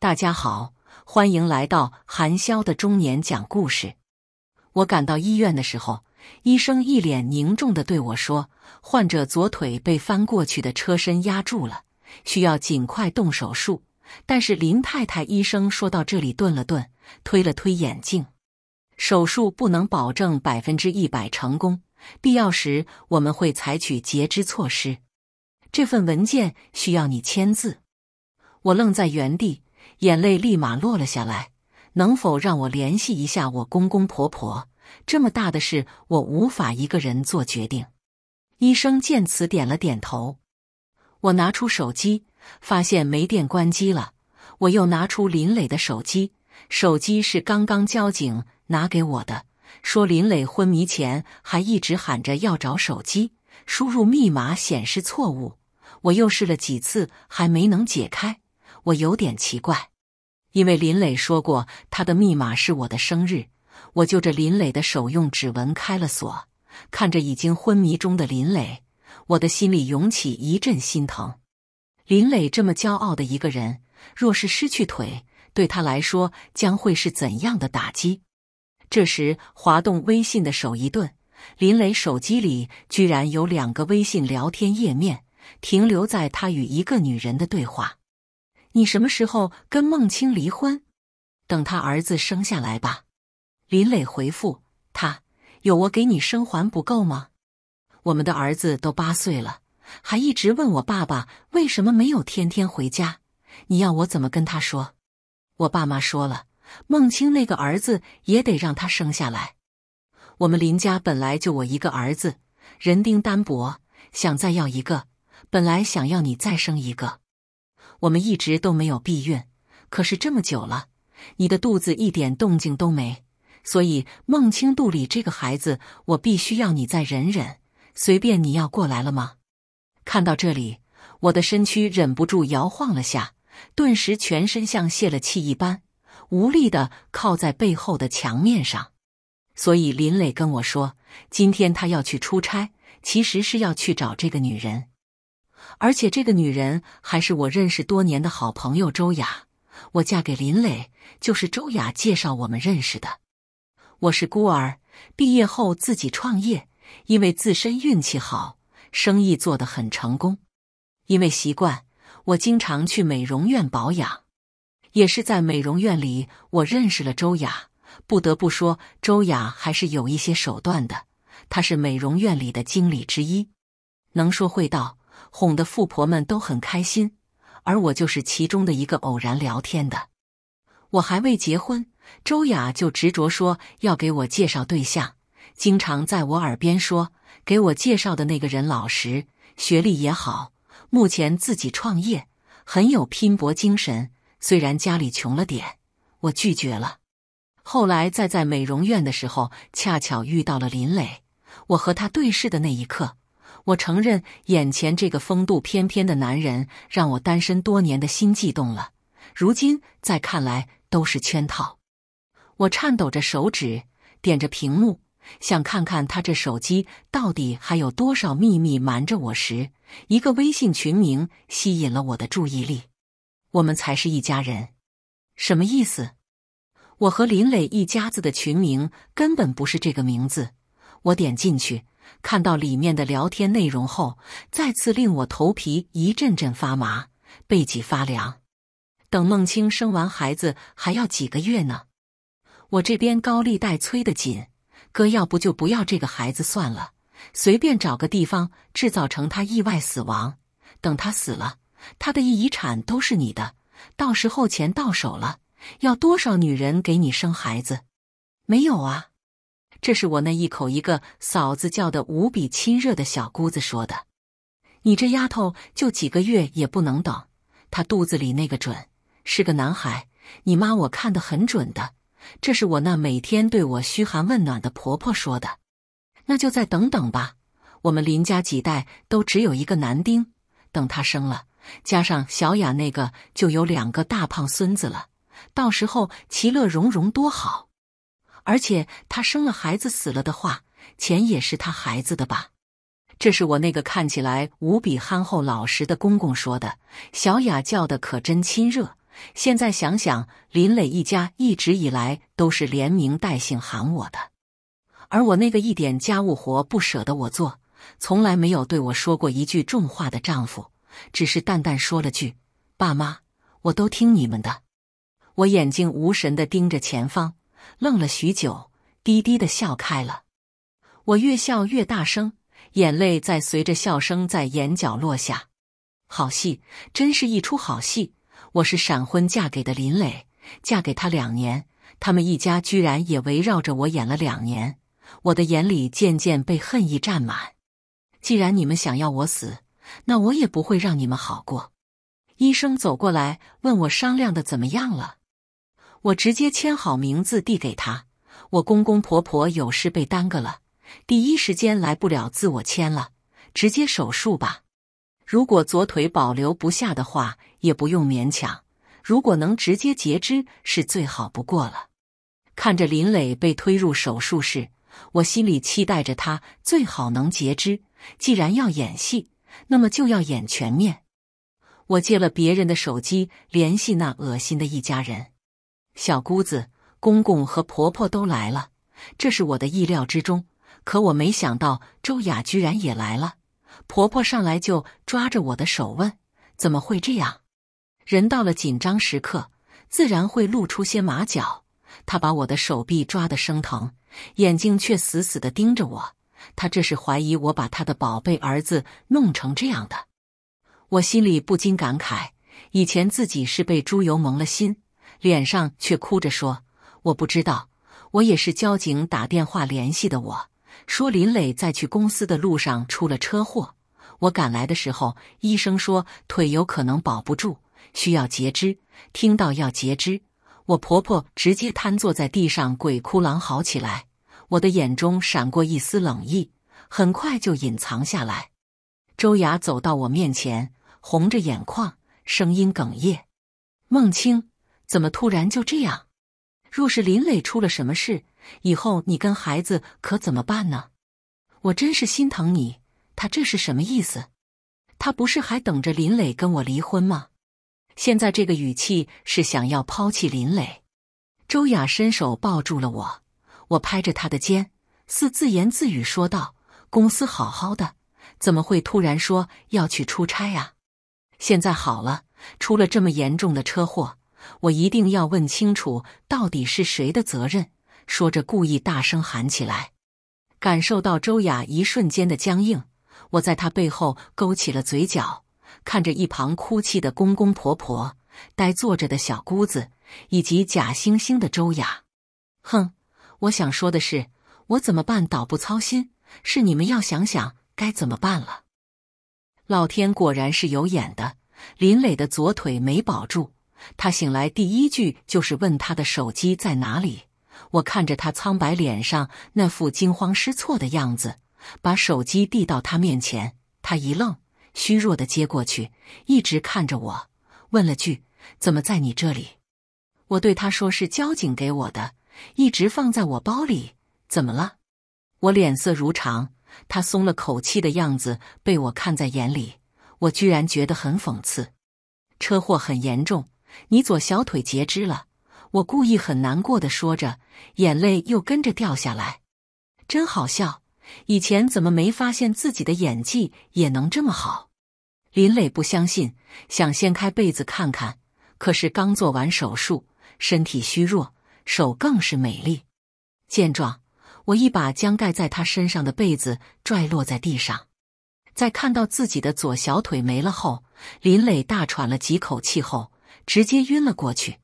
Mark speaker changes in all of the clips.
Speaker 1: 大家好，欢迎来到韩潇的中年讲故事。我赶到医院的时候，医生一脸凝重的对我说：“患者左腿被翻过去的车身压住了，需要尽快动手术。”但是林太太，医生说到这里顿了顿，推了推眼镜：“手术不能保证百分之一百成功，必要时我们会采取截肢措施。这份文件需要你签字。”我愣在原地。眼泪立马落了下来。能否让我联系一下我公公婆婆？这么大的事，我无法一个人做决定。医生见此点了点头。我拿出手机，发现没电关机了。我又拿出林磊的手机，手机是刚刚交警拿给我的，说林磊昏迷前还一直喊着要找手机。输入密码显示错误，我又试了几次，还没能解开。我有点奇怪，因为林磊说过他的密码是我的生日。我就着林磊的手用指纹开了锁，看着已经昏迷中的林磊，我的心里涌起一阵心疼。林磊这么骄傲的一个人，若是失去腿，对他来说将会是怎样的打击？这时，滑动微信的手一顿，林磊手机里居然有两个微信聊天页面，停留在他与一个女人的对话。你什么时候跟孟青离婚？等他儿子生下来吧。林磊回复他：“有我给你生还不够吗？我们的儿子都八岁了，还一直问我爸爸为什么没有天天回家。你要我怎么跟他说？我爸妈说了，孟青那个儿子也得让他生下来。我们林家本来就我一个儿子，人丁单薄，想再要一个，本来想要你再生一个。”我们一直都没有避孕，可是这么久了，你的肚子一点动静都没，所以孟清肚里这个孩子，我必须要你再忍忍。随便你要过来了吗？看到这里，我的身躯忍不住摇晃了下，顿时全身像泄了气一般，无力的靠在背后的墙面上。所以林磊跟我说，今天他要去出差，其实是要去找这个女人。而且这个女人还是我认识多年的好朋友周雅。我嫁给林磊就是周雅介绍我们认识的。我是孤儿，毕业后自己创业，因为自身运气好，生意做得很成功。因为习惯，我经常去美容院保养，也是在美容院里我认识了周雅。不得不说，周雅还是有一些手段的。她是美容院里的经理之一，能说会道。哄得富婆们都很开心，而我就是其中的一个偶然聊天的。我还未结婚，周雅就执着说要给我介绍对象，经常在我耳边说给我介绍的那个人老实，学历也好，目前自己创业，很有拼搏精神。虽然家里穷了点，我拒绝了。后来再在美容院的时候，恰巧遇到了林磊，我和他对视的那一刻。我承认，眼前这个风度翩翩的男人让我单身多年的心悸动了。如今再看来都是圈套。我颤抖着手指点着屏幕，想看看他这手机到底还有多少秘密瞒着我时，一个微信群名吸引了我的注意力：“我们才是一家人。”什么意思？我和林磊一家子的群名根本不是这个名字。我点进去。看到里面的聊天内容后，再次令我头皮一阵阵发麻，背脊发凉。等孟青生完孩子还要几个月呢？我这边高利贷催得紧，哥，要不就不要这个孩子算了，随便找个地方制造成他意外死亡。等他死了，他的遗产都是你的，到时候钱到手了，要多少女人给你生孩子？没有啊。这是我那一口一个嫂子叫的无比亲热的小姑子说的：“你这丫头就几个月也不能等，她肚子里那个准是个男孩，你妈我看得很准的。”这是我那每天对我嘘寒问暖的婆婆说的：“那就再等等吧，我们林家几代都只有一个男丁，等他生了，加上小雅那个，就有两个大胖孙子了，到时候其乐融融多好。”而且他生了孩子死了的话，钱也是他孩子的吧？这是我那个看起来无比憨厚老实的公公说的。小雅叫的可真亲热。现在想想，林磊一家一直以来都是连名带姓喊我的，而我那个一点家务活不舍得我做，从来没有对我说过一句重话的丈夫，只是淡淡说了句：“爸妈，我都听你们的。”我眼睛无神的盯着前方。愣了许久，低低的笑开了。我越笑越大声，眼泪在随着笑声在眼角落下。好戏，真是一出好戏。我是闪婚嫁给的林磊，嫁给他两年，他们一家居然也围绕着我演了两年。我的眼里渐渐被恨意占满。既然你们想要我死，那我也不会让你们好过。医生走过来问我商量的怎么样了。我直接签好名字递给他。我公公婆婆有事被耽搁了，第一时间来不了，自我签了，直接手术吧。如果左腿保留不下的话，也不用勉强。如果能直接截肢，是最好不过了。看着林磊被推入手术室，我心里期待着他最好能截肢。既然要演戏，那么就要演全面。我借了别人的手机联系那恶心的一家人。小姑子、公公和婆婆都来了，这是我的意料之中。可我没想到周雅居然也来了。婆婆上来就抓着我的手问：“怎么会这样？”人到了紧张时刻，自然会露出些马脚。她把我的手臂抓得生疼，眼睛却死死地盯着我。她这是怀疑我把她的宝贝儿子弄成这样的。我心里不禁感慨：以前自己是被猪油蒙了心。脸上却哭着说：“我不知道，我也是交警打电话联系的。我说林磊在去公司的路上出了车祸，我赶来的时候，医生说腿有可能保不住，需要截肢。听到要截肢，我婆婆直接瘫坐在地上，鬼哭狼嚎起来。我的眼中闪过一丝冷意，很快就隐藏下来。周雅走到我面前，红着眼眶，声音哽咽，孟青，怎么突然就这样？若是林磊出了什么事，以后你跟孩子可怎么办呢？我真是心疼你。他这是什么意思？他不是还等着林磊跟我离婚吗？现在这个语气是想要抛弃林磊。周雅伸手抱住了我，我拍着她的肩，似自言自语说道：“公司好好的，怎么会突然说要去出差啊？现在好了，出了这么严重的车祸。”我一定要问清楚到底是谁的责任。说着，故意大声喊起来。感受到周雅一瞬间的僵硬，我在她背后勾起了嘴角，看着一旁哭泣的公公婆婆、呆坐着的小姑子以及假惺惺的周雅。哼，我想说的是，我怎么办倒不操心，是你们要想想该怎么办了。老天果然是有眼的，林磊的左腿没保住。他醒来第一句就是问他的手机在哪里。我看着他苍白脸上那副惊慌失措的样子，把手机递到他面前。他一愣，虚弱的接过去，一直看着我，问了句：“怎么在你这里？”我对他说：“是交警给我的，一直放在我包里。”怎么了？我脸色如常。他松了口气的样子被我看在眼里，我居然觉得很讽刺。车祸很严重。你左小腿截肢了，我故意很难过的说着，眼泪又跟着掉下来，真好笑，以前怎么没发现自己的演技也能这么好？林磊不相信，想掀开被子看看，可是刚做完手术，身体虚弱，手更是美丽。见状，我一把将盖在他身上的被子拽落在地上，在看到自己的左小腿没了后，林磊大喘了几口气后。直接晕了过去，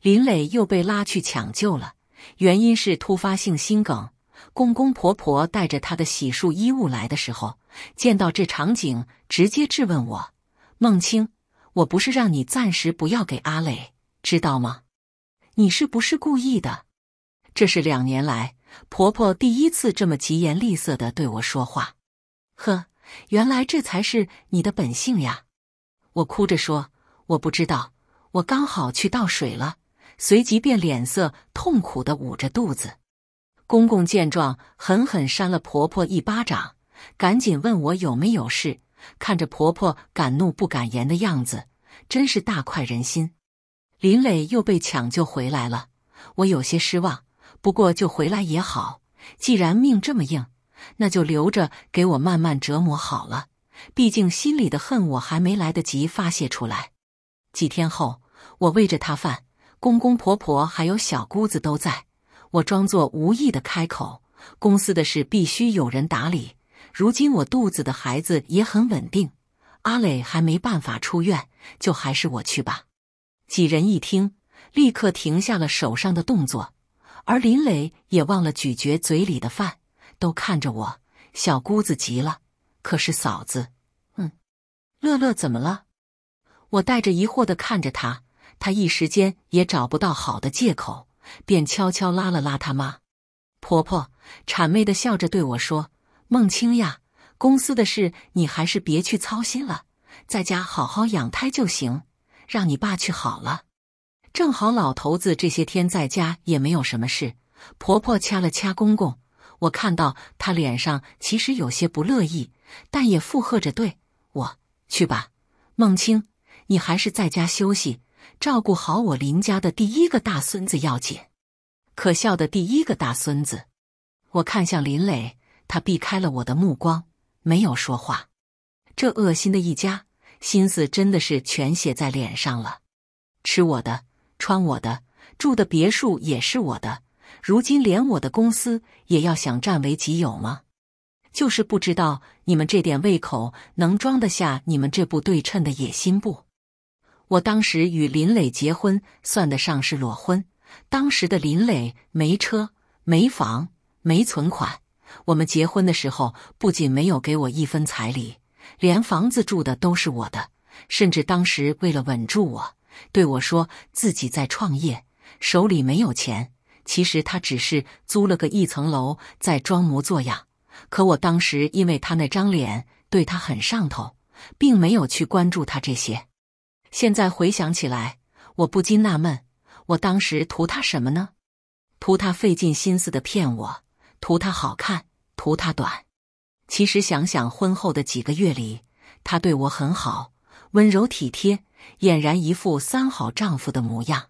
Speaker 1: 林磊又被拉去抢救了，原因是突发性心梗。公公婆婆带着他的洗漱衣物来的时候，见到这场景，直接质问我：“孟青，我不是让你暂时不要给阿磊，知道吗？你是不是故意的？”这是两年来婆婆第一次这么疾言厉色的对我说话。呵，原来这才是你的本性呀！我哭着说：“我不知道。”我刚好去倒水了，随即便脸色痛苦的捂着肚子。公公见状，狠狠扇了婆婆一巴掌，赶紧问我有没有事。看着婆婆敢怒不敢言的样子，真是大快人心。林磊又被抢救回来了，我有些失望，不过就回来也好。既然命这么硬，那就留着给我慢慢折磨好了。毕竟心里的恨我还没来得及发泄出来。几天后。我喂着他饭，公公婆婆还有小姑子都在。我装作无意的开口：“公司的事必须有人打理。如今我肚子的孩子也很稳定，阿磊还没办法出院，就还是我去吧。”几人一听，立刻停下了手上的动作，而林磊也忘了咀嚼嘴里的饭，都看着我。小姑子急了：“可是嫂子，嗯，乐乐怎么了？”我带着疑惑的看着他。他一时间也找不到好的借口，便悄悄拉了拉他妈，婆婆谄媚的笑着对我说：“孟青呀，公司的事你还是别去操心了，在家好好养胎就行，让你爸去好了。正好老头子这些天在家也没有什么事。”婆婆掐了掐公公，我看到他脸上其实有些不乐意，但也附和着：“对我去吧，孟青，你还是在家休息。”照顾好我林家的第一个大孙子要紧。可笑的第一个大孙子，我看向林磊，他避开了我的目光，没有说话。这恶心的一家，心思真的是全写在脸上了。吃我的，穿我的，住的别墅也是我的，如今连我的公司也要想占为己有吗？就是不知道你们这点胃口能装得下你们这不对称的野心不？我当时与林磊结婚，算得上是裸婚。当时的林磊没车、没房、没存款。我们结婚的时候，不仅没有给我一分彩礼，连房子住的都是我的。甚至当时为了稳住我，对我说自己在创业，手里没有钱。其实他只是租了个一层楼，在装模作样。可我当时因为他那张脸，对他很上头，并没有去关注他这些。现在回想起来，我不禁纳闷，我当时图他什么呢？图他费尽心思的骗我，图他好看，图他短。其实想想，婚后的几个月里，他对我很好，温柔体贴，俨然一副三好丈夫的模样。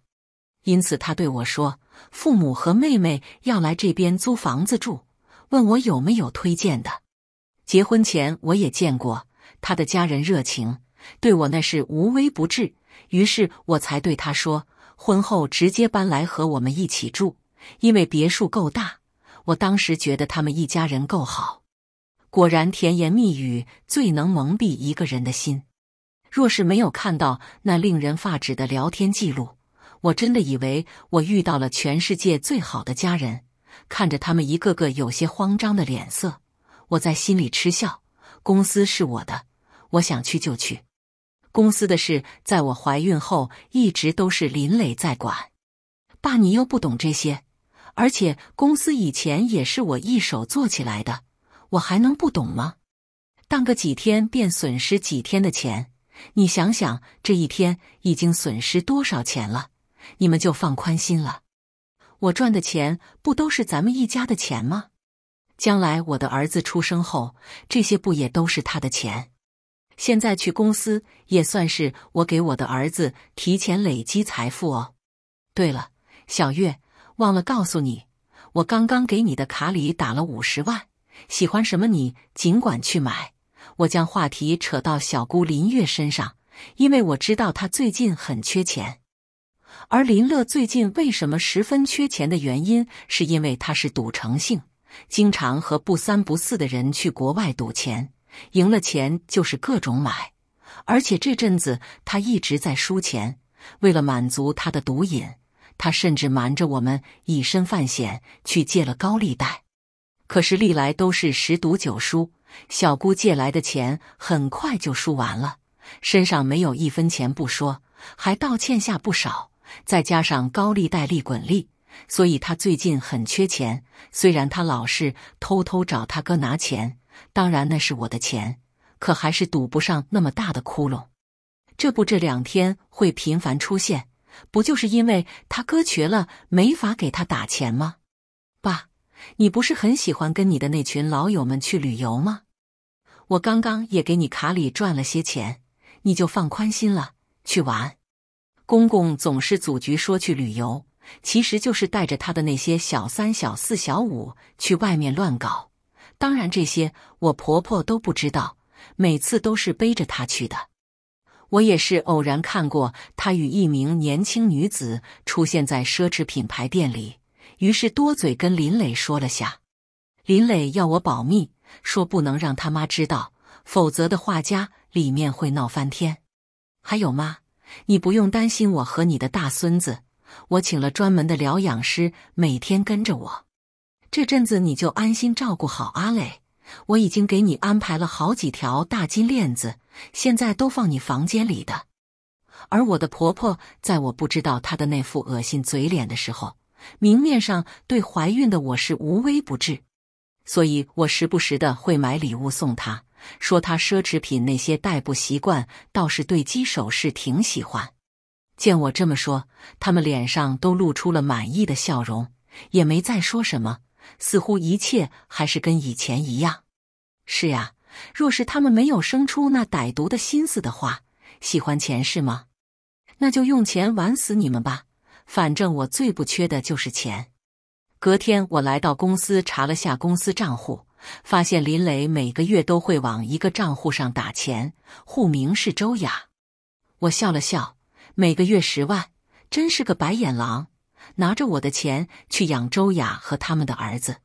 Speaker 1: 因此，他对我说，父母和妹妹要来这边租房子住，问我有没有推荐的。结婚前我也见过他的家人，热情。对我那是无微不至，于是我才对他说：“婚后直接搬来和我们一起住，因为别墅够大。”我当时觉得他们一家人够好，果然甜言蜜语最能蒙蔽一个人的心。若是没有看到那令人发指的聊天记录，我真的以为我遇到了全世界最好的家人。看着他们一个个有些慌张的脸色，我在心里嗤笑：“公司是我的，我想去就去。”公司的事，在我怀孕后一直都是林磊在管。爸，你又不懂这些，而且公司以前也是我一手做起来的，我还能不懂吗？当个几天便损失几天的钱，你想想，这一天已经损失多少钱了？你们就放宽心了。我赚的钱不都是咱们一家的钱吗？将来我的儿子出生后，这些不也都是他的钱？现在去公司也算是我给我的儿子提前累积财富哦。对了，小月，忘了告诉你，我刚刚给你的卡里打了五十万，喜欢什么你尽管去买。我将话题扯到小姑林月身上，因为我知道她最近很缺钱。而林乐最近为什么十分缺钱的原因，是因为他是赌成性，经常和不三不四的人去国外赌钱。赢了钱就是各种买，而且这阵子他一直在输钱。为了满足他的赌瘾，他甚至瞒着我们以身犯险去借了高利贷。可是历来都是十赌九输，小姑借来的钱很快就输完了，身上没有一分钱不说，还倒欠下不少。再加上高利贷利滚利，所以他最近很缺钱。虽然他老是偷偷找他哥拿钱。当然，那是我的钱，可还是堵不上那么大的窟窿。这不，这两天会频繁出现，不就是因为他哥瘸了，没法给他打钱吗？爸，你不是很喜欢跟你的那群老友们去旅游吗？我刚刚也给你卡里赚了些钱，你就放宽心了，去玩。公公总是组局说去旅游，其实就是带着他的那些小三、小四、小五去外面乱搞。当然，这些我婆婆都不知道，每次都是背着她去的。我也是偶然看过她与一名年轻女子出现在奢侈品牌店里，于是多嘴跟林磊说了下。林磊要我保密，说不能让他妈知道，否则的话家里面会闹翻天。还有妈，你不用担心我和你的大孙子，我请了专门的疗养师，每天跟着我。这阵子你就安心照顾好阿磊，我已经给你安排了好几条大金链子，现在都放你房间里的。而我的婆婆在我不知道她的那副恶心嘴脸的时候，明面上对怀孕的我是无微不至，所以我时不时的会买礼物送她，说她奢侈品那些代步习惯倒是对金首饰挺喜欢。见我这么说，他们脸上都露出了满意的笑容，也没再说什么。似乎一切还是跟以前一样。是呀，若是他们没有生出那歹毒的心思的话，喜欢钱是吗？那就用钱玩死你们吧！反正我最不缺的就是钱。隔天，我来到公司查了下公司账户，发现林磊每个月都会往一个账户上打钱，户名是周雅。我笑了笑，每个月十万，真是个白眼狼。拿着我的钱去养周雅和他们的儿子。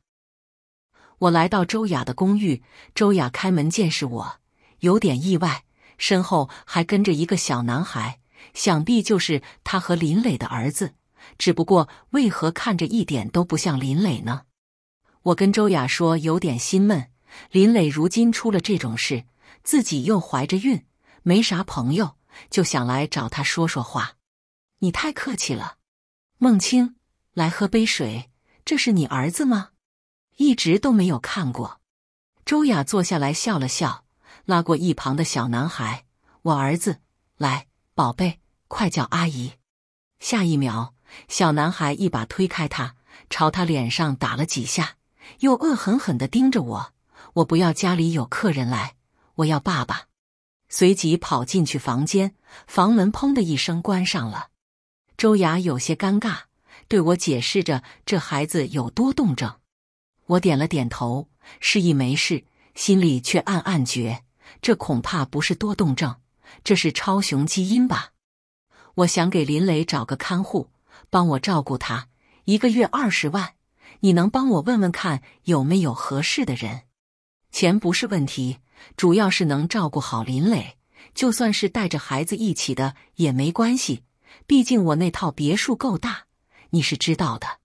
Speaker 1: 我来到周雅的公寓，周雅开门见是我，有点意外，身后还跟着一个小男孩，想必就是他和林磊的儿子。只不过为何看着一点都不像林磊呢？我跟周雅说有点心闷，林磊如今出了这种事，自己又怀着孕，没啥朋友，就想来找他说说话。你太客气了。孟青，来喝杯水。这是你儿子吗？一直都没有看过。周雅坐下来笑了笑，拉过一旁的小男孩：“我儿子，来，宝贝，快叫阿姨。”下一秒，小男孩一把推开他，朝他脸上打了几下，又恶狠狠的盯着我：“我不要家里有客人来，我要爸爸。”随即跑进去房间，房门砰的一声关上了。周雅有些尴尬，对我解释着这孩子有多动症。我点了点头，示意没事，心里却暗暗觉这恐怕不是多动症，这是超雄基因吧？我想给林磊找个看护，帮我照顾他，一个月二十万，你能帮我问问看有没有合适的人？钱不是问题，主要是能照顾好林磊，就算是带着孩子一起的也没关系。毕竟我那套别墅够大，你是知道的。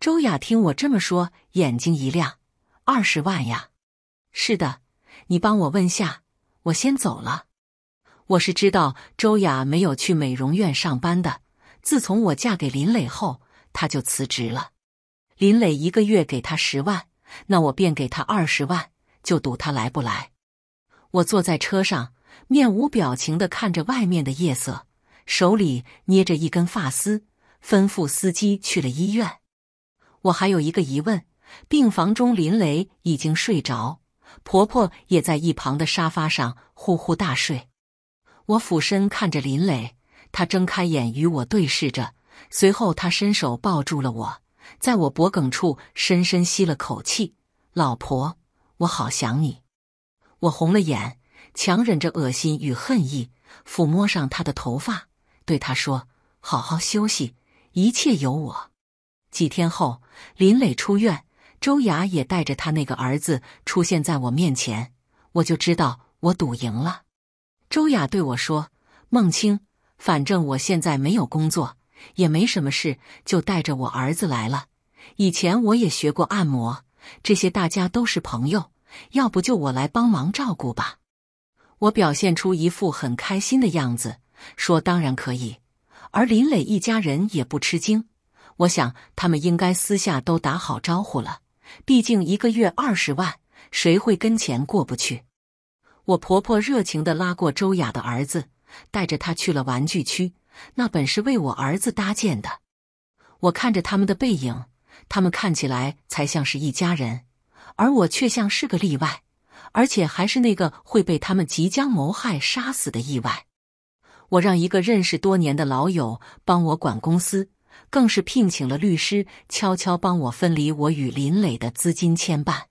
Speaker 1: 周雅听我这么说，眼睛一亮：“二十万呀！”是的，你帮我问下，我先走了。我是知道周雅没有去美容院上班的。自从我嫁给林磊后，她就辞职了。林磊一个月给她十万，那我便给她二十万，就赌她来不来。我坐在车上，面无表情的看着外面的夜色。手里捏着一根发丝，吩咐司机去了医院。我还有一个疑问。病房中，林雷已经睡着，婆婆也在一旁的沙发上呼呼大睡。我俯身看着林雷，他睁开眼与我对视着，随后他伸手抱住了我，在我脖梗处深深吸了口气：“老婆，我好想你。”我红了眼，强忍着恶心与恨意，抚摸上他的头发。对他说：“好好休息，一切有我。”几天后，林磊出院，周雅也带着他那个儿子出现在我面前，我就知道我赌赢了。周雅对我说：“孟青，反正我现在没有工作，也没什么事，就带着我儿子来了。以前我也学过按摩，这些大家都是朋友，要不就我来帮忙照顾吧。”我表现出一副很开心的样子。说当然可以，而林磊一家人也不吃惊。我想他们应该私下都打好招呼了。毕竟一个月二十万，谁会跟钱过不去？我婆婆热情地拉过周雅的儿子，带着他去了玩具区。那本是为我儿子搭建的。我看着他们的背影，他们看起来才像是一家人，而我却像是个例外，而且还是那个会被他们即将谋害杀死的意外。我让一个认识多年的老友帮我管公司，更是聘请了律师悄悄帮我分离我与林磊的资金牵绊。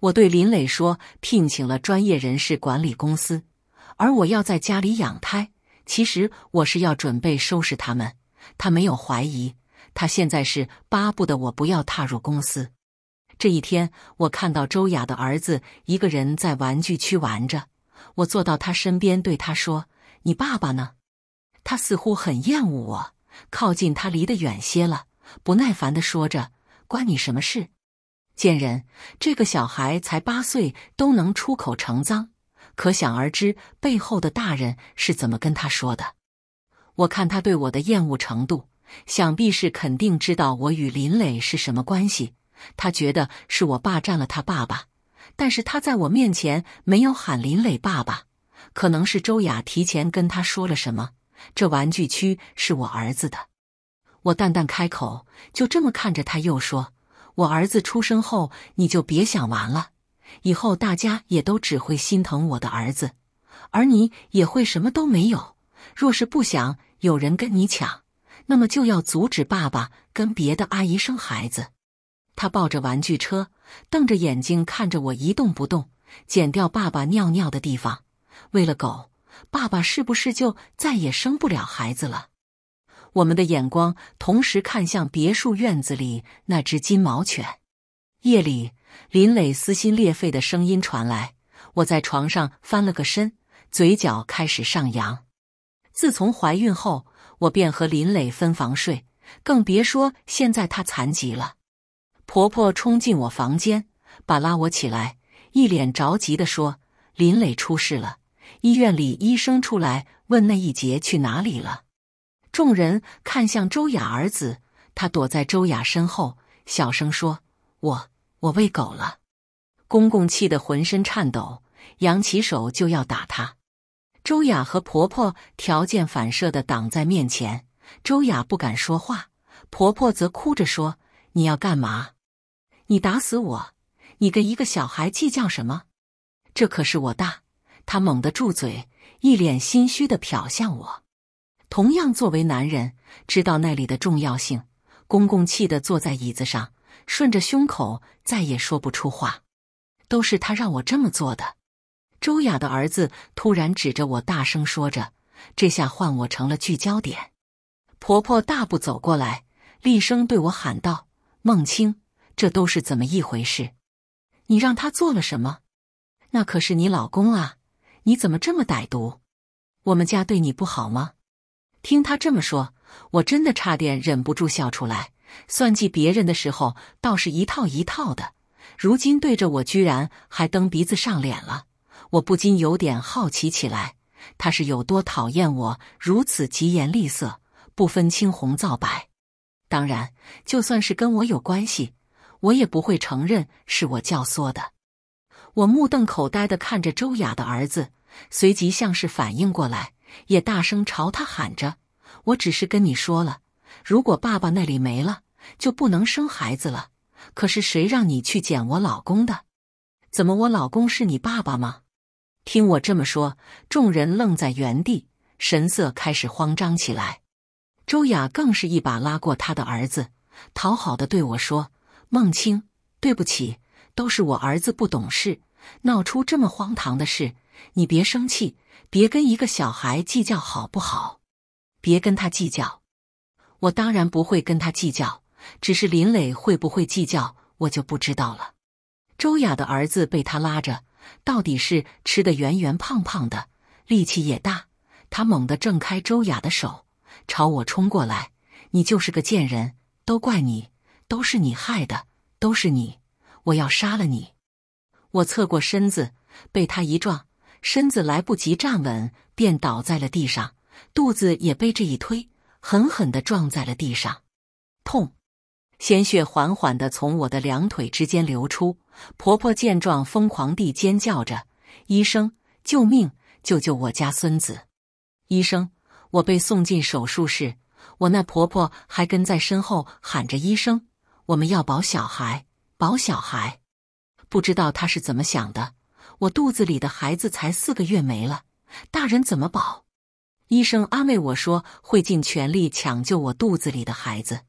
Speaker 1: 我对林磊说：“聘请了专业人士管理公司，而我要在家里养胎。其实我是要准备收拾他们。”他没有怀疑，他现在是巴不得我不要踏入公司。这一天，我看到周雅的儿子一个人在玩具区玩着，我坐到他身边，对他说。你爸爸呢？他似乎很厌恶我，靠近他离得远些了。不耐烦的说着：“关你什么事？贱人！这个小孩才八岁，都能出口成脏，可想而知背后的大人是怎么跟他说的。我看他对我的厌恶程度，想必是肯定知道我与林磊是什么关系。他觉得是我霸占了他爸爸，但是他在我面前没有喊林磊爸爸。”可能是周雅提前跟他说了什么，这玩具区是我儿子的。我淡淡开口，就这么看着他，又说：“我儿子出生后，你就别想玩了。以后大家也都只会心疼我的儿子，而你也会什么都没有。若是不想有人跟你抢，那么就要阻止爸爸跟别的阿姨生孩子。”他抱着玩具车，瞪着眼睛看着我，一动不动，剪掉爸爸尿尿的地方。为了狗，爸爸是不是就再也生不了孩子了？我们的眼光同时看向别墅院子里那只金毛犬。夜里，林磊撕心裂肺的声音传来，我在床上翻了个身，嘴角开始上扬。自从怀孕后，我便和林磊分房睡，更别说现在他残疾了。婆婆冲进我房间，把拉我起来，一脸着急地说：“林磊出事了！”医院里，医生出来问：“那一节去哪里了？”众人看向周雅儿子，他躲在周雅身后，小声说：“我我喂狗了。”公公气得浑身颤抖，扬起手就要打他。周雅和婆婆条件反射的挡在面前，周雅不敢说话，婆婆则哭着说：“你要干嘛？你打死我！你跟一个小孩计较什么？这可是我大！”他猛地住嘴，一脸心虚地瞟向我。同样作为男人，知道那里的重要性，公公气得坐在椅子上，顺着胸口再也说不出话。都是他让我这么做的。周雅的儿子突然指着我，大声说着：“这下换我成了聚焦点。”婆婆大步走过来，厉声对我喊道：“孟青，这都是怎么一回事？你让他做了什么？那可是你老公啊！”你怎么这么歹毒？我们家对你不好吗？听他这么说，我真的差点忍不住笑出来。算计别人的时候倒是一套一套的，如今对着我居然还蹬鼻子上脸了，我不禁有点好奇起来。他是有多讨厌我如此疾言厉色，不分青红皂白？当然，就算是跟我有关系，我也不会承认是我教唆的。我目瞪口呆地看着周雅的儿子。随即像是反应过来，也大声朝他喊着：“我只是跟你说了，如果爸爸那里没了，就不能生孩子了。可是谁让你去捡我老公的？怎么我老公是你爸爸吗？”听我这么说，众人愣在原地，神色开始慌张起来。周雅更是一把拉过她的儿子，讨好的对我说：“孟青，对不起，都是我儿子不懂事，闹出这么荒唐的事。”你别生气，别跟一个小孩计较，好不好？别跟他计较。我当然不会跟他计较，只是林磊会不会计较，我就不知道了。周雅的儿子被他拉着，到底是吃的圆圆胖胖的，力气也大。他猛地挣开周雅的手，朝我冲过来：“你就是个贱人，都怪你，都是你害的，都是你！我要杀了你！”我侧过身子，被他一撞。身子来不及站稳，便倒在了地上，肚子也被这一推，狠狠的撞在了地上，痛，鲜血缓缓的从我的两腿之间流出。婆婆见状，疯狂地尖叫着：“医生，救命，救救我家孙子！”医生，我被送进手术室，我那婆婆还跟在身后喊着：“医生，我们要保小孩，保小孩！”不知道她是怎么想的。我肚子里的孩子才四个月没了，大人怎么保？医生安慰我说会尽全力抢救我肚子里的孩子。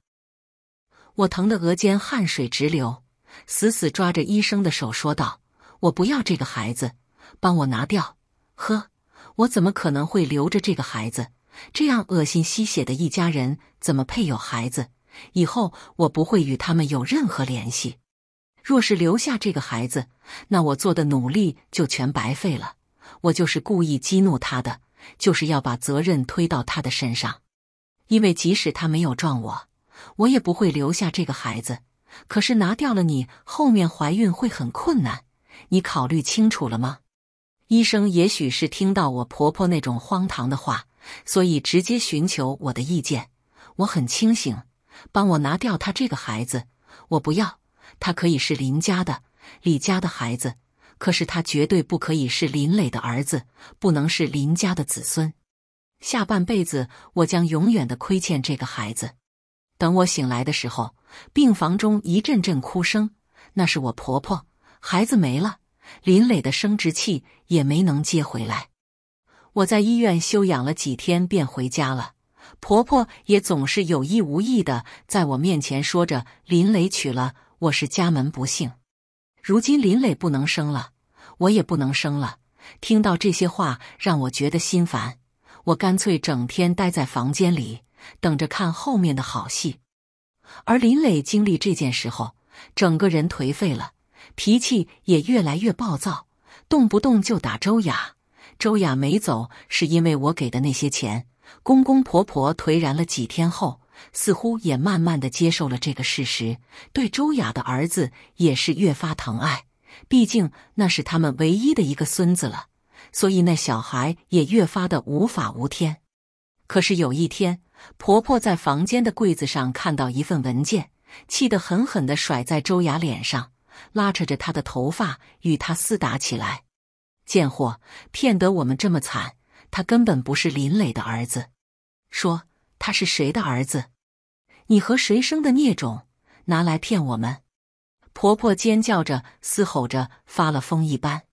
Speaker 1: 我疼得额间汗水直流，死死抓着医生的手说道：“我不要这个孩子，帮我拿掉。”呵，我怎么可能会留着这个孩子？这样恶心吸血的一家人怎么配有孩子？以后我不会与他们有任何联系。若是留下这个孩子，那我做的努力就全白费了。我就是故意激怒他的，就是要把责任推到他的身上。因为即使他没有撞我，我也不会留下这个孩子。可是拿掉了你，后面怀孕会很困难。你考虑清楚了吗？医生也许是听到我婆婆那种荒唐的话，所以直接寻求我的意见。我很清醒，帮我拿掉他这个孩子，我不要。他可以是林家的、李家的孩子，可是他绝对不可以是林磊的儿子，不能是林家的子孙。下半辈子，我将永远的亏欠这个孩子。等我醒来的时候，病房中一阵阵哭声，那是我婆婆，孩子没了，林磊的生殖器也没能接回来。我在医院休养了几天，便回家了。婆婆也总是有意无意的在我面前说着林磊娶了。我是家门不幸，如今林磊不能生了，我也不能生了。听到这些话，让我觉得心烦。我干脆整天待在房间里，等着看后面的好戏。而林磊经历这件事后，整个人颓废了，脾气也越来越暴躁，动不动就打周雅。周雅没走，是因为我给的那些钱。公公婆婆颓然了几天后。似乎也慢慢的接受了这个事实，对周雅的儿子也是越发疼爱。毕竟那是他们唯一的一个孙子了，所以那小孩也越发的无法无天。可是有一天，婆婆在房间的柜子上看到一份文件，气得狠狠的甩在周雅脸上，拉扯着她的头发与她厮打起来。贱货，骗得我们这么惨，他根本不是林磊的儿子。说。他是谁的儿子？你和谁生的孽种？拿来骗我们！婆婆尖叫着，嘶吼着，发了疯一般。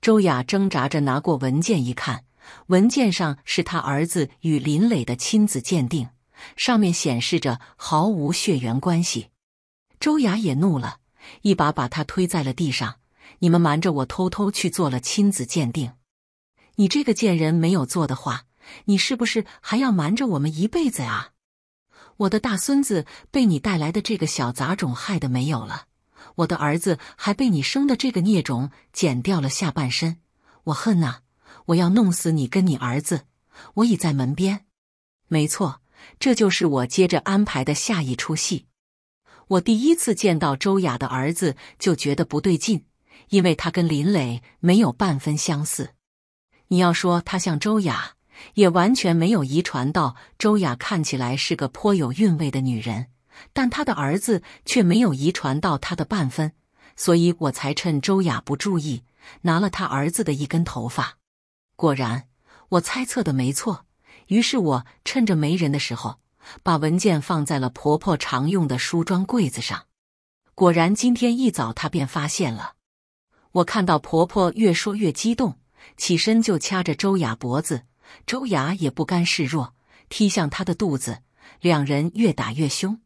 Speaker 1: 周雅挣扎着拿过文件一看，文件上是他儿子与林磊的亲子鉴定，上面显示着毫无血缘关系。周雅也怒了，一把把他推在了地上：“你们瞒着我偷偷去做了亲子鉴定，你这个贱人没有做的话！”你是不是还要瞒着我们一辈子啊？我的大孙子被你带来的这个小杂种害得没有了，我的儿子还被你生的这个孽种剪掉了下半身。我恨呐！我要弄死你跟你儿子！我已在门边。没错，这就是我接着安排的下一出戏。我第一次见到周雅的儿子就觉得不对劲，因为他跟林磊没有半分相似。你要说他像周雅。也完全没有遗传到。周雅看起来是个颇有韵味的女人，但她的儿子却没有遗传到她的半分，所以我才趁周雅不注意，拿了她儿子的一根头发。果然，我猜测的没错。于是我趁着没人的时候，把文件放在了婆婆常用的梳妆柜子上。果然，今天一早她便发现了。我看到婆婆越说越激动，起身就掐着周雅脖子。周雅也不甘示弱，踢向他的肚子。两人越打越凶。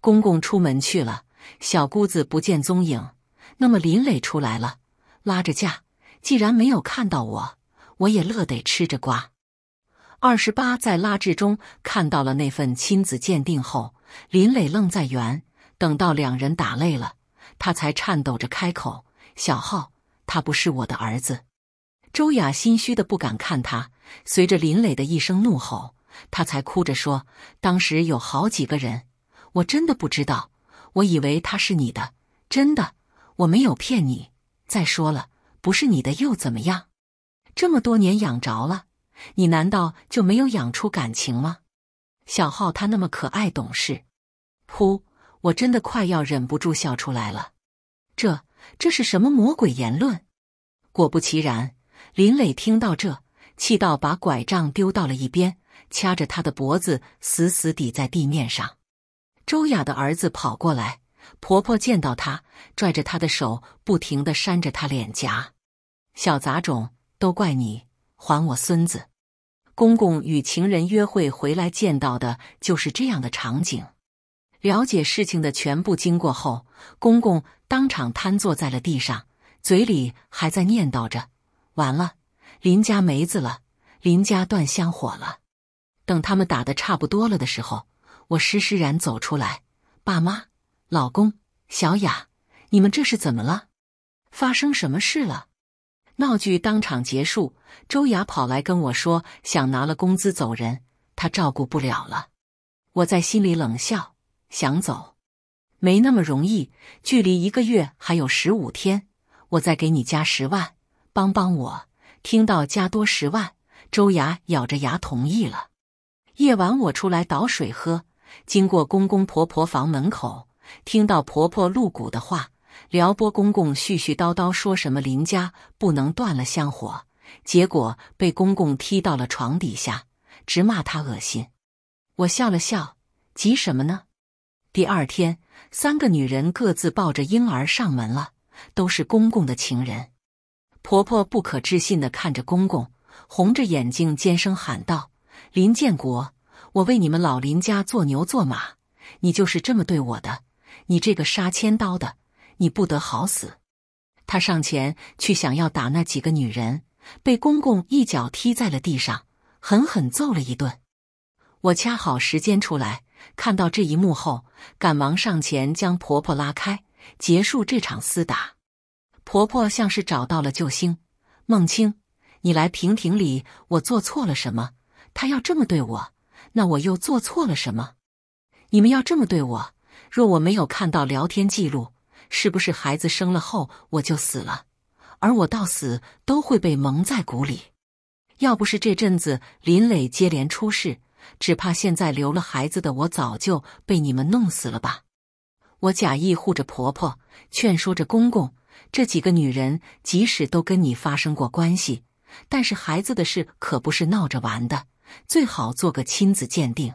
Speaker 1: 公公出门去了，小姑子不见踪影。那么林磊出来了，拉着架。既然没有看到我，我也乐得吃着瓜。二十八在拉至中看到了那份亲子鉴定后，林磊愣在原。等到两人打累了，他才颤抖着开口：“小浩，他不是我的儿子。”周雅心虚的不敢看他。随着林磊的一声怒吼，他才哭着说：“当时有好几个人，我真的不知道，我以为他是你的，真的，我没有骗你。再说了，不是你的又怎么样？这么多年养着了，你难道就没有养出感情吗？”小浩他那么可爱懂事，噗，我真的快要忍不住笑出来了。这这是什么魔鬼言论？果不其然，林磊听到这。气到把拐杖丢到了一边，掐着他的脖子，死死抵在地面上。周雅的儿子跑过来，婆婆见到他，拽着他的手，不停的扇着他脸颊：“小杂种，都怪你，还我孙子！”公公与情人约会回来，见到的就是这样的场景。了解事情的全部经过后，公公当场瘫坐在了地上，嘴里还在念叨着：“完了。”林家没子了，林家断香火了。等他们打的差不多了的时候，我施施然走出来。爸妈、老公、小雅，你们这是怎么了？发生什么事了？闹剧当场结束，周雅跑来跟我说，想拿了工资走人，她照顾不了了。我在心里冷笑：想走，没那么容易。距离一个月还有十五天，我再给你加十万，帮帮我。听到加多十万，周牙咬着牙同意了。夜晚我出来倒水喝，经过公公婆婆房门口，听到婆婆露骨的话，撩拨公公絮絮叨叨说什么林家不能断了香火，结果被公公踢到了床底下，直骂他恶心。我笑了笑，急什么呢？第二天，三个女人各自抱着婴儿上门了，都是公公的情人。婆婆不可置信的看着公公，红着眼睛，尖声喊道：“林建国，我为你们老林家做牛做马，你就是这么对我的！你这个杀千刀的，你不得好死！”她上前去想要打那几个女人，被公公一脚踢在了地上，狠狠揍了一顿。我掐好时间出来，看到这一幕后，赶忙上前将婆婆拉开，结束这场厮打。婆婆像是找到了救星，孟青，你来平亭里，我做错了什么？她要这么对我，那我又做错了什么？你们要这么对我，若我没有看到聊天记录，是不是孩子生了后我就死了，而我到死都会被蒙在鼓里？要不是这阵子林磊接连出事，只怕现在留了孩子的我早就被你们弄死了吧？我假意护着婆婆，劝说着公公。这几个女人即使都跟你发生过关系，但是孩子的事可不是闹着玩的，最好做个亲子鉴定。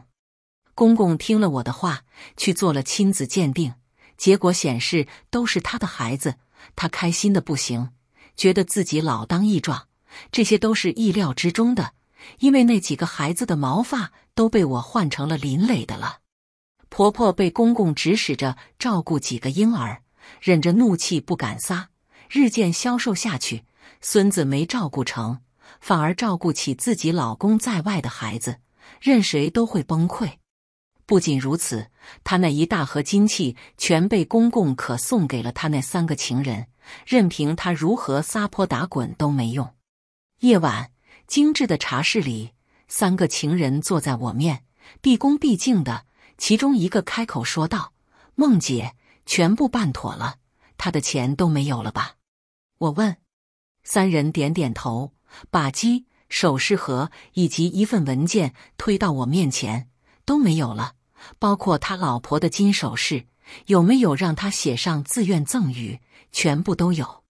Speaker 1: 公公听了我的话，去做了亲子鉴定，结果显示都是他的孩子，他开心的不行，觉得自己老当益壮。这些都是意料之中的，因为那几个孩子的毛发都被我换成了林磊的了。婆婆被公公指使着照顾几个婴儿。忍着怒气不敢撒，日渐消瘦下去。孙子没照顾成，反而照顾起自己老公在外的孩子，任谁都会崩溃。不仅如此，她那一大盒金器全被公公可送给了她那三个情人，任凭她如何撒泼打滚都没用。夜晚，精致的茶室里，三个情人坐在我面，毕恭毕敬的。其中一个开口说道：“孟姐。”全部办妥了，他的钱都没有了吧？我问。三人点点头，把鸡、首饰盒以及一份文件推到我面前。都没有了，包括他老婆的金首饰，有没有让他写上自愿赠与？全部都有，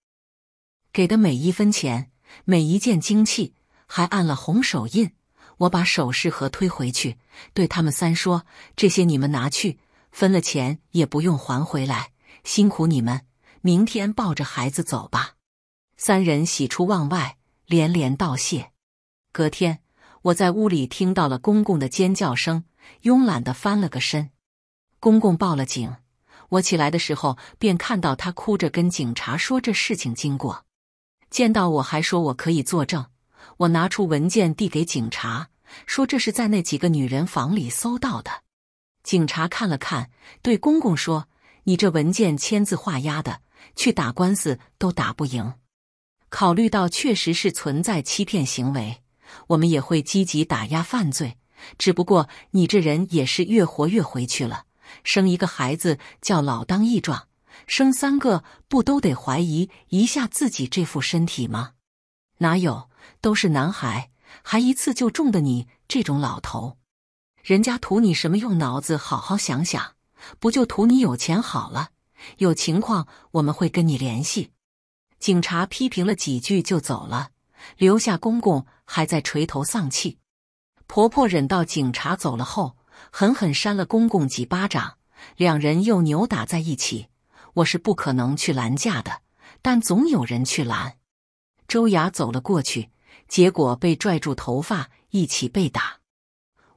Speaker 1: 给的每一分钱，每一件精器，还按了红手印。我把首饰盒推回去，对他们三说：“这些你们拿去。”分了钱也不用还回来，辛苦你们，明天抱着孩子走吧。三人喜出望外，连连道谢。隔天，我在屋里听到了公公的尖叫声，慵懒的翻了个身。公公报了警，我起来的时候便看到他哭着跟警察说这事情经过，见到我还说我可以作证。我拿出文件递给警察，说这是在那几个女人房里搜到的。警察看了看，对公公说：“你这文件签字画押的，去打官司都打不赢。考虑到确实是存在欺骗行为，我们也会积极打压犯罪。只不过你这人也是越活越回去了，生一个孩子叫老当益壮，生三个不都得怀疑一下自己这副身体吗？哪有，都是男孩，还一次就中的你这种老头。”人家图你什么？用脑子好好想想，不就图你有钱好了？有情况我们会跟你联系。警察批评了几句就走了，留下公公还在垂头丧气。婆婆忍到警察走了后，狠狠扇了公公几巴掌，两人又扭打在一起。我是不可能去拦架的，但总有人去拦。周雅走了过去，结果被拽住头发，一起被打。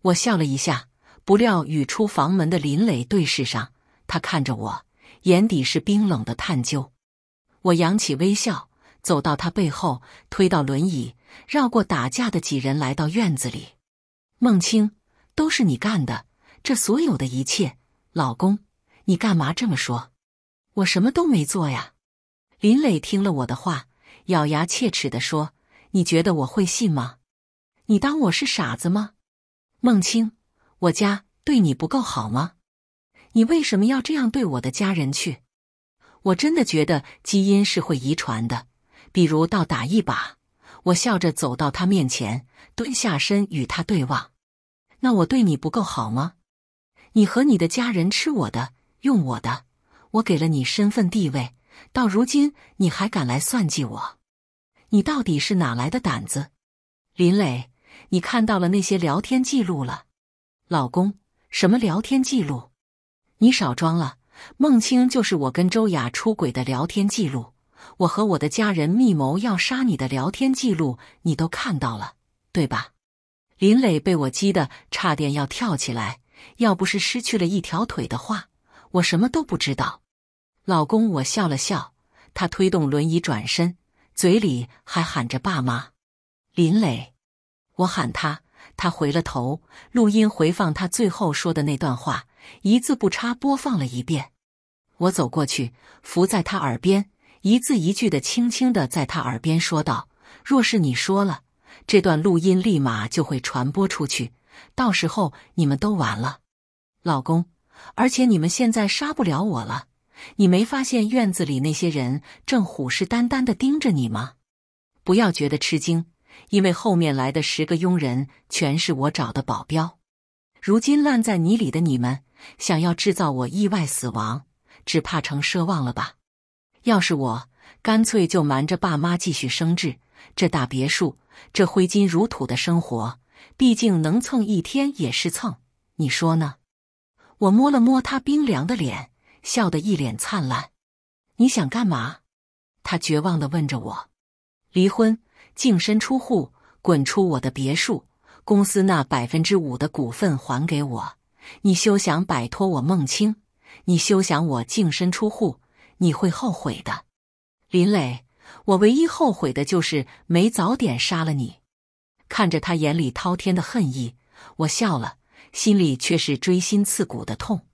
Speaker 1: 我笑了一下，不料与出房门的林磊对视上，他看着我，眼底是冰冷的探究。我扬起微笑，走到他背后，推到轮椅，绕过打架的几人，来到院子里。孟青，都是你干的，这所有的一切，老公，你干嘛这么说？我什么都没做呀！林磊听了我的话，咬牙切齿的说：“你觉得我会信吗？你当我是傻子吗？”孟青，我家对你不够好吗？你为什么要这样对我的家人去？我真的觉得基因是会遗传的。比如倒打一把，我笑着走到他面前，蹲下身与他对望。那我对你不够好吗？你和你的家人吃我的，用我的，我给了你身份地位，到如今你还敢来算计我？你到底是哪来的胆子，林磊？你看到了那些聊天记录了，老公？什么聊天记录？你少装了，孟青就是我跟周雅出轨的聊天记录，我和我的家人密谋要杀你的聊天记录，你都看到了，对吧？林磊被我激得差点要跳起来，要不是失去了一条腿的话，我什么都不知道。老公，我笑了笑，他推动轮椅转身，嘴里还喊着爸妈。林磊。我喊他，他回了头。录音回放，他最后说的那段话，一字不差播放了一遍。我走过去，伏在他耳边，一字一句的轻轻的在他耳边说道：“若是你说了，这段录音立马就会传播出去，到时候你们都完了，老公。而且你们现在杀不了我了。你没发现院子里那些人正虎视眈眈的盯着你吗？不要觉得吃惊。”因为后面来的十个佣人全是我找的保镖，如今烂在泥里的你们想要制造我意外死亡，只怕成奢望了吧？要是我，干脆就瞒着爸妈继续升职。这大别墅，这挥金如土的生活，毕竟能蹭一天也是蹭。你说呢？我摸了摸他冰凉的脸，笑得一脸灿烂。你想干嘛？他绝望地问着我。离婚。净身出户，滚出我的别墅！公司那百分之五的股份还给我！你休想摆脱我，孟青！你休想我净身出户！你会后悔的，林磊！我唯一后悔的就是没早点杀了你。看着他眼里滔天的恨意，我笑了，心里却是锥心刺骨的痛。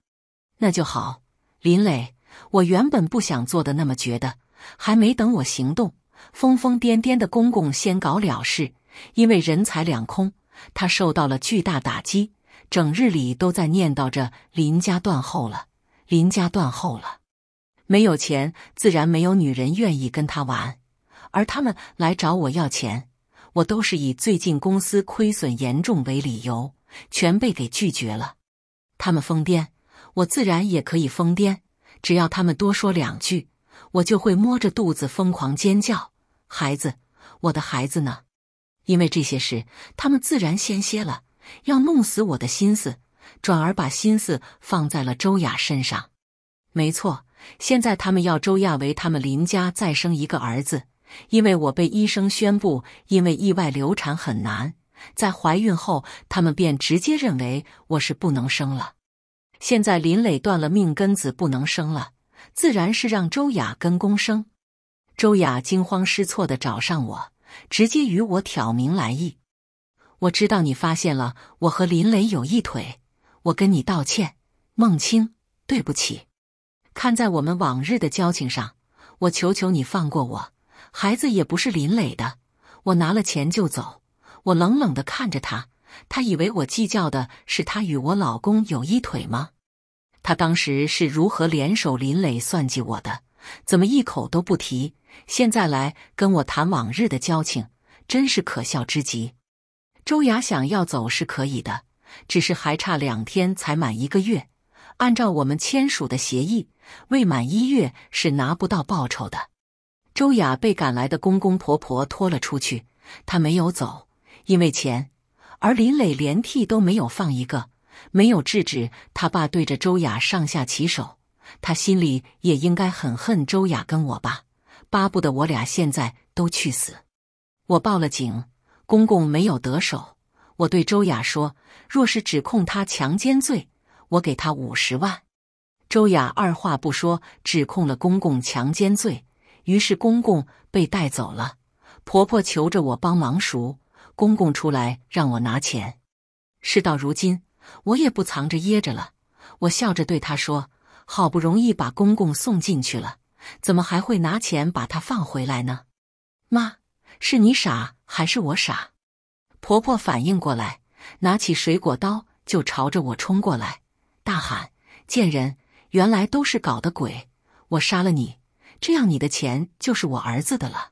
Speaker 1: 那就好，林磊，我原本不想做的那么绝的，还没等我行动。疯疯癫癫的公公先搞了事，因为人财两空，他受到了巨大打击，整日里都在念叨着：“林家断后了，林家断后了。”没有钱，自然没有女人愿意跟他玩。而他们来找我要钱，我都是以最近公司亏损严重为理由，全被给拒绝了。他们疯癫，我自然也可以疯癫，只要他们多说两句。我就会摸着肚子疯狂尖叫，孩子，我的孩子呢？因为这些事，他们自然先歇了，要弄死我的心思，转而把心思放在了周雅身上。没错，现在他们要周亚为他们林家再生一个儿子，因为我被医生宣布因为意外流产很难，在怀孕后，他们便直接认为我是不能生了。现在林磊断了命根子，不能生了。自然是让周雅跟公生。周雅惊慌失措的找上我，直接与我挑明来意。我知道你发现了我和林磊有一腿，我跟你道歉，孟青，对不起。看在我们往日的交情上，我求求你放过我。孩子也不是林磊的，我拿了钱就走。我冷冷的看着他，他以为我计较的是他与我老公有一腿吗？他当时是如何联手林磊算计我的？怎么一口都不提？现在来跟我谈往日的交情，真是可笑之极。周雅想要走是可以的，只是还差两天才满一个月，按照我们签署的协议，未满一月是拿不到报酬的。周雅被赶来的公公婆婆拖了出去，她没有走，因为钱。而林磊连屁都没有放一个。没有制止他爸对着周雅上下其手，他心里也应该很恨周雅跟我爸，巴不得我俩现在都去死。我报了警，公公没有得手。我对周雅说，若是指控他强奸罪，我给他五十万。周雅二话不说，指控了公公强奸罪，于是公公被带走了。婆婆求着我帮忙赎，公公出来让我拿钱。事到如今。我也不藏着掖着了，我笑着对她说：“好不容易把公公送进去了，怎么还会拿钱把他放回来呢？”妈，是你傻还是我傻？婆婆反应过来，拿起水果刀就朝着我冲过来，大喊：“贱人！原来都是搞的鬼！我杀了你，这样你的钱就是我儿子的了。”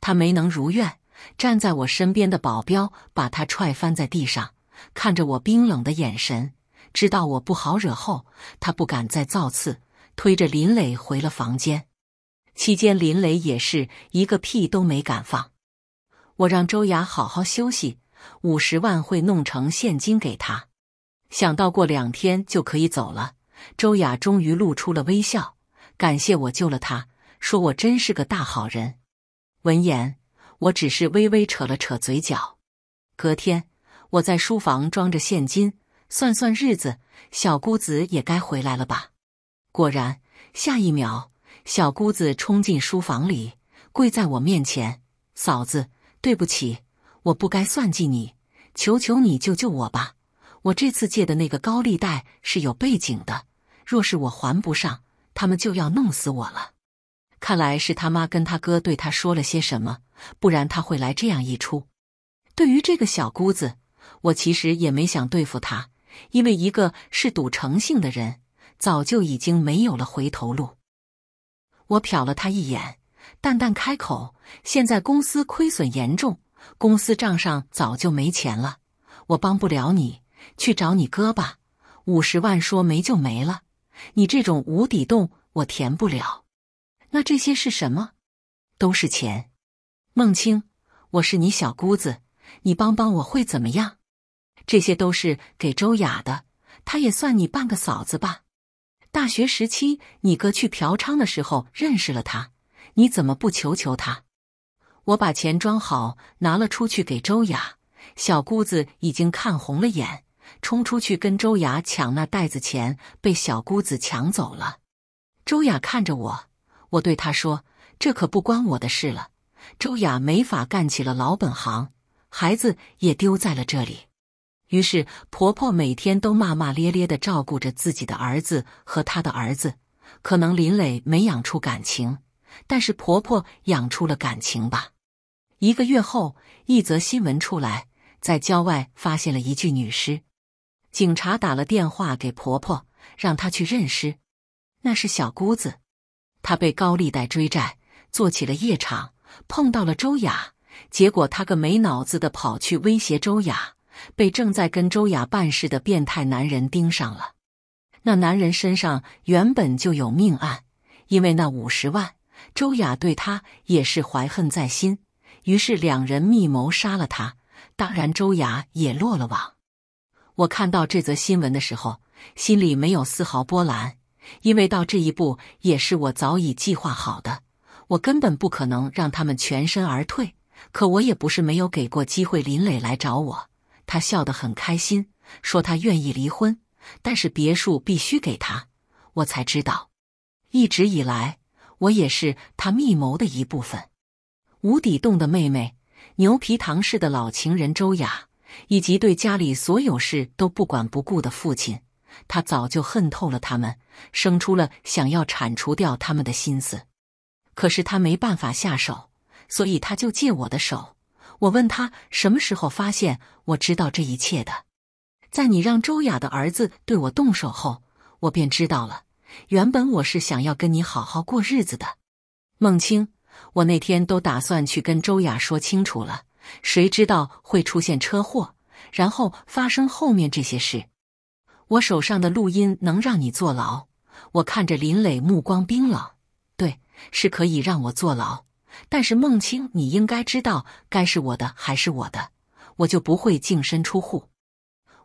Speaker 1: 她没能如愿，站在我身边的保镖把她踹翻在地上。看着我冰冷的眼神，知道我不好惹后，他不敢再造次，推着林磊回了房间。期间，林磊也是一个屁都没敢放。我让周雅好好休息，五十万会弄成现金给他。想到过两天就可以走了，周雅终于露出了微笑，感谢我救了他，说我真是个大好人。闻言，我只是微微扯了扯嘴角。隔天。我在书房装着现金，算算日子，小姑子也该回来了吧。果然，下一秒，小姑子冲进书房里，跪在我面前：“嫂子，对不起，我不该算计你，求求你救救我吧！我这次借的那个高利贷是有背景的，若是我还不上，他们就要弄死我了。看来是他妈跟他哥对他说了些什么，不然他会来这样一出。对于这个小姑子。”我其实也没想对付他，因为一个是赌成性的人，早就已经没有了回头路。我瞟了他一眼，淡淡开口：“现在公司亏损严重，公司账上早就没钱了，我帮不了你，去找你哥吧。五十万说没就没了，你这种无底洞我填不了。那这些是什么？都是钱。孟青，我是你小姑子，你帮帮我会怎么样？”这些都是给周雅的，她也算你半个嫂子吧。大学时期，你哥去嫖娼的时候认识了她，你怎么不求求她？我把钱装好，拿了出去给周雅。小姑子已经看红了眼，冲出去跟周雅抢那袋子钱，被小姑子抢走了。周雅看着我，我对她说：“这可不关我的事了。”周雅没法干起了老本行，孩子也丢在了这里。于是婆婆每天都骂骂咧咧地照顾着自己的儿子和他的儿子。可能林磊没养出感情，但是婆婆养出了感情吧。一个月后，一则新闻出来，在郊外发现了一具女尸，警察打了电话给婆婆，让她去认尸。那是小姑子，她被高利贷追债，做起了夜场，碰到了周雅，结果她个没脑子的跑去威胁周雅。被正在跟周雅办事的变态男人盯上了，那男人身上原本就有命案，因为那五十万，周雅对他也是怀恨在心，于是两人密谋杀了他。当然，周雅也落了网。我看到这则新闻的时候，心里没有丝毫波澜，因为到这一步也是我早已计划好的。我根本不可能让他们全身而退，可我也不是没有给过机会林磊来找我。他笑得很开心，说他愿意离婚，但是别墅必须给他。我才知道，一直以来我也是他密谋的一部分。无底洞的妹妹、牛皮糖式的老情人周雅，以及对家里所有事都不管不顾的父亲，他早就恨透了他们，生出了想要铲除掉他们的心思。可是他没办法下手，所以他就借我的手。我问他什么时候发现我知道这一切的？在你让周雅的儿子对我动手后，我便知道了。原本我是想要跟你好好过日子的，孟青，我那天都打算去跟周雅说清楚了，谁知道会出现车祸，然后发生后面这些事。我手上的录音能让你坐牢。我看着林磊，目光冰冷。对，是可以让我坐牢。但是孟清，你应该知道该是我的还是我的，我就不会净身出户。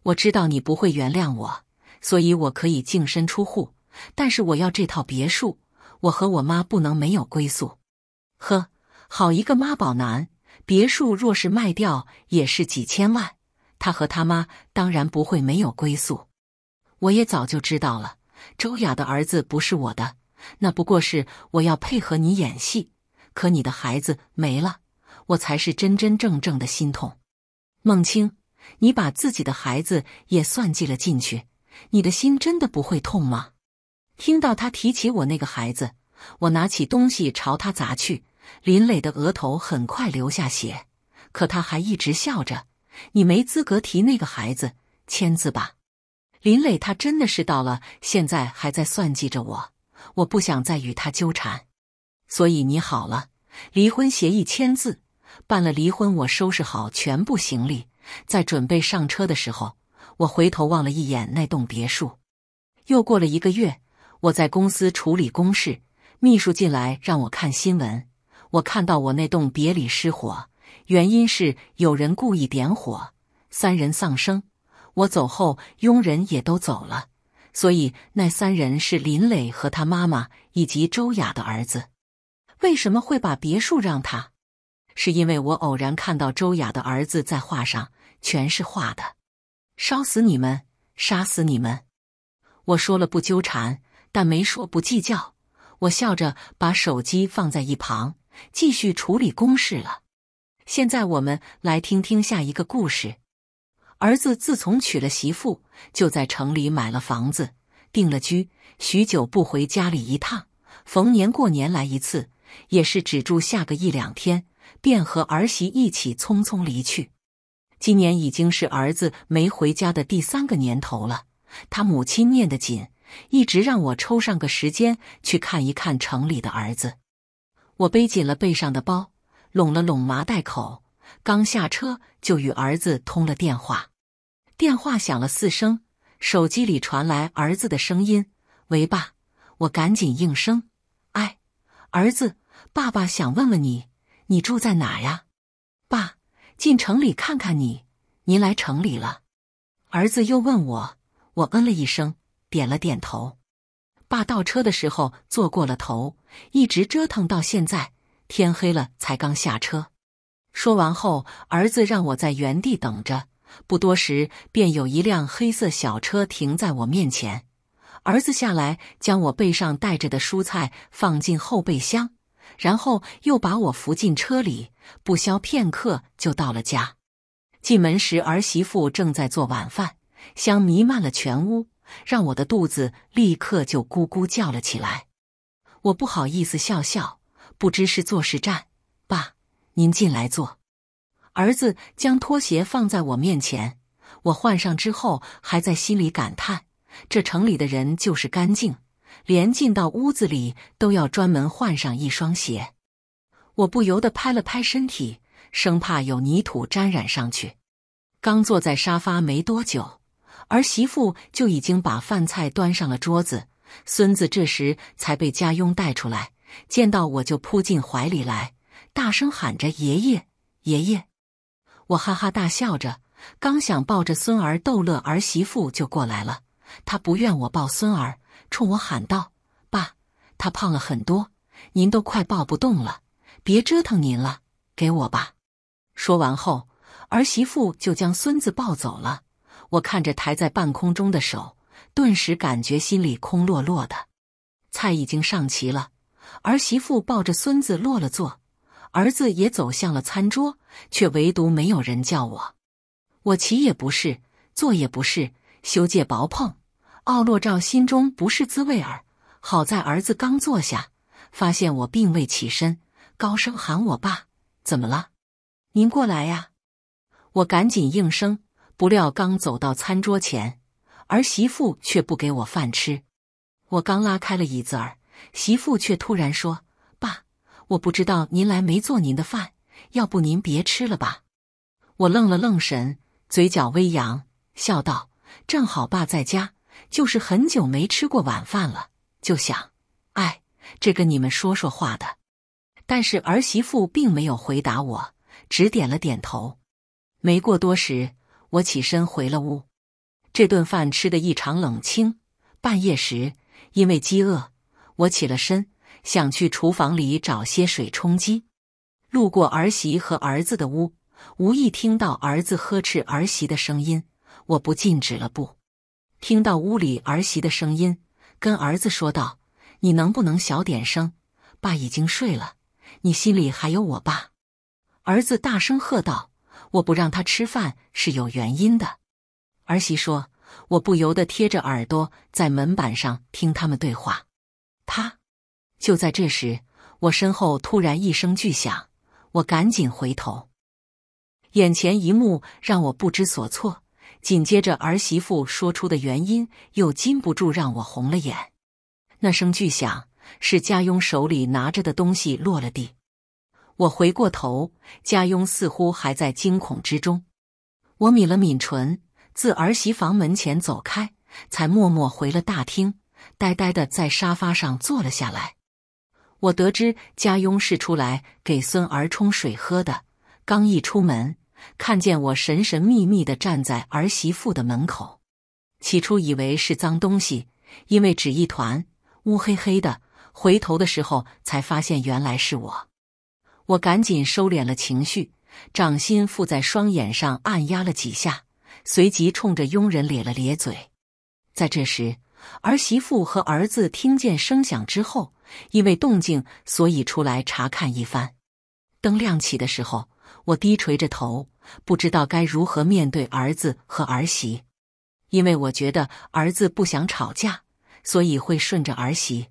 Speaker 1: 我知道你不会原谅我，所以我可以净身出户。但是我要这套别墅，我和我妈不能没有归宿。呵，好一个妈宝男！别墅若是卖掉，也是几千万，他和他妈当然不会没有归宿。我也早就知道了，周雅的儿子不是我的，那不过是我要配合你演戏。可你的孩子没了，我才是真真正正的心痛。孟青，你把自己的孩子也算计了进去，你的心真的不会痛吗？听到他提起我那个孩子，我拿起东西朝他砸去。林磊的额头很快流下血，可他还一直笑着。你没资格提那个孩子，签字吧。林磊，他真的是到了现在还在算计着我，我不想再与他纠缠。所以你好了，离婚协议签字，办了离婚。我收拾好全部行李，在准备上车的时候，我回头望了一眼那栋别墅。又过了一个月，我在公司处理公事，秘书进来让我看新闻。我看到我那栋别墅失火，原因是有人故意点火，三人丧生。我走后，佣人也都走了，所以那三人是林磊和他妈妈以及周雅的儿子。为什么会把别墅让他？是因为我偶然看到周雅的儿子在画上，全是画的，烧死你们，杀死你们！我说了不纠缠，但没说不计较。我笑着把手机放在一旁，继续处理公事了。现在我们来听听下一个故事。儿子自从娶了媳妇，就在城里买了房子，定了居，许久不回家里一趟，逢年过年来一次。也是只住下个一两天，便和儿媳一起匆匆离去。今年已经是儿子没回家的第三个年头了，他母亲念得紧，一直让我抽上个时间去看一看城里的儿子。我背紧了背上的包，拢了拢麻袋口，刚下车就与儿子通了电话。电话响了四声，手机里传来儿子的声音：“喂，爸。”我赶紧应声：“哎，儿子。”爸爸想问问你，你住在哪呀？爸，进城里看看你。您来城里了。儿子又问我，我嗯了一声，点了点头。爸倒车的时候坐过了头，一直折腾到现在，天黑了才刚下车。说完后，儿子让我在原地等着。不多时，便有一辆黑色小车停在我面前。儿子下来，将我背上带着的蔬菜放进后备箱。然后又把我扶进车里，不消片刻就到了家。进门时，儿媳妇正在做晚饭，香弥漫了全屋，让我的肚子立刻就咕咕叫了起来。我不好意思笑笑，不知是坐是站。爸，您进来坐。儿子将拖鞋放在我面前，我换上之后，还在心里感叹：这城里的人就是干净。连进到屋子里都要专门换上一双鞋，我不由得拍了拍身体，生怕有泥土沾染上去。刚坐在沙发没多久，儿媳妇就已经把饭菜端上了桌子。孙子这时才被家佣带出来，见到我就扑进怀里来，大声喊着“爷爷，爷爷！”我哈哈大笑着，刚想抱着孙儿逗乐，儿媳妇就过来了，她不愿我抱孙儿。冲我喊道：“爸，他胖了很多，您都快抱不动了，别折腾您了，给我吧。”说完后，儿媳妇就将孙子抱走了。我看着抬在半空中的手，顿时感觉心里空落落的。菜已经上齐了，儿媳妇抱着孙子落了座，儿子也走向了餐桌，却唯独没有人叫我。我起也不是，坐也不是，修借薄碰。奥洛照心中不是滋味儿，好在儿子刚坐下，发现我并未起身，高声喊：“我爸，怎么了？您过来呀！”我赶紧应声，不料刚走到餐桌前，儿媳妇却不给我饭吃。我刚拉开了椅子儿，媳妇却突然说：“爸，我不知道您来没做您的饭，要不您别吃了吧？”我愣了愣神，嘴角微扬，笑道：“正好爸在家。”就是很久没吃过晚饭了，就想，哎，这跟你们说说话的。但是儿媳妇并没有回答我，只点了点头。没过多时，我起身回了屋。这顿饭吃得异常冷清。半夜时，因为饥饿，我起了身，想去厨房里找些水充饥。路过儿媳和儿子的屋，无意听到儿子呵斥儿媳的声音：“我不禁止了，步。听到屋里儿媳的声音，跟儿子说道：“你能不能小点声？爸已经睡了，你心里还有我爸？”儿子大声喝道：“我不让他吃饭是有原因的。”儿媳说：“我不由得贴着耳朵在门板上听他们对话。”他，就在这时，我身后突然一声巨响，我赶紧回头，眼前一幕让我不知所措。紧接着，儿媳妇说出的原因又禁不住让我红了眼。那声巨响是家庸手里拿着的东西落了地。我回过头，家庸似乎还在惊恐之中。我抿了抿唇，自儿媳房门前走开，才默默回了大厅，呆呆的在沙发上坐了下来。我得知家庸是出来给孙儿冲水喝的，刚一出门。看见我神神秘秘的站在儿媳妇的门口，起初以为是脏东西，因为纸一团乌黑黑的。回头的时候才发现原来是我。我赶紧收敛了情绪，掌心附在双眼上按压了几下，随即冲着佣人咧了咧嘴。在这时，儿媳妇和儿子听见声响之后，因为动静，所以出来查看一番。灯亮起的时候。我低垂着头，不知道该如何面对儿子和儿媳，因为我觉得儿子不想吵架，所以会顺着儿媳；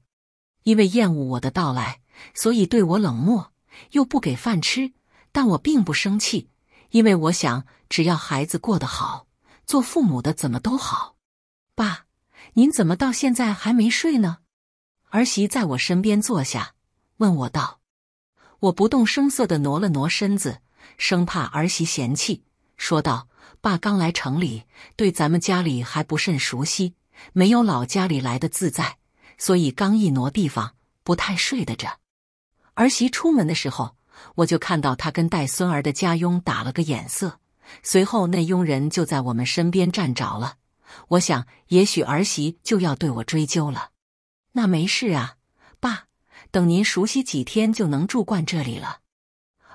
Speaker 1: 因为厌恶我的到来，所以对我冷漠，又不给饭吃。但我并不生气，因为我想，只要孩子过得好，做父母的怎么都好。爸，您怎么到现在还没睡呢？儿媳在我身边坐下，问我道。我不动声色的挪了挪身子。生怕儿媳嫌弃，说道：“爸刚来城里，对咱们家里还不甚熟悉，没有老家里来的自在，所以刚一挪地方，不太睡得着。”儿媳出门的时候，我就看到她跟带孙儿的家佣打了个眼色，随后那佣人就在我们身边站着了。我想，也许儿媳就要对我追究了。那没事啊，爸，等您熟悉几天就能住惯这里了。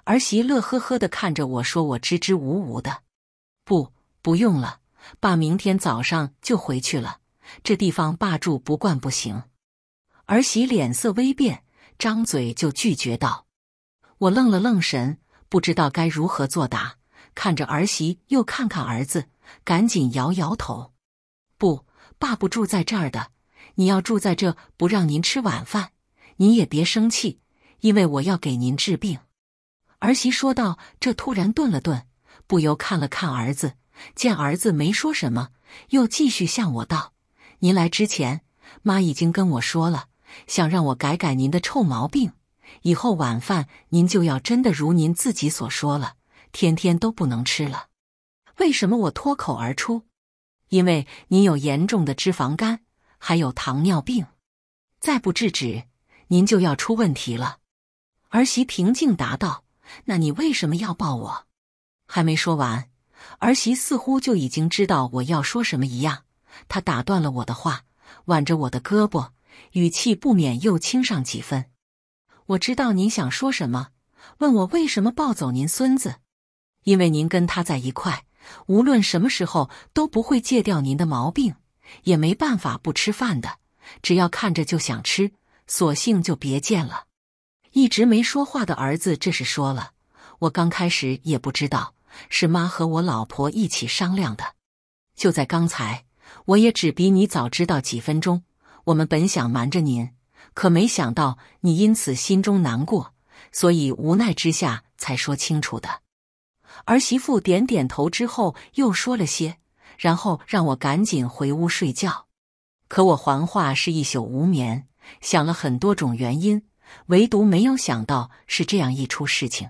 Speaker 1: 儿媳乐呵呵的看着我说：“我支支吾吾的，不，不用了，爸，明天早上就回去了。这地方爸住不惯不行。”儿媳脸色微变，张嘴就拒绝道：“我愣了愣神，不知道该如何作答，看着儿媳又看看儿子，赶紧摇摇头：‘不，爸不住在这儿的。你要住在这，不让您吃晚饭，您也别生气，因为我要给您治病。’”儿媳说道，这突然顿了顿，不由看了看儿子，见儿子没说什么，又继续向我道：“您来之前，妈已经跟我说了，想让我改改您的臭毛病。以后晚饭您就要真的如您自己所说了，天天都不能吃了。”为什么我脱口而出？因为您有严重的脂肪肝，还有糖尿病，再不制止，您就要出问题了。”儿媳平静答道。那你为什么要抱我？还没说完，儿媳似乎就已经知道我要说什么一样，她打断了我的话，挽着我的胳膊，语气不免又轻上几分。我知道您想说什么，问我为什么抱走您孙子？因为您跟他在一块，无论什么时候都不会戒掉您的毛病，也没办法不吃饭的，只要看着就想吃，索性就别见了。一直没说话的儿子，这是说了。我刚开始也不知道，是妈和我老婆一起商量的。就在刚才，我也只比你早知道几分钟。我们本想瞒着您，可没想到你因此心中难过，所以无奈之下才说清楚的。儿媳妇点点头之后，又说了些，然后让我赶紧回屋睡觉。可我还话是一宿无眠，想了很多种原因。唯独没有想到是这样一出事情，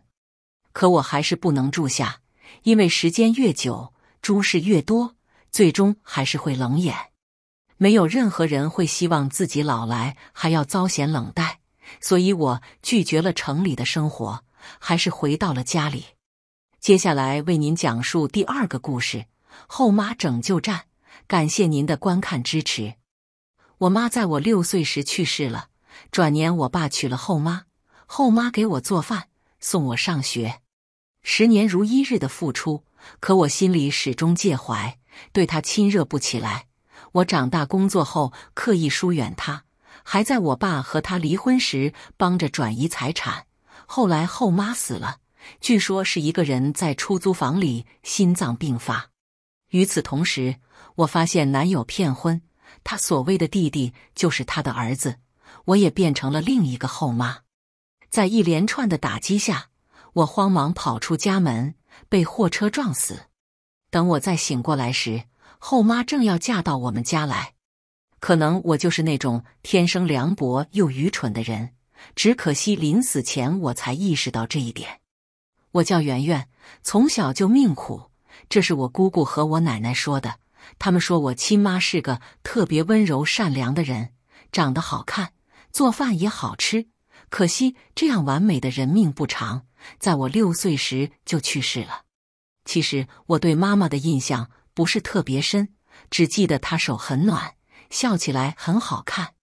Speaker 1: 可我还是不能住下，因为时间越久，诸事越多，最终还是会冷眼。没有任何人会希望自己老来还要遭嫌冷待，所以我拒绝了城里的生活，还是回到了家里。接下来为您讲述第二个故事《后妈拯救战》，感谢您的观看支持。我妈在我六岁时去世了。转年，我爸娶了后妈，后妈给我做饭，送我上学，十年如一日的付出。可我心里始终介怀，对他亲热不起来。我长大工作后，刻意疏远他，还在我爸和他离婚时帮着转移财产。后来后妈死了，据说是一个人在出租房里心脏病发。与此同时，我发现男友骗婚，他所谓的弟弟就是他的儿子。我也变成了另一个后妈，在一连串的打击下，我慌忙跑出家门，被货车撞死。等我再醒过来时，后妈正要嫁到我们家来。可能我就是那种天生凉薄又愚蠢的人，只可惜临死前我才意识到这一点。我叫圆圆，从小就命苦。这是我姑姑和我奶奶说的，他们说我亲妈是个特别温柔善良的人，长得好看。做饭也好吃，可惜这样完美的人命不长，在我六岁时就去世了。其实我对妈妈的印象不是特别深，只记得她手很暖，笑起来很好看。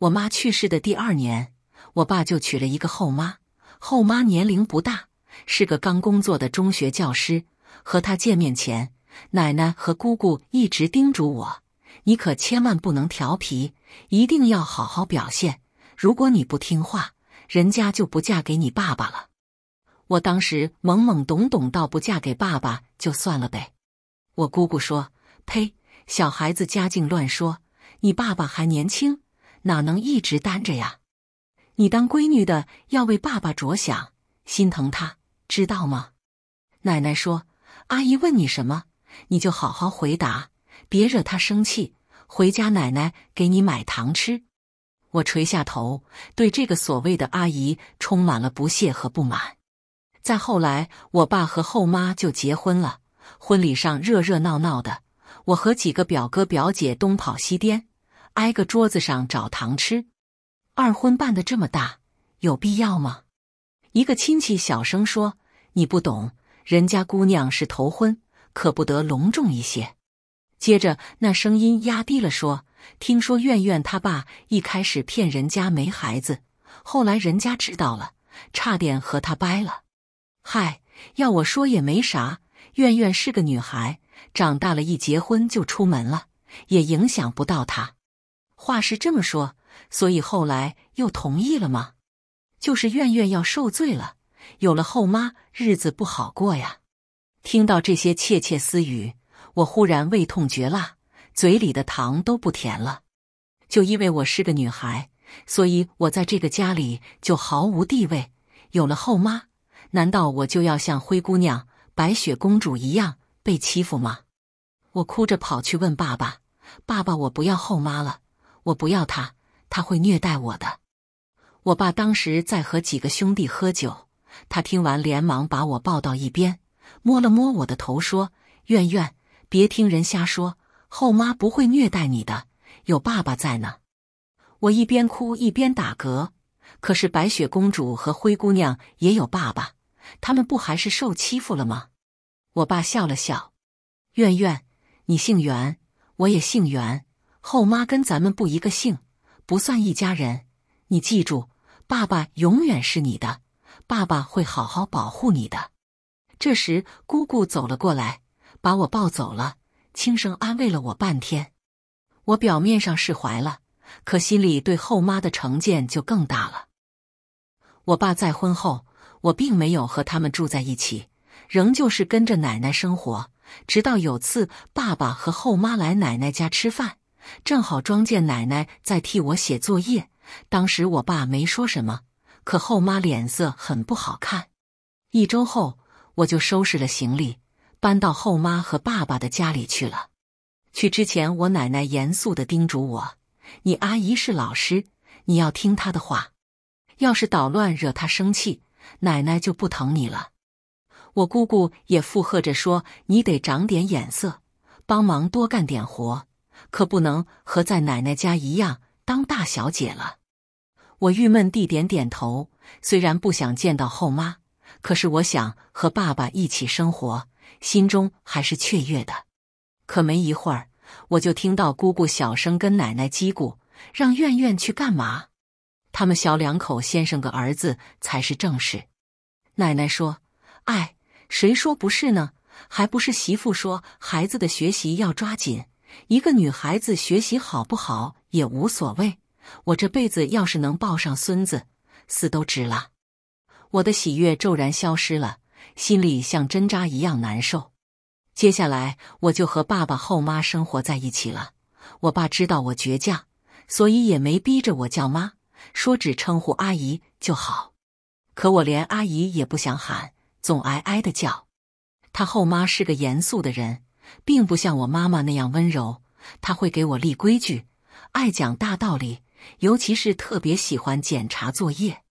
Speaker 1: 我妈去世的第二年，我爸就娶了一个后妈，后妈年龄不大，是个刚工作的中学教师。和她见面前，奶奶和姑姑一直叮嘱我。你可千万不能调皮，一定要好好表现。如果你不听话，人家就不嫁给你爸爸了。我当时懵懵懂懂，到不嫁给爸爸就算了呗。我姑姑说：“呸，小孩子家境乱说。你爸爸还年轻，哪能一直单着呀？你当闺女的要为爸爸着想，心疼他，知道吗？”奶奶说：“阿姨问你什么，你就好好回答，别惹他生气。”回家，奶奶给你买糖吃。我垂下头，对这个所谓的阿姨充满了不屑和不满。再后来，我爸和后妈就结婚了，婚礼上热热闹闹的，我和几个表哥表姐东跑西颠，挨个桌子上找糖吃。二婚办的这么大，有必要吗？一个亲戚小声说：“你不懂，人家姑娘是头婚，可不得隆重一些。”接着，那声音压低了说：“听说苑苑他爸一开始骗人家没孩子，后来人家知道了，差点和他掰了。嗨，要我说也没啥，苑苑是个女孩，长大了一结婚就出门了，也影响不到她。话是这么说，所以后来又同意了吗？就是苑苑要受罪了，有了后妈，日子不好过呀。听到这些窃窃私语。”我忽然胃痛绝辣，嘴里的糖都不甜了。就因为我是个女孩，所以我在这个家里就毫无地位。有了后妈，难道我就要像灰姑娘、白雪公主一样被欺负吗？我哭着跑去问爸爸：“爸爸，我不要后妈了，我不要她，她会虐待我的。”我爸当时在和几个兄弟喝酒，他听完连忙把我抱到一边，摸了摸我的头，说：“苑苑。”别听人瞎说，后妈不会虐待你的，有爸爸在呢。我一边哭一边打嗝。可是白雪公主和灰姑娘也有爸爸，他们不还是受欺负了吗？我爸笑了笑：“苑苑，你姓袁，我也姓袁，后妈跟咱们不一个姓，不算一家人。你记住，爸爸永远是你的，爸爸会好好保护你的。”这时，姑姑走了过来。把我抱走了，轻声安慰了我半天。我表面上释怀了，可心里对后妈的成见就更大了。我爸再婚后，我并没有和他们住在一起，仍旧是跟着奶奶生活。直到有次，爸爸和后妈来奶奶家吃饭，正好撞见奶奶在替我写作业。当时我爸没说什么，可后妈脸色很不好看。一周后，我就收拾了行李。搬到后妈和爸爸的家里去了。去之前，我奶奶严肃地叮嘱我：“你阿姨是老师，你要听她的话。要是捣乱惹她生气，奶奶就不疼你了。”我姑姑也附和着说：“你得长点眼色，帮忙多干点活，可不能和在奶奶家一样当大小姐了。”我郁闷地点点头。虽然不想见到后妈，可是我想和爸爸一起生活。心中还是雀跃的，可没一会儿，我就听到姑姑小声跟奶奶嘀咕：“让苑苑去干嘛？他们小两口先生个儿子才是正事。”奶奶说：“哎，谁说不是呢？还不是媳妇说孩子的学习要抓紧。一个女孩子学习好不好也无所谓。我这辈子要是能抱上孙子，死都值了。”我的喜悦骤然消失了。心里像针扎一样难受。接下来我就和爸爸后妈生活在一起了。我爸知道我倔强，所以也没逼着我叫妈，说只称呼阿姨就好。可我连阿姨也不想喊，总挨挨的叫。他后妈是个严肃的人，并不像我妈妈那样温柔。他会给我立规矩，爱讲大道理，尤其是特别喜欢检查作业。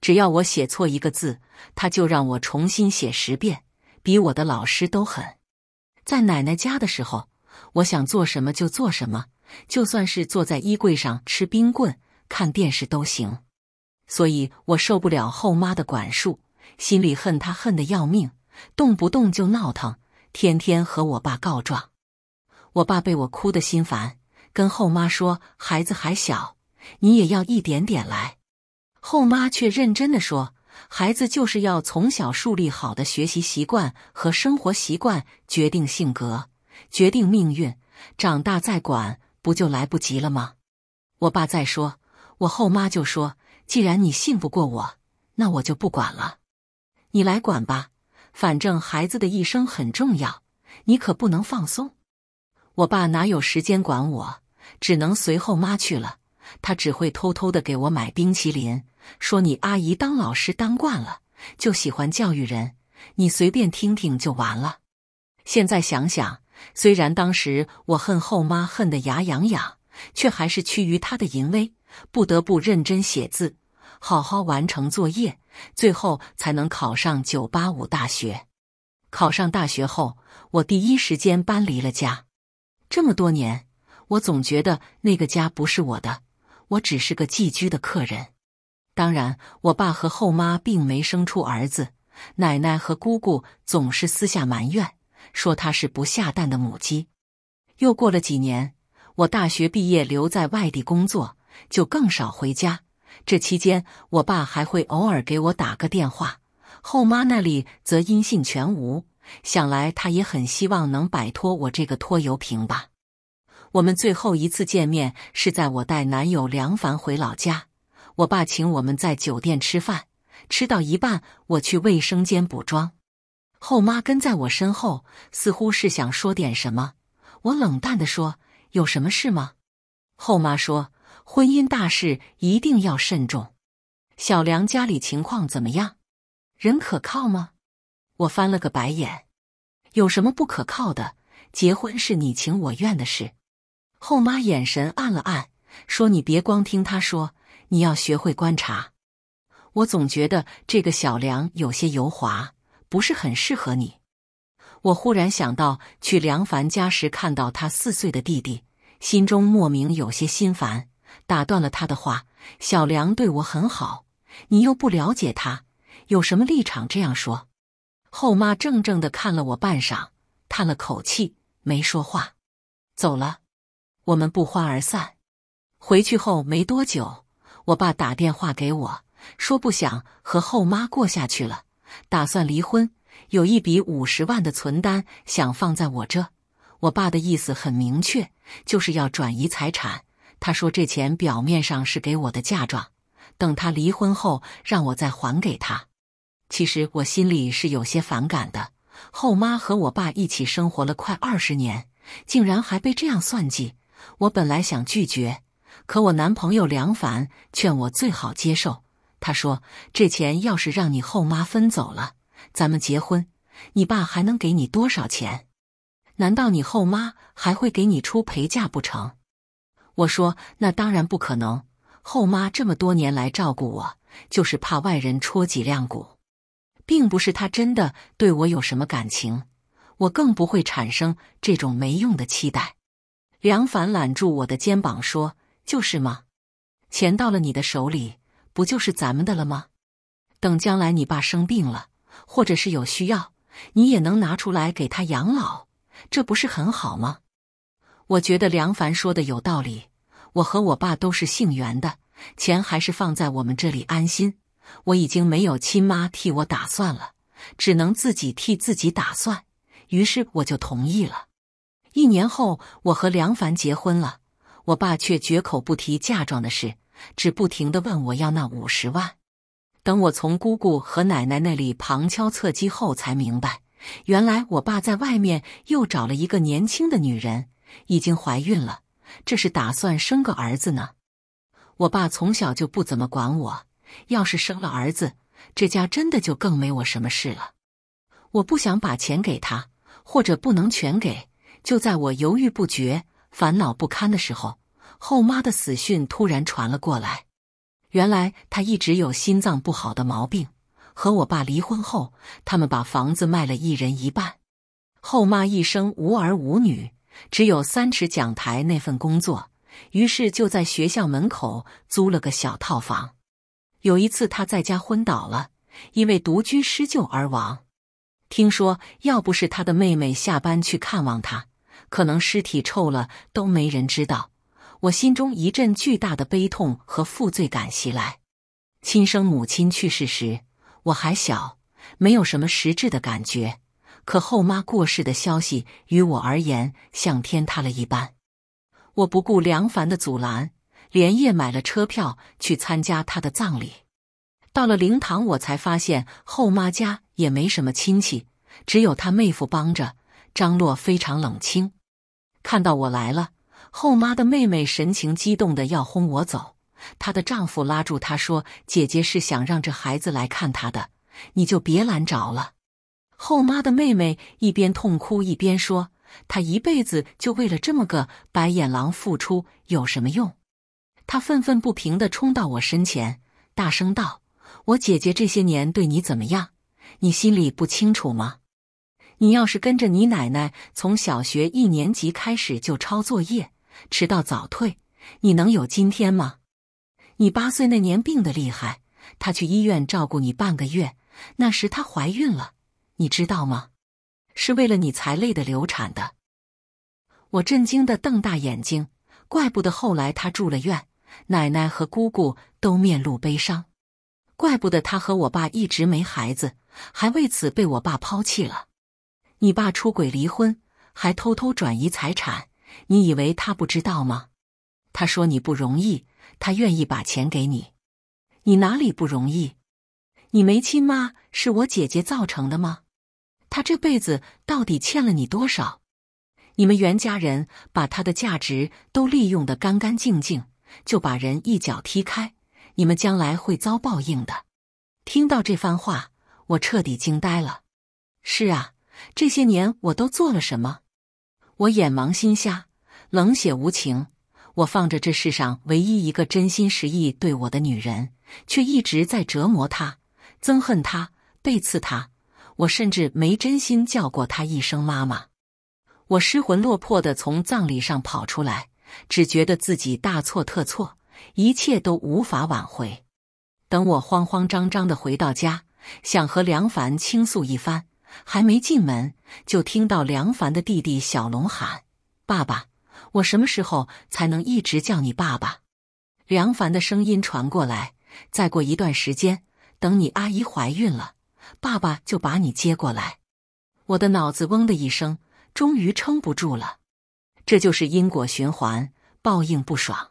Speaker 1: 只要我写错一个字，他就让我重新写十遍，比我的老师都狠。在奶奶家的时候，我想做什么就做什么，就算是坐在衣柜上吃冰棍、看电视都行。所以我受不了后妈的管束，心里恨她恨得要命，动不动就闹腾，天天和我爸告状。我爸被我哭得心烦，跟后妈说：“孩子还小，你也要一点点来。”后妈却认真的说：“孩子就是要从小树立好的学习习惯和生活习惯，决定性格，决定命运。长大再管，不就来不及了吗？”我爸再说，我后妈就说：“既然你信不过我，那我就不管了，你来管吧。反正孩子的一生很重要，你可不能放松。”我爸哪有时间管我，只能随后妈去了。他只会偷偷的给我买冰淇淋。说你阿姨当老师当惯了，就喜欢教育人，你随便听听就完了。现在想想，虽然当时我恨后妈恨得牙痒痒，却还是屈于她的淫威，不得不认真写字，好好完成作业，最后才能考上九八五大学。考上大学后，我第一时间搬离了家。这么多年，我总觉得那个家不是我的，我只是个寄居的客人。当然，我爸和后妈并没生出儿子，奶奶和姑姑总是私下埋怨，说他是不下蛋的母鸡。又过了几年，我大学毕业留在外地工作，就更少回家。这期间，我爸还会偶尔给我打个电话，后妈那里则音信全无。想来他也很希望能摆脱我这个拖油瓶吧。我们最后一次见面是在我带男友梁凡回老家。我爸请我们在酒店吃饭，吃到一半，我去卫生间补妆，后妈跟在我身后，似乎是想说点什么。我冷淡的说：“有什么事吗？”后妈说：“婚姻大事一定要慎重。”小梁家里情况怎么样？人可靠吗？我翻了个白眼：“有什么不可靠的？结婚是你情我愿的事。”后妈眼神暗了暗，说：“你别光听他说。”你要学会观察。我总觉得这个小梁有些油滑，不是很适合你。我忽然想到去梁凡家时看到他四岁的弟弟，心中莫名有些心烦，打断了他的话。小梁对我很好，你又不了解他，有什么立场这样说？后妈怔怔的看了我半晌，叹了口气，没说话，走了。我们不欢而散。回去后没多久。我爸打电话给我，说不想和后妈过下去了，打算离婚。有一笔五十万的存单想放在我这。我爸的意思很明确，就是要转移财产。他说这钱表面上是给我的嫁妆，等他离婚后让我再还给他。其实我心里是有些反感的。后妈和我爸一起生活了快二十年，竟然还被这样算计。我本来想拒绝。可我男朋友梁凡劝我最好接受，他说：“这钱要是让你后妈分走了，咱们结婚，你爸还能给你多少钱？难道你后妈还会给你出陪嫁不成？”我说：“那当然不可能，后妈这么多年来照顾我，就是怕外人戳脊梁骨，并不是她真的对我有什么感情，我更不会产生这种没用的期待。”梁凡揽住我的肩膀说。就是嘛，钱到了你的手里，不就是咱们的了吗？等将来你爸生病了，或者是有需要，你也能拿出来给他养老，这不是很好吗？我觉得梁凡说的有道理，我和我爸都是姓袁的，钱还是放在我们这里安心。我已经没有亲妈替我打算了，只能自己替自己打算。于是我就同意了。一年后，我和梁凡结婚了。我爸却绝口不提嫁妆的事，只不停的问我要那五十万。等我从姑姑和奶奶那里旁敲侧击后，才明白，原来我爸在外面又找了一个年轻的女人，已经怀孕了，这是打算生个儿子呢。我爸从小就不怎么管我，要是生了儿子，这家真的就更没我什么事了。我不想把钱给他，或者不能全给。就在我犹豫不决、烦恼不堪的时候。后妈的死讯突然传了过来，原来她一直有心脏不好的毛病。和我爸离婚后，他们把房子卖了一人一半。后妈一生无儿无女，只有三尺讲台那份工作，于是就在学校门口租了个小套房。有一次他在家昏倒了，因为独居失救而亡。听说要不是他的妹妹下班去看望他，可能尸体臭了都没人知道。我心中一阵巨大的悲痛和负罪感袭来。亲生母亲去世时我还小，没有什么实质的感觉。可后妈过世的消息于我而言像天塌了一般。我不顾梁凡的阻拦，连夜买了车票去参加他的葬礼。到了灵堂，我才发现后妈家也没什么亲戚，只有他妹夫帮着张罗，非常冷清。看到我来了。后妈的妹妹神情激动的要轰我走，她的丈夫拉住她说：“姐姐是想让这孩子来看她的，你就别拦着了。”后妈的妹妹一边痛哭一边说：“她一辈子就为了这么个白眼狼付出，有什么用？”她愤愤不平地冲到我身前，大声道：“我姐姐这些年对你怎么样，你心里不清楚吗？你要是跟着你奶奶，从小学一年级开始就抄作业。”迟到早退，你能有今天吗？你八岁那年病得厉害，她去医院照顾你半个月，那时她怀孕了，你知道吗？是为了你才累得流产的。我震惊的瞪大眼睛，怪不得后来她住了院，奶奶和姑姑都面露悲伤，怪不得她和我爸一直没孩子，还为此被我爸抛弃了。你爸出轨离婚，还偷偷转移财产。你以为他不知道吗？他说你不容易，他愿意把钱给你。你哪里不容易？你没亲妈是我姐姐造成的吗？他这辈子到底欠了你多少？你们袁家人把他的价值都利用的干干净净，就把人一脚踢开。你们将来会遭报应的。听到这番话，我彻底惊呆了。是啊，这些年我都做了什么？我眼盲心瞎，冷血无情。我放着这世上唯一一个真心实意对我的女人，却一直在折磨她、憎恨她、背刺她。我甚至没真心叫过她一声妈妈。我失魂落魄地从葬礼上跑出来，只觉得自己大错特错，一切都无法挽回。等我慌慌张张地回到家，想和梁凡倾诉一番。还没进门，就听到梁凡的弟弟小龙喊：“爸爸，我什么时候才能一直叫你爸爸？”梁凡的声音传过来：“再过一段时间，等你阿姨怀孕了，爸爸就把你接过来。”我的脑子嗡的一声，终于撑不住了。这就是因果循环，报应不爽。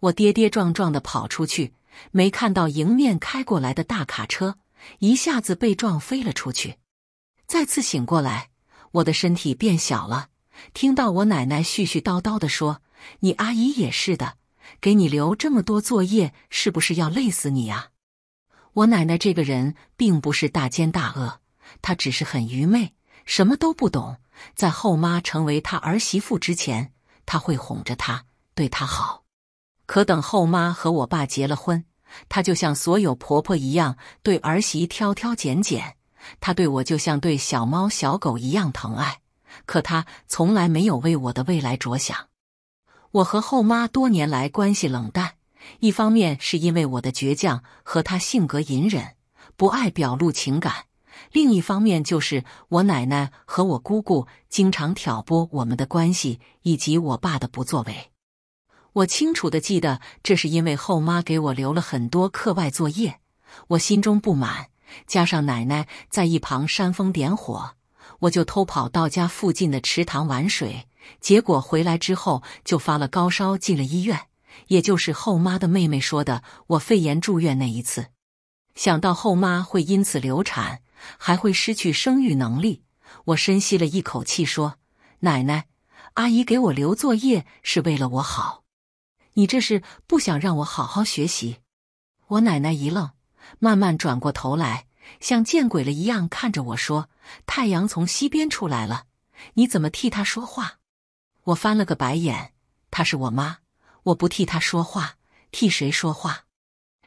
Speaker 1: 我跌跌撞撞的跑出去，没看到迎面开过来的大卡车，一下子被撞飞了出去。再次醒过来，我的身体变小了。听到我奶奶絮絮叨叨的说：“你阿姨也是的，给你留这么多作业，是不是要累死你啊？”我奶奶这个人并不是大奸大恶，她只是很愚昧，什么都不懂。在后妈成为她儿媳妇之前，她会哄着她，对她好。可等后妈和我爸结了婚，她就像所有婆婆一样，对儿媳挑挑拣拣。他对我就像对小猫小狗一样疼爱，可他从来没有为我的未来着想。我和后妈多年来关系冷淡，一方面是因为我的倔强和她性格隐忍，不爱表露情感；另一方面就是我奶奶和我姑姑经常挑拨我们的关系，以及我爸的不作为。我清楚的记得，这是因为后妈给我留了很多课外作业，我心中不满。加上奶奶在一旁煽风点火，我就偷跑到家附近的池塘玩水，结果回来之后就发了高烧，进了医院。也就是后妈的妹妹说的，我肺炎住院那一次。想到后妈会因此流产，还会失去生育能力，我深吸了一口气说：“奶奶，阿姨给我留作业是为了我好，你这是不想让我好好学习。”我奶奶一愣。慢慢转过头来，像见鬼了一样看着我说：“太阳从西边出来了，你怎么替他说话？”我翻了个白眼：“她是我妈，我不替她说话，替谁说话？”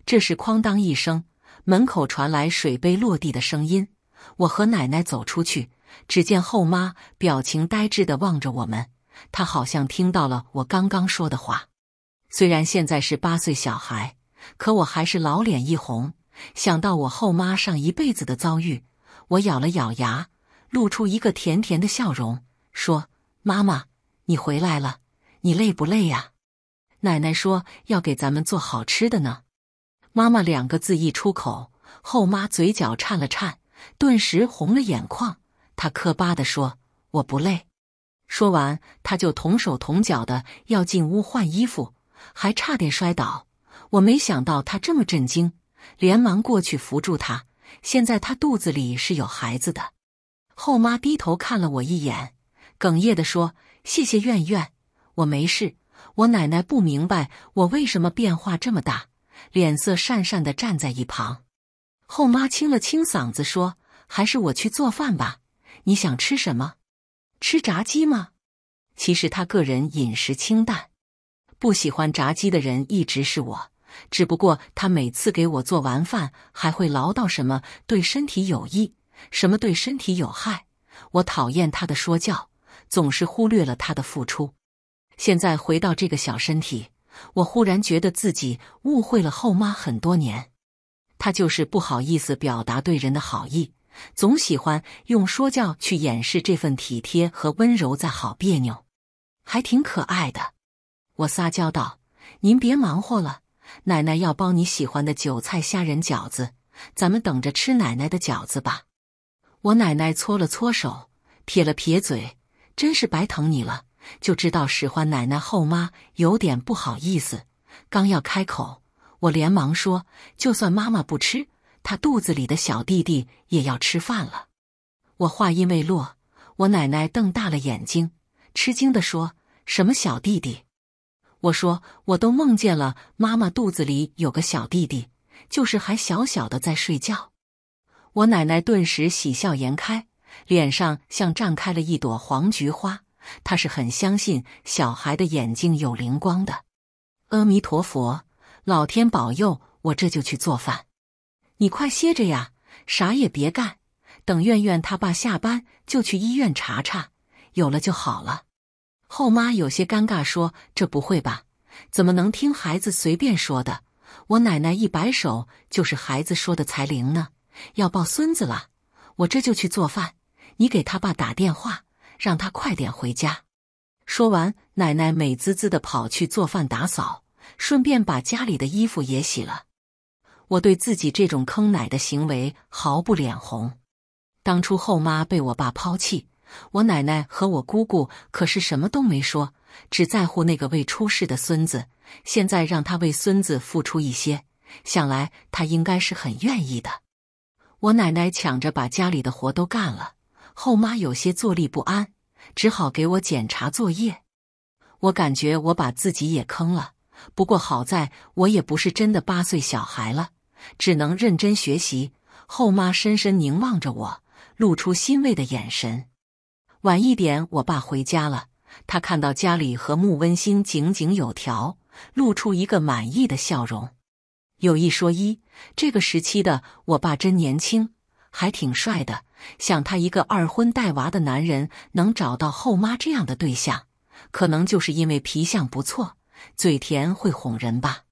Speaker 1: 这时，哐当一声，门口传来水杯落地的声音。我和奶奶走出去，只见后妈表情呆滞的望着我们，她好像听到了我刚刚说的话。虽然现在是八岁小孩，可我还是老脸一红。想到我后妈上一辈子的遭遇，我咬了咬牙，露出一个甜甜的笑容，说：“妈妈，你回来了，你累不累呀？”奶奶说要给咱们做好吃的呢。妈妈两个字一出口，后妈嘴角颤了颤，顿时红了眼眶。她磕巴地说：“我不累。”说完，她就同手同脚的要进屋换衣服，还差点摔倒。我没想到她这么震惊。连忙过去扶住他。现在他肚子里是有孩子的。后妈低头看了我一眼，哽咽地说：“谢谢苑苑，我没事。我奶奶不明白我为什么变化这么大，脸色讪讪的站在一旁。”后妈清了清嗓子说：“还是我去做饭吧。你想吃什么？吃炸鸡吗？其实他个人饮食清淡，不喜欢炸鸡的人一直是我。”只不过他每次给我做完饭，还会唠叨什么对身体有益，什么对身体有害。我讨厌他的说教，总是忽略了他的付出。现在回到这个小身体，我忽然觉得自己误会了后妈很多年。他就是不好意思表达对人的好意，总喜欢用说教去掩饰这份体贴和温柔，再好别扭，还挺可爱的。我撒娇道：“您别忙活了。”奶奶要包你喜欢的韭菜虾仁饺子，咱们等着吃奶奶的饺子吧。我奶奶搓了搓手，撇了撇嘴，真是白疼你了，就知道使唤奶奶。后妈有点不好意思，刚要开口，我连忙说：“就算妈妈不吃，她肚子里的小弟弟也要吃饭了。”我话音未落，我奶奶瞪大了眼睛，吃惊地说：“什么小弟弟？”我说，我都梦见了，妈妈肚子里有个小弟弟，就是还小小的在睡觉。我奶奶顿时喜笑颜开，脸上像绽开了一朵黄菊花。她是很相信小孩的眼睛有灵光的。阿弥陀佛，老天保佑！我这就去做饭，你快歇着呀，啥也别干。等苑苑他爸下班就去医院查查，有了就好了。后妈有些尴尬，说：“这不会吧？怎么能听孩子随便说的？”我奶奶一摆手，就是孩子说的才灵呢。要抱孙子了，我这就去做饭。你给他爸打电话，让他快点回家。说完，奶奶美滋滋的跑去做饭、打扫，顺便把家里的衣服也洗了。我对自己这种坑奶的行为毫不脸红。当初后妈被我爸抛弃。我奶奶和我姑姑可是什么都没说，只在乎那个未出世的孙子。现在让他为孙子付出一些，想来他应该是很愿意的。我奶奶抢着把家里的活都干了，后妈有些坐立不安，只好给我检查作业。我感觉我把自己也坑了，不过好在我也不是真的八岁小孩了，只能认真学习。后妈深深凝望着我，露出欣慰的眼神。晚一点，我爸回家了。他看到家里和睦温馨井井有条，露出一个满意的笑容。有一说一，这个时期的我爸真年轻，还挺帅的。想他一个二婚带娃的男人能找到后妈这样的对象，可能就是因为皮相不错，嘴甜会哄人吧。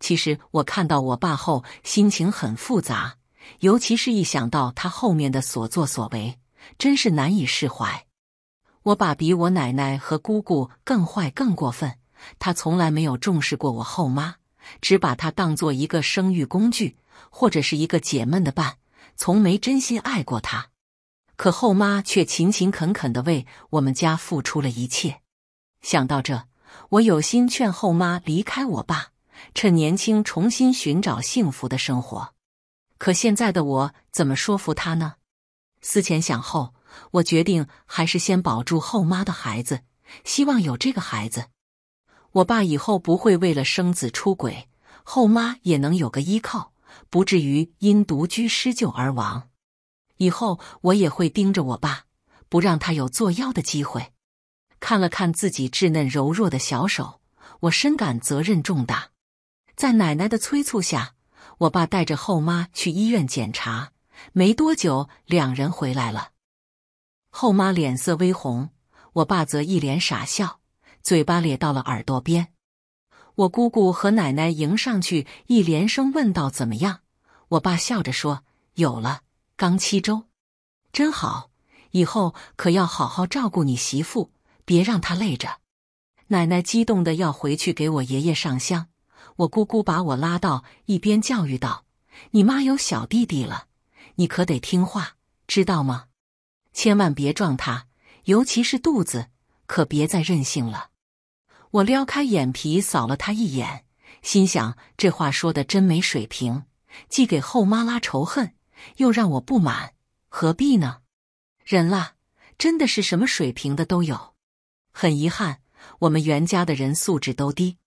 Speaker 1: 其实我看到我爸后，心情很复杂，尤其是一想到他后面的所作所为。真是难以释怀。我爸比我奶奶和姑姑更坏、更过分。他从来没有重视过我后妈，只把她当做一个生育工具或者是一个解闷的伴，从没真心爱过她。可后妈却勤勤恳恳地为我们家付出了一切。想到这，我有心劝后妈离开我爸，趁年轻重新寻找幸福的生活。可现在的我，怎么说服她呢？思前想后，我决定还是先保住后妈的孩子。希望有这个孩子，我爸以后不会为了生子出轨，后妈也能有个依靠，不至于因独居失救而亡。以后我也会盯着我爸，不让他有作妖的机会。看了看自己稚嫩柔弱的小手，我深感责任重大。在奶奶的催促下，我爸带着后妈去医院检查。没多久，两人回来了。后妈脸色微红，我爸则一脸傻笑，嘴巴咧到了耳朵边。我姑姑和奶奶迎上去，一连声问道：“怎么样？”我爸笑着说：“有了，刚七周，真好。以后可要好好照顾你媳妇，别让她累着。”奶奶激动的要回去给我爷爷上香，我姑姑把我拉到一边教育道：“你妈有小弟弟了。”你可得听话，知道吗？千万别撞他，尤其是肚子，可别再任性了。我撩开眼皮扫了他一眼，心想：这话说的真没水平，既给后妈拉仇恨，又让我不满，何必呢？人啦，真的是什么水平的都有，很遗憾，我们袁家的人素质都低。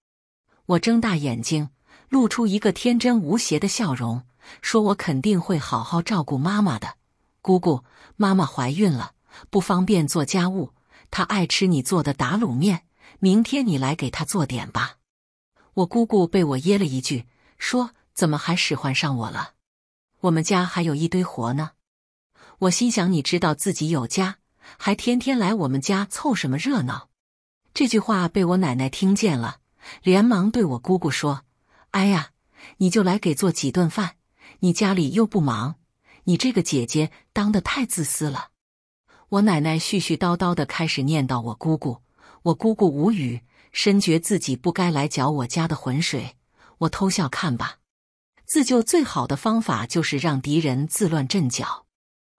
Speaker 1: 我睁大眼睛，露出一个天真无邪的笑容。说我肯定会好好照顾妈妈的，姑姑，妈妈怀孕了，不方便做家务，她爱吃你做的打卤面，明天你来给她做点吧。我姑姑被我噎了一句，说怎么还使唤上我了？我们家还有一堆活呢。我心想，你知道自己有家，还天天来我们家凑什么热闹？这句话被我奶奶听见了，连忙对我姑姑说：“哎呀，你就来给做几顿饭。”你家里又不忙，你这个姐姐当得太自私了。我奶奶絮絮叨叨的开始念叨我姑姑，我姑姑无语，深觉自己不该来搅我家的浑水。我偷笑看吧，自救最好的方法就是让敌人自乱阵脚。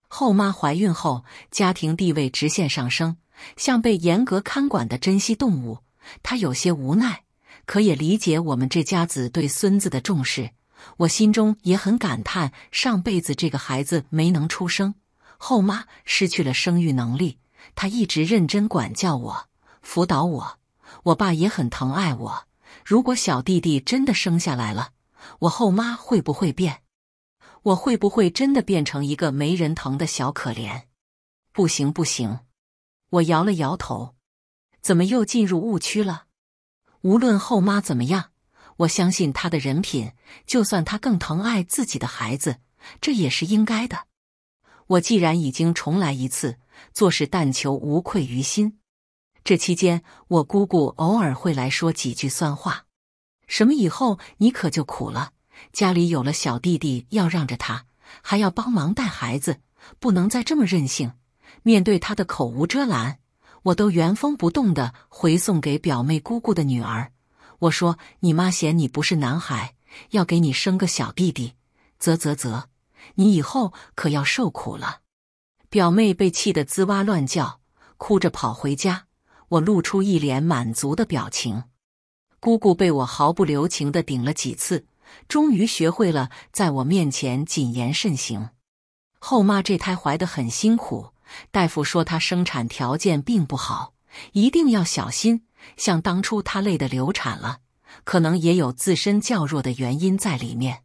Speaker 1: 后妈怀孕后，家庭地位直线上升，像被严格看管的珍稀动物。她有些无奈，可也理解我们这家子对孙子的重视。我心中也很感叹，上辈子这个孩子没能出生，后妈失去了生育能力。她一直认真管教我、辅导我，我爸也很疼爱我。如果小弟弟真的生下来了，我后妈会不会变？我会不会真的变成一个没人疼的小可怜？不行不行！我摇了摇头，怎么又进入误区了？无论后妈怎么样。我相信他的人品，就算他更疼爱自己的孩子，这也是应该的。我既然已经重来一次，做事但求无愧于心。这期间，我姑姑偶尔会来说几句酸话，什么以后你可就苦了，家里有了小弟弟要让着他，还要帮忙带孩子，不能再这么任性。面对他的口无遮拦，我都原封不动的回送给表妹姑姑的女儿。我说：“你妈嫌你不是男孩，要给你生个小弟弟。”啧啧啧，你以后可要受苦了。表妹被气得滋哇乱叫，哭着跑回家。我露出一脸满足的表情。姑姑被我毫不留情的顶了几次，终于学会了在我面前谨言慎行。后妈这胎怀的很辛苦，大夫说她生产条件并不好，一定要小心。像当初她累得流产了，可能也有自身较弱的原因在里面。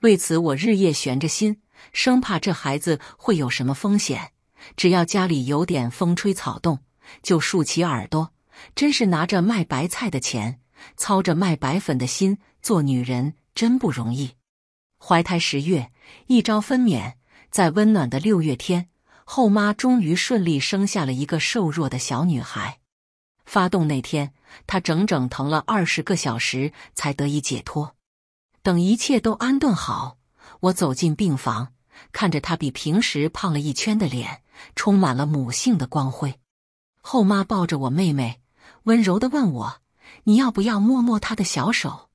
Speaker 1: 为此，我日夜悬着心，生怕这孩子会有什么风险。只要家里有点风吹草动，就竖起耳朵。真是拿着卖白菜的钱，操着卖白粉的心，做女人真不容易。怀胎十月，一朝分娩，在温暖的六月天，后妈终于顺利生下了一个瘦弱的小女孩。发动那天，他整整疼了二十个小时才得以解脱。等一切都安顿好，我走进病房，看着他比平时胖了一圈的脸，充满了母性的光辉。后妈抱着我妹妹，温柔地问我：“你要不要摸摸她的小手？”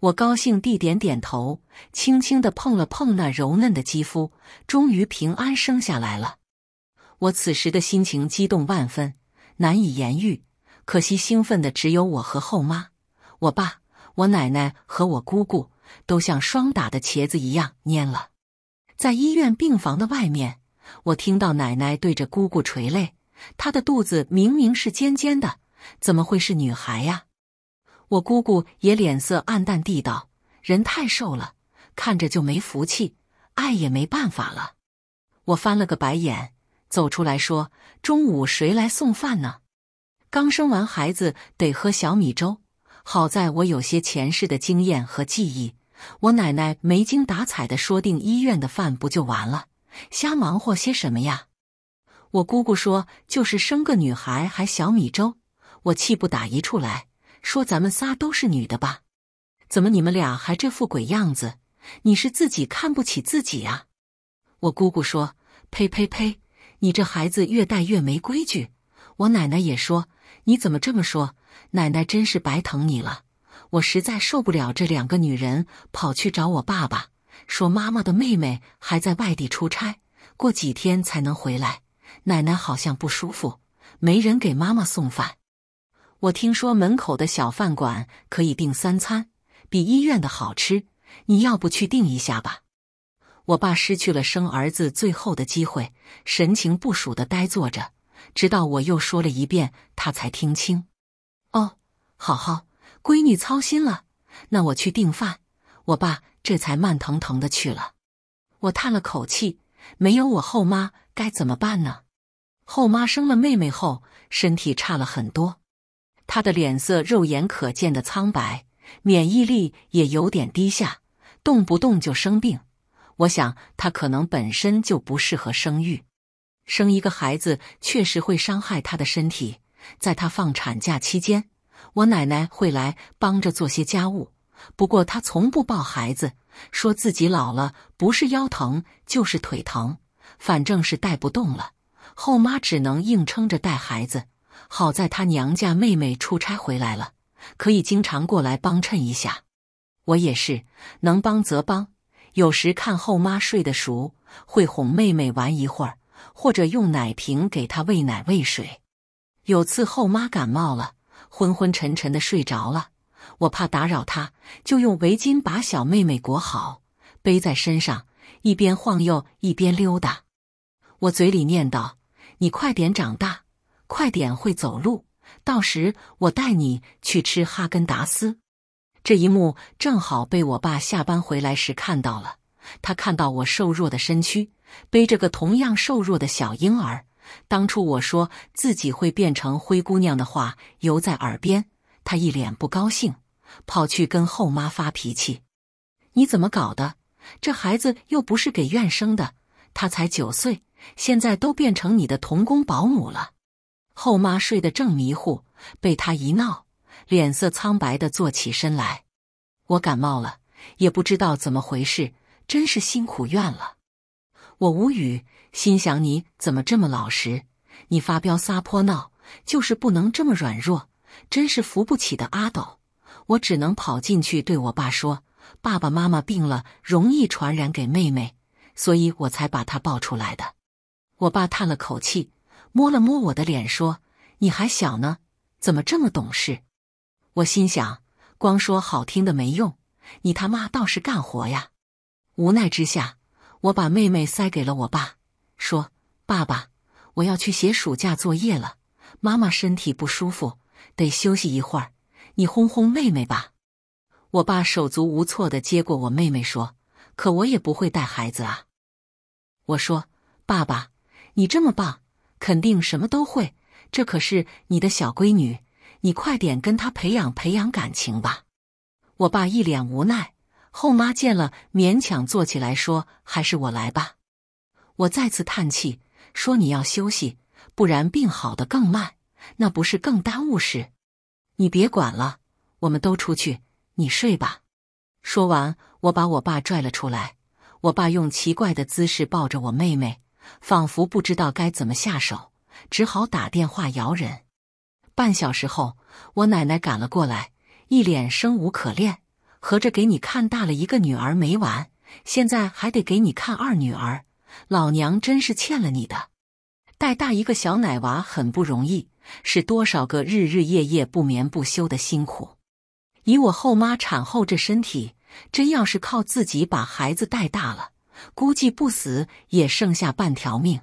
Speaker 1: 我高兴地点点头，轻轻地碰了碰那柔嫩的肌肤。终于平安生下来了，我此时的心情激动万分，难以言喻。可惜，兴奋的只有我和后妈，我爸、我奶奶和我姑姑都像霜打的茄子一样蔫了。在医院病房的外面，我听到奶奶对着姑姑垂泪：“她的肚子明明是尖尖的，怎么会是女孩呀？”我姑姑也脸色暗淡地道：“人太瘦了，看着就没福气，爱也没办法了。”我翻了个白眼，走出来说：“中午谁来送饭呢？”刚生完孩子得喝小米粥，好在我有些前世的经验和记忆。我奶奶没精打采的说：“定医院的饭不就完了，瞎忙活些什么呀？”我姑姑说：“就是生个女孩还小米粥。”我气不打一处来，说：“咱们仨都是女的吧？怎么你们俩还这副鬼样子？你是自己看不起自己啊？”我姑姑说：“呸呸呸，你这孩子越带越没规矩。”我奶奶也说。你怎么这么说？奶奶真是白疼你了。我实在受不了这两个女人跑去找我爸爸，说妈妈的妹妹还在外地出差，过几天才能回来。奶奶好像不舒服，没人给妈妈送饭。我听说门口的小饭馆可以订三餐，比医院的好吃。你要不去订一下吧？我爸失去了生儿子最后的机会，神情不属的呆坐着。直到我又说了一遍，他才听清。哦，好好，闺女操心了，那我去订饭。我爸这才慢腾腾的去了。我叹了口气，没有我后妈该怎么办呢？后妈生了妹妹后，身体差了很多，她的脸色肉眼可见的苍白，免疫力也有点低下，动不动就生病。我想她可能本身就不适合生育。生一个孩子确实会伤害她的身体。在她放产假期间，我奶奶会来帮着做些家务，不过她从不抱孩子，说自己老了，不是腰疼就是腿疼，反正是带不动了。后妈只能硬撑着带孩子。好在她娘家妹妹出差回来了，可以经常过来帮衬一下。我也是能帮则帮，有时看后妈睡得熟，会哄妹妹玩一会儿。或者用奶瓶给她喂奶喂水。有次后妈感冒了，昏昏沉沉的睡着了。我怕打扰她，就用围巾把小妹妹裹好，背在身上，一边晃悠一边溜达。我嘴里念叨：“你快点长大，快点会走路，到时我带你去吃哈根达斯。”这一幕正好被我爸下班回来时看到了。他看到我瘦弱的身躯。背着个同样瘦弱的小婴儿，当初我说自己会变成灰姑娘的话犹在耳边。她一脸不高兴，跑去跟后妈发脾气：“你怎么搞的？这孩子又不是给院生的，他才九岁，现在都变成你的童工保姆了。”后妈睡得正迷糊，被他一闹，脸色苍白的坐起身来：“我感冒了，也不知道怎么回事，真是辛苦院了。”我无语，心想你怎么这么老实？你发飙撒泼闹，就是不能这么软弱，真是扶不起的阿斗。我只能跑进去对我爸说：“爸爸妈妈病了，容易传染给妹妹，所以我才把她抱出来的。”我爸叹了口气，摸了摸我的脸说：“你还小呢，怎么这么懂事？”我心想，光说好听的没用，你他妈倒是干活呀！无奈之下。我把妹妹塞给了我爸，说：“爸爸，我要去写暑假作业了。妈妈身体不舒服，得休息一会儿，你哄哄妹妹吧。”我爸手足无措的接过我妹妹，说：“可我也不会带孩子啊。”我说：“爸爸，你这么棒，肯定什么都会。这可是你的小闺女，你快点跟她培养培养感情吧。”我爸一脸无奈。后妈见了，勉强坐起来说：“还是我来吧。”我再次叹气说：“你要休息，不然病好的更慢，那不是更耽误事。”你别管了，我们都出去，你睡吧。说完，我把我爸拽了出来。我爸用奇怪的姿势抱着我妹妹，仿佛不知道该怎么下手，只好打电话摇人。半小时后，我奶奶赶了过来，一脸生无可恋。合着给你看大了一个女儿没完，现在还得给你看二女儿，老娘真是欠了你的。带大一个小奶娃很不容易，是多少个日日夜夜不眠不休的辛苦。以我后妈产后这身体，真要是靠自己把孩子带大了，估计不死也剩下半条命。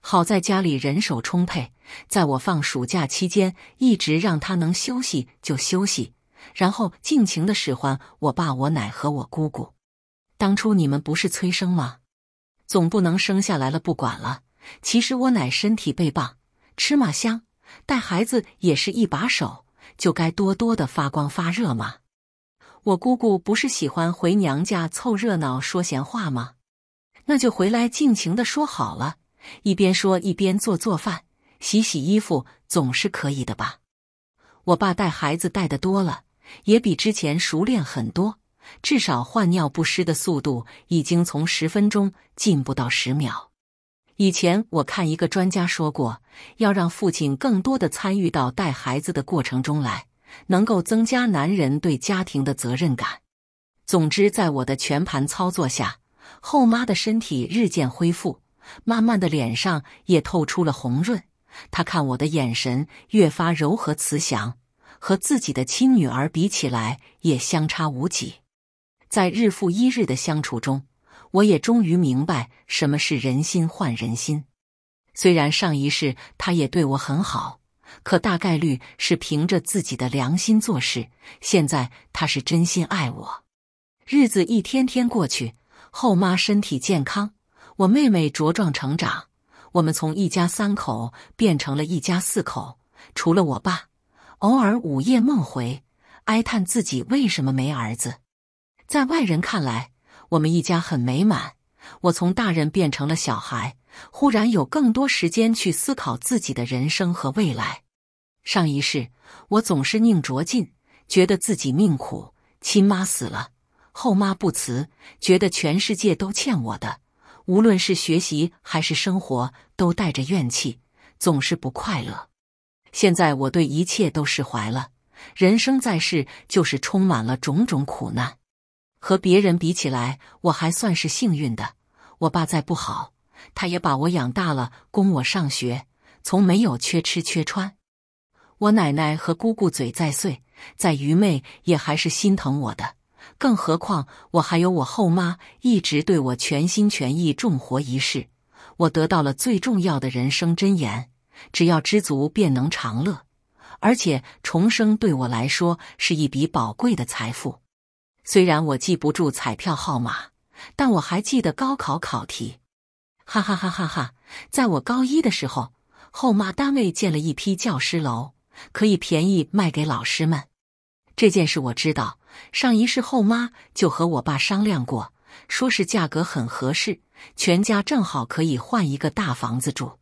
Speaker 1: 好在家里人手充沛，在我放暑假期间一直让她能休息就休息。然后尽情的使唤我爸、我奶和我姑姑。当初你们不是催生吗？总不能生下来了不管了。其实我奶身体倍棒，吃嘛香，带孩子也是一把手，就该多多的发光发热嘛。我姑姑不是喜欢回娘家凑热闹说闲话吗？那就回来尽情的说好了。一边说一边做做饭、洗洗衣服，总是可以的吧？我爸带孩子带的多了。也比之前熟练很多，至少换尿不湿的速度已经从十分钟进不到十秒。以前我看一个专家说过，要让父亲更多的参与到带孩子的过程中来，能够增加男人对家庭的责任感。总之，在我的全盘操作下，后妈的身体日渐恢复，慢慢的脸上也透出了红润。她看我的眼神越发柔和慈祥。和自己的亲女儿比起来也相差无几，在日复一日的相处中，我也终于明白什么是人心换人心。虽然上一世他也对我很好，可大概率是凭着自己的良心做事。现在他是真心爱我。日子一天天过去，后妈身体健康，我妹妹茁壮成长，我们从一家三口变成了一家四口，除了我爸。偶尔午夜梦回，哀叹自己为什么没儿子。在外人看来，我们一家很美满。我从大人变成了小孩，忽然有更多时间去思考自己的人生和未来。上一世，我总是宁着进，觉得自己命苦，亲妈死了，后妈不辞，觉得全世界都欠我的，无论是学习还是生活，都带着怨气，总是不快乐。现在我对一切都释怀了。人生在世，就是充满了种种苦难。和别人比起来，我还算是幸运的。我爸再不好，他也把我养大了，供我上学，从没有缺吃缺穿。我奶奶和姑姑嘴再碎、再愚昧，也还是心疼我的。更何况我还有我后妈，一直对我全心全意，重活一世。我得到了最重要的人生箴言。只要知足，便能长乐。而且重生对我来说是一笔宝贵的财富。虽然我记不住彩票号码，但我还记得高考考题。哈哈哈哈哈！在我高一的时候，后妈单位建了一批教师楼，可以便宜卖给老师们。这件事我知道，上一世后妈就和我爸商量过，说是价格很合适，全家正好可以换一个大房子住。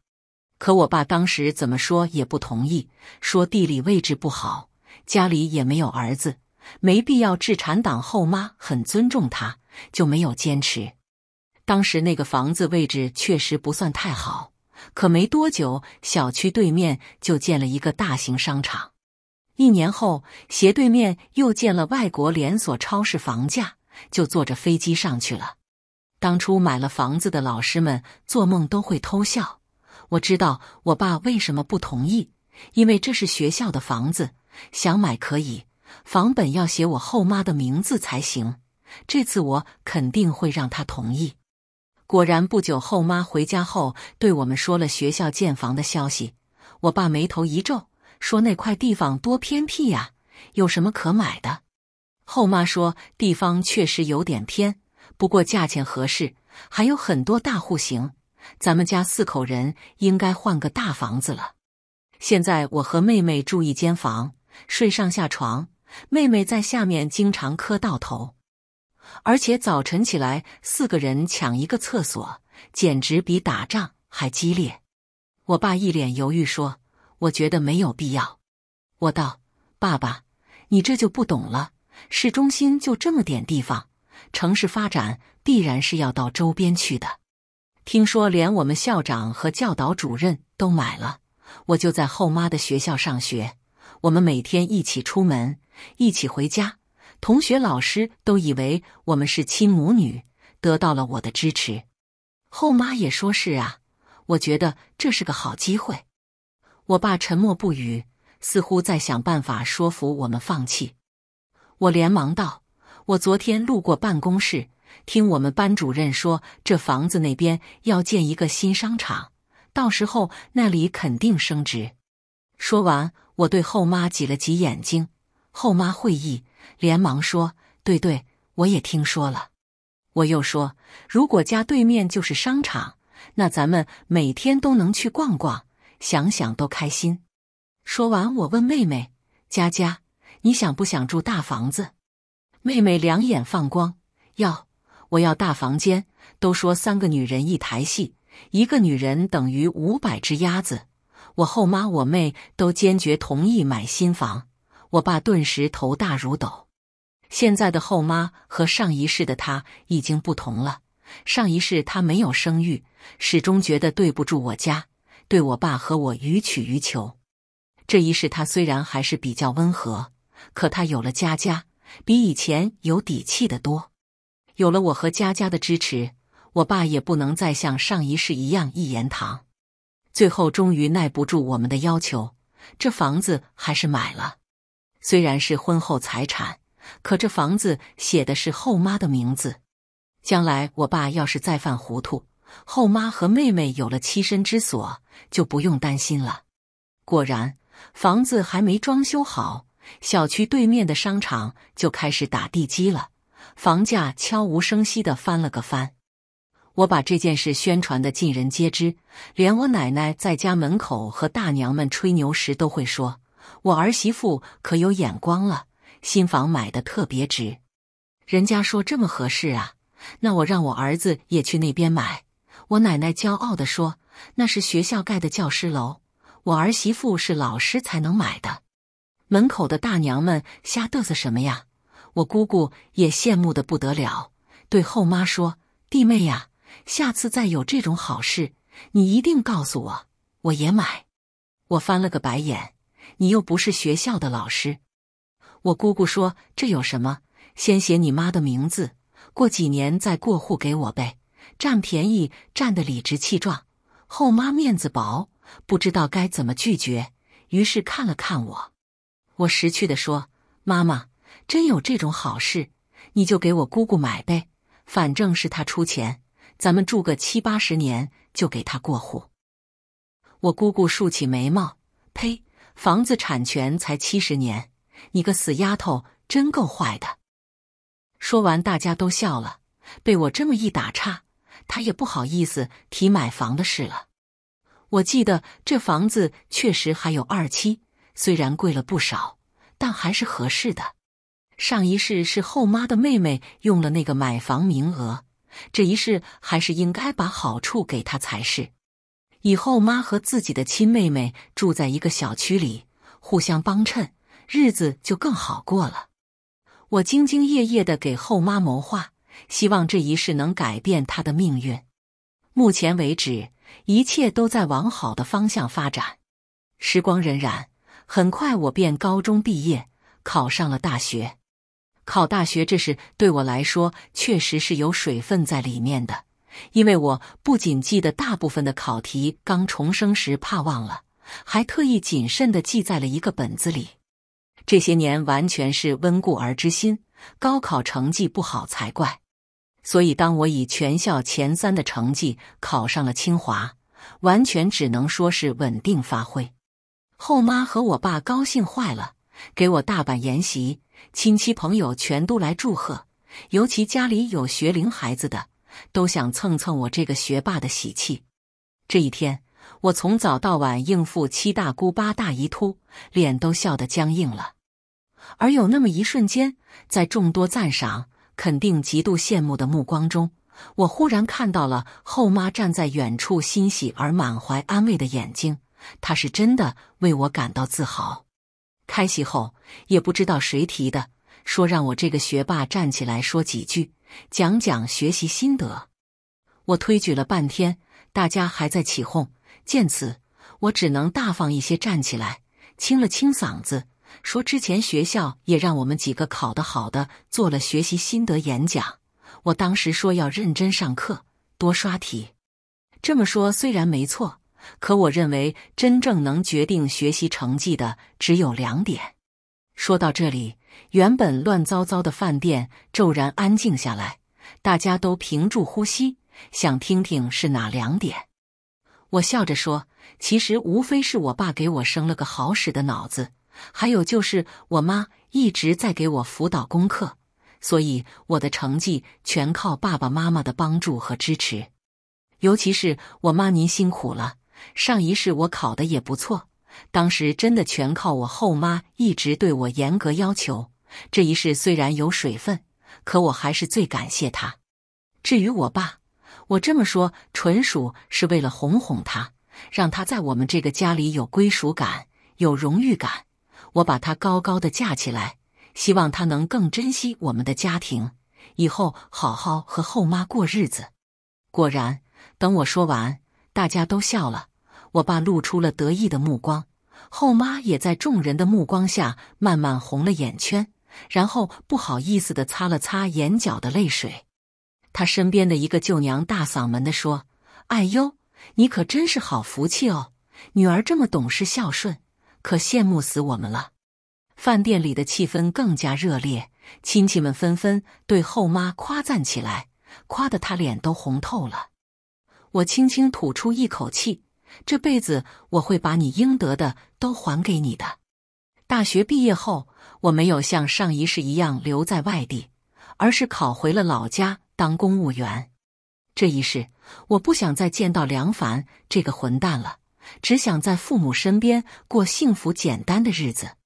Speaker 1: 可我爸当时怎么说也不同意，说地理位置不好，家里也没有儿子，没必要置产。党后妈很尊重他，就没有坚持。当时那个房子位置确实不算太好，可没多久，小区对面就建了一个大型商场。一年后，斜对面又建了外国连锁超市，房价就坐着飞机上去了。当初买了房子的老师们做梦都会偷笑。我知道我爸为什么不同意，因为这是学校的房子，想买可以，房本要写我后妈的名字才行。这次我肯定会让他同意。果然，不久后妈回家后对我们说了学校建房的消息。我爸眉头一皱，说：“那块地方多偏僻呀，有什么可买的？”后妈说：“地方确实有点偏，不过价钱合适，还有很多大户型。”咱们家四口人应该换个大房子了。现在我和妹妹住一间房，睡上下床，妹妹在下面经常磕到头，而且早晨起来四个人抢一个厕所，简直比打仗还激烈。我爸一脸犹豫说：“我觉得没有必要。”我道：“爸爸，你这就不懂了。市中心就这么点地方，城市发展必然是要到周边去的。”听说连我们校长和教导主任都买了，我就在后妈的学校上学。我们每天一起出门，一起回家，同学、老师都以为我们是亲母女，得到了我的支持。后妈也说是啊，我觉得这是个好机会。我爸沉默不语，似乎在想办法说服我们放弃。我连忙道：“我昨天路过办公室。”听我们班主任说，这房子那边要建一个新商场，到时候那里肯定升值。说完，我对后妈挤了挤眼睛，后妈会意，连忙说：“对对，我也听说了。”我又说：“如果家对面就是商场，那咱们每天都能去逛逛，想想都开心。”说完，我问妹妹：“佳佳，你想不想住大房子？”妹妹两眼放光，要。我要大房间。都说三个女人一台戏，一个女人等于五百只鸭子。我后妈、我妹都坚决同意买新房。我爸顿时头大如斗。现在的后妈和上一世的她已经不同了。上一世她没有生育，始终觉得对不住我家，对我爸和我予取予求。这一世她虽然还是比较温和，可她有了佳佳，比以前有底气的多。有了我和佳佳的支持，我爸也不能再像上一世一样一言堂。最后终于耐不住我们的要求，这房子还是买了。虽然是婚后财产，可这房子写的是后妈的名字。将来我爸要是再犯糊涂，后妈和妹妹有了栖身之所，就不用担心了。果然，房子还没装修好，小区对面的商场就开始打地基了。房价悄无声息的翻了个翻，我把这件事宣传的尽人皆知，连我奶奶在家门口和大娘们吹牛时都会说：“我儿媳妇可有眼光了，新房买的特别值。”人家说这么合适啊，那我让我儿子也去那边买。我奶奶骄傲的说：“那是学校盖的教师楼，我儿媳妇是老师才能买的。”门口的大娘们瞎嘚瑟什么呀？我姑姑也羡慕的不得了，对后妈说：“弟妹呀，下次再有这种好事，你一定告诉我，我也买。”我翻了个白眼：“你又不是学校的老师。”我姑姑说：“这有什么？先写你妈的名字，过几年再过户给我呗。”占便宜占得理直气壮，后妈面子薄，不知道该怎么拒绝，于是看了看我，我识趣的说：“妈妈。”真有这种好事，你就给我姑姑买呗，反正是她出钱，咱们住个七八十年就给她过户。我姑姑竖起眉毛：“呸！房子产权才七十年，你个死丫头真够坏的。”说完，大家都笑了。被我这么一打岔，她也不好意思提买房的事了。我记得这房子确实还有二期，虽然贵了不少，但还是合适的。上一世是后妈的妹妹用了那个买房名额，这一世还是应该把好处给她才是。以后妈和自己的亲妹妹住在一个小区里，互相帮衬，日子就更好过了。我兢兢业业的给后妈谋划，希望这一世能改变她的命运。目前为止，一切都在往好的方向发展。时光荏苒，很快我便高中毕业，考上了大学。考大学这事对我来说确实是有水分在里面的，因为我不仅记得大部分的考题，刚重生时怕忘了，还特意谨慎的记在了一个本子里。这些年完全是温故而知新，高考成绩不好才怪。所以，当我以全校前三的成绩考上了清华，完全只能说是稳定发挥。后妈和我爸高兴坏了，给我大办宴席。亲戚朋友全都来祝贺，尤其家里有学龄孩子的，都想蹭蹭我这个学霸的喜气。这一天，我从早到晚应付七大姑八大姨，秃脸都笑得僵硬了。而有那么一瞬间，在众多赞赏、肯定、极度羡慕的目光中，我忽然看到了后妈站在远处欣喜而满怀安慰的眼睛，她是真的为我感到自豪。开席后，也不知道谁提的，说让我这个学霸站起来说几句，讲讲学习心得。我推举了半天，大家还在起哄，见此，我只能大方一些，站起来，清了清嗓子，说：“之前学校也让我们几个考得好的做了学习心得演讲。我当时说要认真上课，多刷题。这么说虽然没错。”可我认为，真正能决定学习成绩的只有两点。说到这里，原本乱糟糟的饭店骤然安静下来，大家都屏住呼吸，想听听是哪两点。我笑着说：“其实无非是我爸给我生了个好使的脑子，还有就是我妈一直在给我辅导功课，所以我的成绩全靠爸爸妈妈的帮助和支持。尤其是我妈，您辛苦了。”上一世我考的也不错，当时真的全靠我后妈一直对我严格要求。这一世虽然有水分，可我还是最感谢她。至于我爸，我这么说纯属是为了哄哄他，让他在我们这个家里有归属感、有荣誉感。我把他高高的架起来，希望他能更珍惜我们的家庭，以后好好和后妈过日子。果然，等我说完。大家都笑了，我爸露出了得意的目光，后妈也在众人的目光下慢慢红了眼圈，然后不好意思的擦了擦眼角的泪水。他身边的一个舅娘大嗓门的说：“哎呦，你可真是好福气哦，女儿这么懂事孝顺，可羡慕死我们了。”饭店里的气氛更加热烈，亲戚们纷纷对后妈夸赞起来，夸得她脸都红透了。我轻轻吐出一口气，这辈子我会把你应得的都还给你的。大学毕业后，我没有像上一世一样留在外地，而是考回了老家当公务员。这一世，我不想再见到梁凡这个混蛋了，只想在父母身边过幸福简单的日子。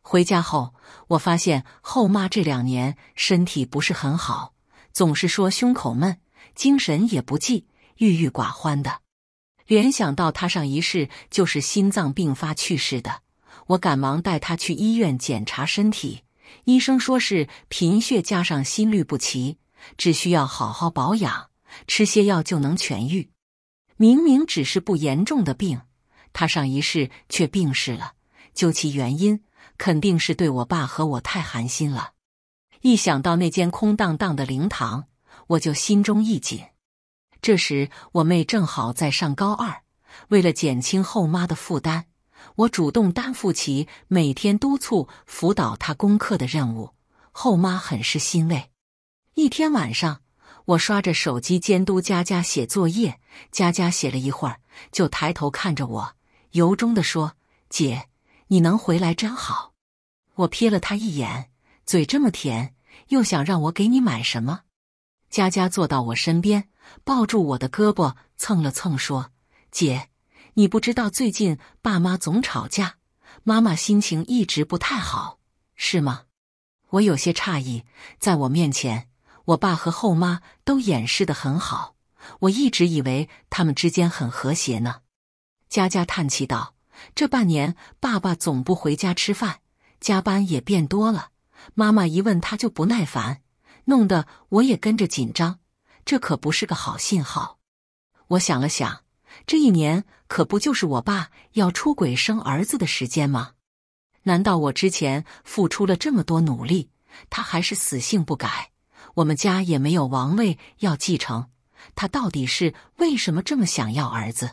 Speaker 1: 回家后，我发现后妈这两年身体不是很好，总是说胸口闷，精神也不济。郁郁寡欢的，联想到他上一世就是心脏病发去世的，我赶忙带他去医院检查身体。医生说是贫血加上心律不齐，只需要好好保养，吃些药就能痊愈。明明只是不严重的病，他上一世却病逝了。究其原因，肯定是对我爸和我太寒心了。一想到那间空荡荡的灵堂，我就心中一紧。这时，我妹正好在上高二。为了减轻后妈的负担，我主动担负起每天督促辅导她功课的任务。后妈很是欣慰。一天晚上，我刷着手机监督佳佳写作业。佳佳写了一会儿，就抬头看着我，由衷地说：“姐，你能回来真好。”我瞥了她一眼，嘴这么甜，又想让我给你买什么？佳佳坐到我身边。抱住我的胳膊蹭了蹭，说：“姐，你不知道最近爸妈总吵架，妈妈心情一直不太好，是吗？”我有些诧异，在我面前，我爸和后妈都掩饰得很好，我一直以为他们之间很和谐呢。佳佳叹气道：“这半年，爸爸总不回家吃饭，加班也变多了，妈妈一问他就不耐烦，弄得我也跟着紧张。”这可不是个好信号。我想了想，这一年可不就是我爸要出轨生儿子的时间吗？难道我之前付出了这么多努力，他还是死性不改？我们家也没有王位要继承，他到底是为什么这么想要儿子？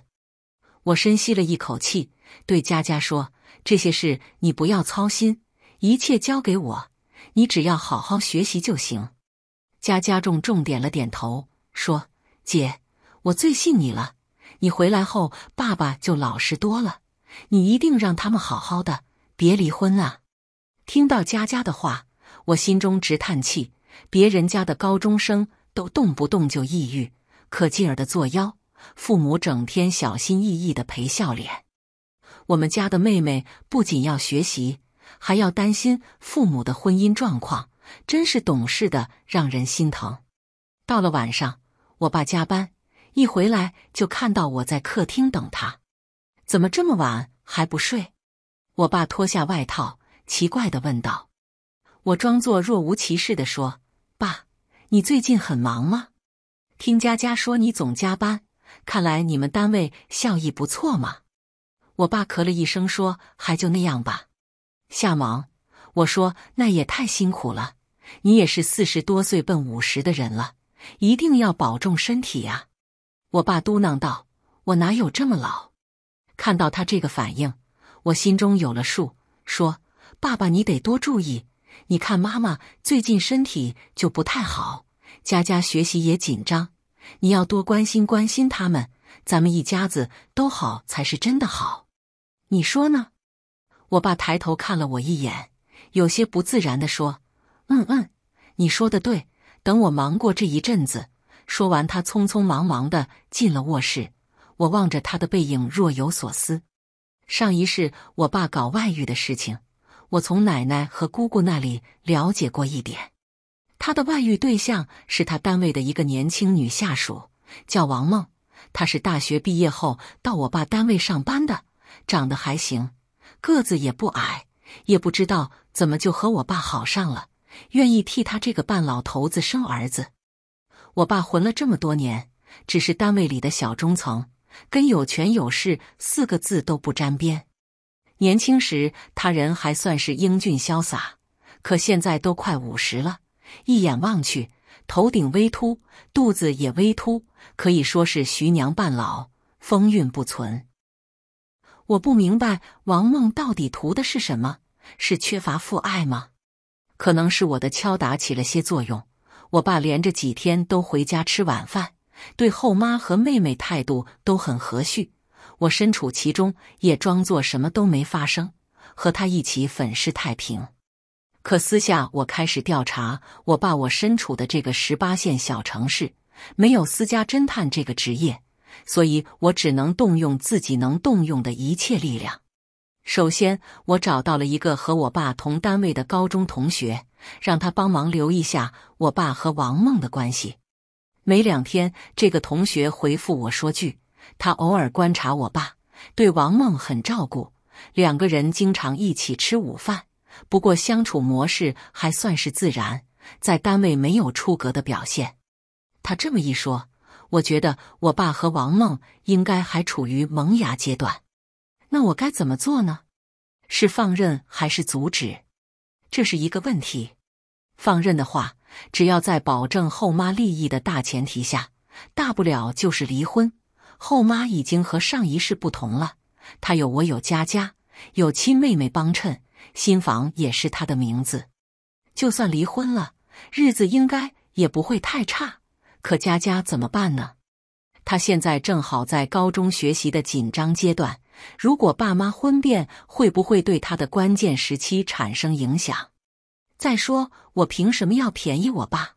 Speaker 1: 我深吸了一口气，对佳佳说：“这些事你不要操心，一切交给我，你只要好好学习就行。”佳佳重重点了点头，说：“姐，我最信你了。你回来后，爸爸就老实多了。你一定让他们好好的，别离婚啊！”听到佳佳的话，我心中直叹气。别人家的高中生都动不动就抑郁，可劲儿的作妖，父母整天小心翼翼的陪笑脸。我们家的妹妹不仅要学习，还要担心父母的婚姻状况。真是懂事的，让人心疼。到了晚上，我爸加班，一回来就看到我在客厅等他。怎么这么晚还不睡？我爸脱下外套，奇怪的问道。我装作若无其事的说：“爸，你最近很忙吗？听佳佳说你总加班，看来你们单位效益不错嘛。”我爸咳了一声说：“还就那样吧，夏忙。”我说：“那也太辛苦了，你也是四十多岁奔五十的人了，一定要保重身体呀。”我爸嘟囔道：“我哪有这么老？”看到他这个反应，我心中有了数，说：“爸爸，你得多注意。你看妈妈最近身体就不太好，佳佳学习也紧张，你要多关心关心他们。咱们一家子都好才是真的好，你说呢？”我爸抬头看了我一眼。有些不自然地说：“嗯嗯，你说的对。等我忙过这一阵子。”说完，他匆匆忙忙的进了卧室。我望着他的背影，若有所思。上一世，我爸搞外遇的事情，我从奶奶和姑姑那里了解过一点。他的外遇对象是他单位的一个年轻女下属，叫王梦。她是大学毕业后到我爸单位上班的，长得还行，个子也不矮，也不知道。怎么就和我爸好上了？愿意替他这个半老头子生儿子？我爸混了这么多年，只是单位里的小中层，跟有权有势四个字都不沾边。年轻时他人还算是英俊潇洒，可现在都快五十了，一眼望去，头顶微秃，肚子也微凸，可以说是徐娘半老，风韵不存。我不明白王梦到底图的是什么。是缺乏父爱吗？可能是我的敲打起了些作用。我爸连着几天都回家吃晚饭，对后妈和妹妹态度都很和煦。我身处其中，也装作什么都没发生，和他一起粉饰太平。可私下，我开始调查我爸。我身处的这个十八线小城市没有私家侦探这个职业，所以我只能动用自己能动用的一切力量。首先，我找到了一个和我爸同单位的高中同学，让他帮忙留意下我爸和王梦的关系。没两天，这个同学回复我说：“句他偶尔观察我爸，对王梦很照顾，两个人经常一起吃午饭，不过相处模式还算是自然，在单位没有出格的表现。”他这么一说，我觉得我爸和王梦应该还处于萌芽阶段。那我该怎么做呢？是放任还是阻止？这是一个问题。放任的话，只要在保证后妈利益的大前提下，大不了就是离婚。后妈已经和上一世不同了，她有我，有佳佳，有亲妹妹帮衬，新房也是她的名字。就算离婚了，日子应该也不会太差。可佳佳怎么办呢？她现在正好在高中学习的紧张阶段。如果爸妈婚变，会不会对他的关键时期产生影响？再说，我凭什么要便宜我爸？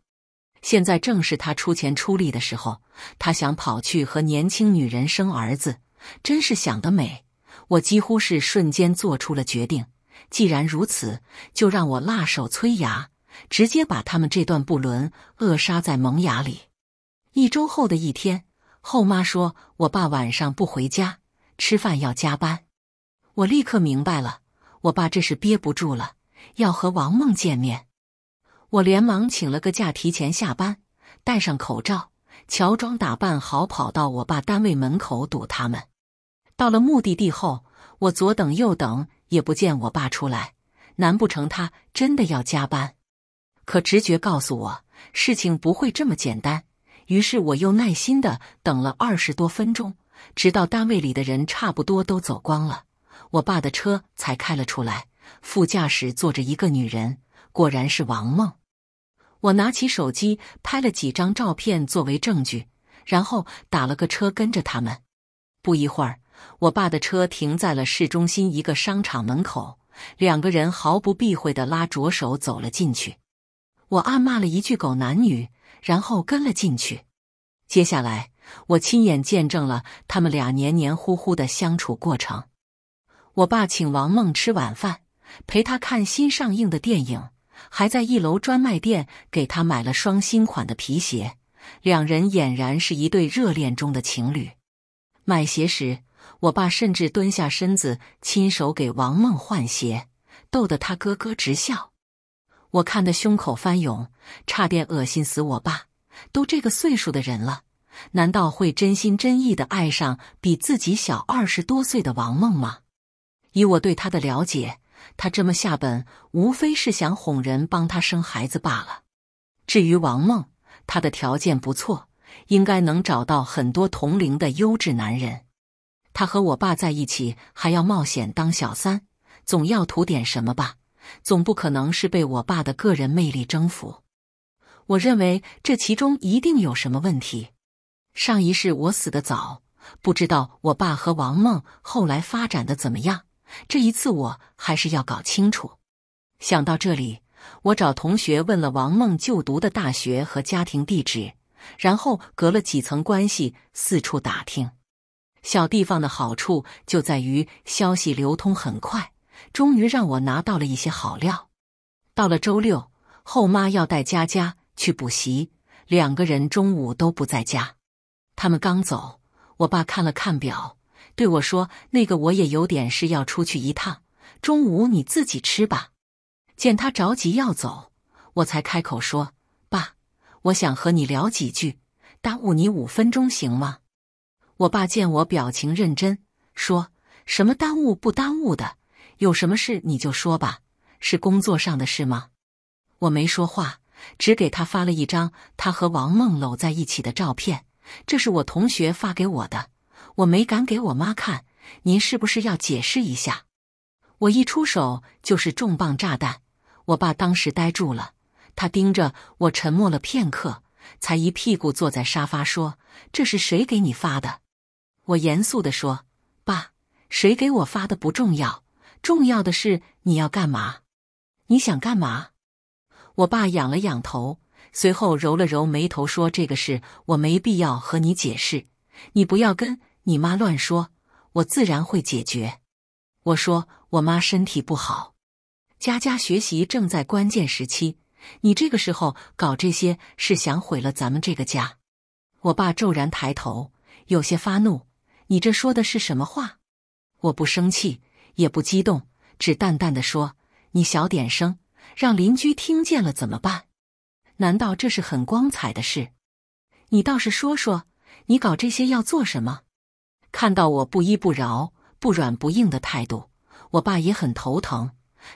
Speaker 1: 现在正是他出钱出力的时候，他想跑去和年轻女人生儿子，真是想得美！我几乎是瞬间做出了决定，既然如此，就让我辣手摧牙，直接把他们这段不伦扼杀在萌芽里。一周后的一天，后妈说我爸晚上不回家。吃饭要加班，我立刻明白了，我爸这是憋不住了，要和王梦见面。我连忙请了个假，提前下班，戴上口罩，乔装打扮好，跑到我爸单位门口堵他们。到了目的地后，我左等右等也不见我爸出来，难不成他真的要加班？可直觉告诉我，事情不会这么简单。于是我又耐心的等了二十多分钟。直到单位里的人差不多都走光了，我爸的车才开了出来。副驾驶坐着一个女人，果然是王梦。我拿起手机拍了几张照片作为证据，然后打了个车跟着他们。不一会儿，我爸的车停在了市中心一个商场门口，两个人毫不避讳地拉着手走了进去。我暗骂了一句“狗男女”，然后跟了进去。接下来。我亲眼见证了他们俩黏黏糊糊的相处过程。我爸请王梦吃晚饭，陪他看新上映的电影，还在一楼专卖店给他买了双新款的皮鞋。两人俨然是一对热恋中的情侣。买鞋时，我爸甚至蹲下身子，亲手给王梦换鞋，逗得他咯咯直笑。我看的胸口翻涌，差点恶心死。我爸都这个岁数的人了。难道会真心真意的爱上比自己小二十多岁的王梦吗？以我对他的了解，他这么下本，无非是想哄人帮他生孩子罢了。至于王梦，她的条件不错，应该能找到很多同龄的优质男人。他和我爸在一起还要冒险当小三，总要图点什么吧？总不可能是被我爸的个人魅力征服？我认为这其中一定有什么问题。上一世我死的早，不知道我爸和王梦后来发展的怎么样。这一次我还是要搞清楚。想到这里，我找同学问了王梦就读的大学和家庭地址，然后隔了几层关系四处打听。小地方的好处就在于消息流通很快，终于让我拿到了一些好料。到了周六，后妈要带佳佳去补习，两个人中午都不在家。他们刚走，我爸看了看表，对我说：“那个，我也有点事要出去一趟，中午你自己吃吧。”见他着急要走，我才开口说：“爸，我想和你聊几句，耽误你五分钟行吗？”我爸见我表情认真，说：“什么耽误不耽误的，有什么事你就说吧，是工作上的事吗？”我没说话，只给他发了一张他和王梦搂在一起的照片。这是我同学发给我的，我没敢给我妈看。您是不是要解释一下？我一出手就是重磅炸弹，我爸当时呆住了，他盯着我，沉默了片刻，才一屁股坐在沙发说：“这是谁给你发的？”我严肃地说：“爸，谁给我发的不重要，重要的是你要干嘛？你想干嘛？”我爸仰了仰头。随后揉了揉眉头，说：“这个事我没必要和你解释，你不要跟你妈乱说，我自然会解决。”我说：“我妈身体不好，佳佳学习正在关键时期，你这个时候搞这些是想毁了咱们这个家。”我爸骤然抬头，有些发怒：“你这说的是什么话？”我不生气，也不激动，只淡淡的说：“你小点声，让邻居听见了怎么办？”难道这是很光彩的事？你倒是说说，你搞这些要做什么？看到我不依不饶、不软不硬的态度，我爸也很头疼。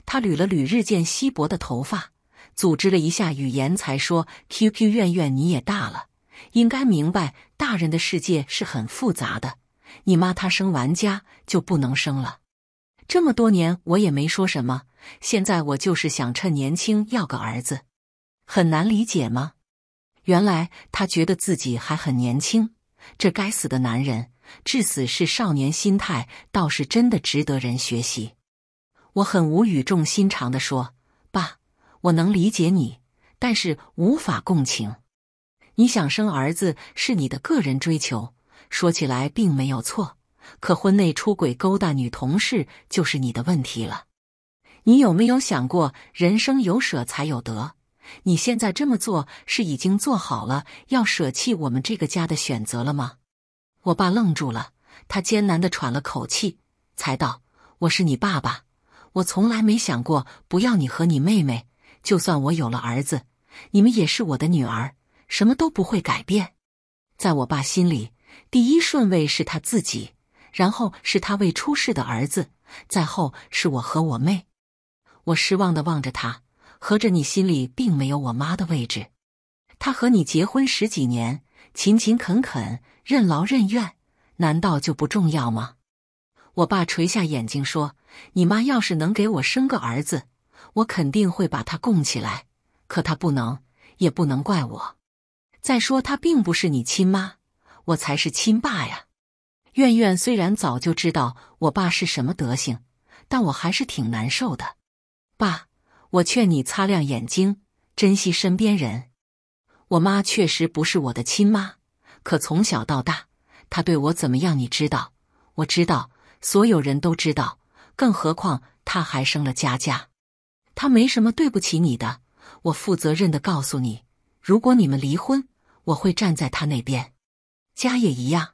Speaker 1: 他捋了捋日渐稀薄的头发，组织了一下语言，才说：“Q Q，愿愿，你也大了，应该明白大人的世界是很复杂的。你妈她生完家就不能生了。这么多年我也没说什么，现在我就是想趁年轻要个儿子。”很难理解吗？原来他觉得自己还很年轻，这该死的男人至死是少年心态，倒是真的值得人学习。我很无语，重心长的说：“爸，我能理解你，但是无法共情。你想生儿子是你的个人追求，说起来并没有错。可婚内出轨勾搭女同事就是你的问题了。你有没有想过，人生有舍才有得？”你现在这么做，是已经做好了要舍弃我们这个家的选择了吗？我爸愣住了，他艰难的喘了口气，才道：“我是你爸爸，我从来没想过不要你和你妹妹。就算我有了儿子，你们也是我的女儿，什么都不会改变。”在我爸心里，第一顺位是他自己，然后是他未出世的儿子，再后是我和我妹。我失望的望着他。合着你心里并没有我妈的位置？她和你结婚十几年，勤勤恳恳、任劳任怨，难道就不重要吗？我爸垂下眼睛说：“你妈要是能给我生个儿子，我肯定会把她供起来。可她不能，也不能怪我。再说她并不是你亲妈，我才是亲爸呀。”苑苑虽然早就知道我爸是什么德行，但我还是挺难受的，爸。我劝你擦亮眼睛，珍惜身边人。我妈确实不是我的亲妈，可从小到大，她对我怎么样，你知道？我知道，所有人都知道。更何况她还生了佳佳，她没什么对不起你的。我负责任的告诉你，如果你们离婚，我会站在她那边。家也一样。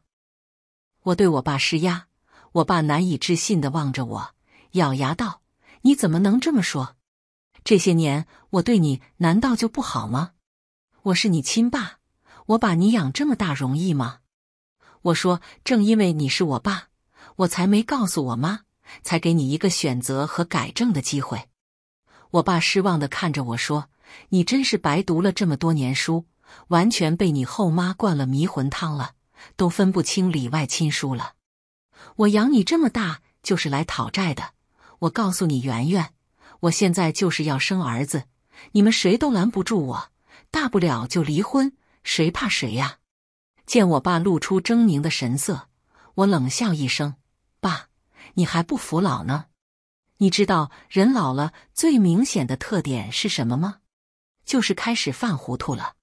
Speaker 1: 我对我爸施压，我爸难以置信的望着我，咬牙道：“你怎么能这么说？”这些年我对你难道就不好吗？我是你亲爸，我把你养这么大容易吗？我说，正因为你是我爸，我才没告诉我妈，才给你一个选择和改正的机会。我爸失望的看着我说：“你真是白读了这么多年书，完全被你后妈灌了迷魂汤了，都分不清里外亲疏了。我养你这么大就是来讨债的。我告诉你，圆圆。”我现在就是要生儿子，你们谁都拦不住我，大不了就离婚，谁怕谁呀？见我爸露出狰狞的神色，我冷笑一声：“爸，你还不服老呢？你知道人老了最明显的特点是什么吗？就是开始犯糊涂了。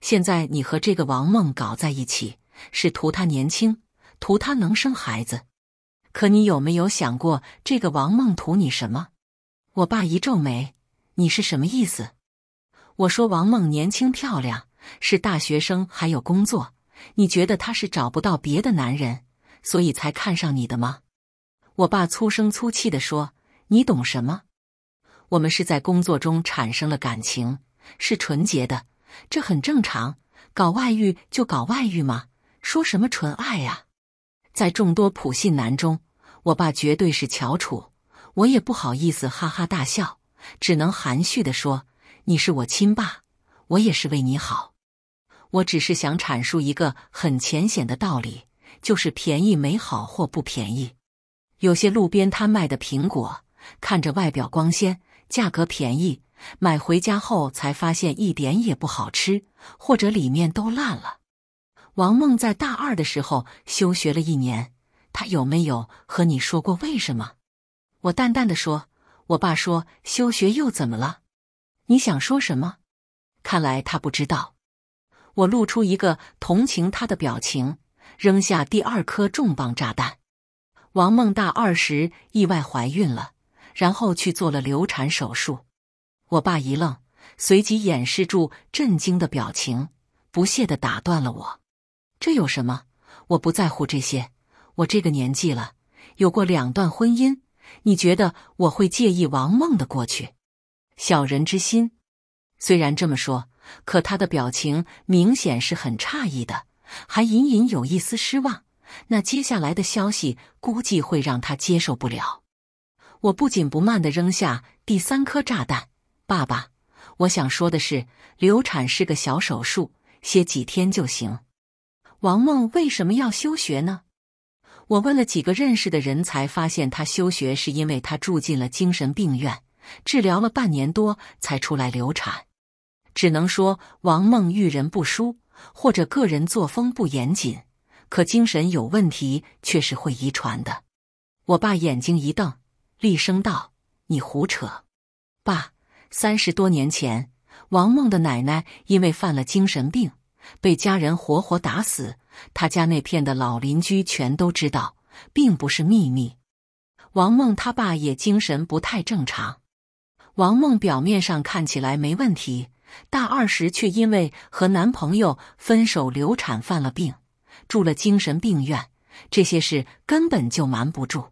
Speaker 1: 现在你和这个王梦搞在一起，是图他年轻，图他能生孩子。可你有没有想过，这个王梦图你什么？”我爸一皱眉：“你是什么意思？”我说：“王梦年轻漂亮，是大学生，还有工作。你觉得她是找不到别的男人，所以才看上你的吗？”我爸粗声粗气的说：“你懂什么？我们是在工作中产生了感情，是纯洁的，这很正常。搞外遇就搞外遇嘛，说什么纯爱呀？”在众多普信男中，我爸绝对是翘楚。我也不好意思哈哈大笑，只能含蓄的说：“你是我亲爸，我也是为你好。我只是想阐述一个很浅显的道理，就是便宜没好或不便宜。有些路边摊卖的苹果，看着外表光鲜，价格便宜，买回家后才发现一点也不好吃，或者里面都烂了。”王梦在大二的时候休学了一年，他有没有和你说过为什么？我淡淡的说：“我爸说休学又怎么了？你想说什么？看来他不知道。”我露出一个同情他的表情，扔下第二颗重磅炸弹。王梦大二时意外怀孕了，然后去做了流产手术。我爸一愣，随即掩饰住震惊的表情，不屑的打断了我：“这有什么？我不在乎这些。我这个年纪了，有过两段婚姻。”你觉得我会介意王梦的过去？小人之心，虽然这么说，可他的表情明显是很诧异的，还隐隐有一丝失望。那接下来的消息估计会让他接受不了。我不紧不慢的扔下第三颗炸弹，爸爸，我想说的是，流产是个小手术，歇几天就行。王梦为什么要休学呢？我问了几个认识的人，才发现他休学是因为他住进了精神病院，治疗了半年多才出来流产。只能说王梦遇人不淑，或者个人作风不严谨，可精神有问题却是会遗传的。我爸眼睛一瞪，厉声道：“你胡扯！”爸，三十多年前，王梦的奶奶因为犯了精神病，被家人活活打死。他家那片的老邻居全都知道，并不是秘密。王梦他爸也精神不太正常。王梦表面上看起来没问题，大二时却因为和男朋友分手、流产犯了病，住了精神病院。这些事根本就瞒不住。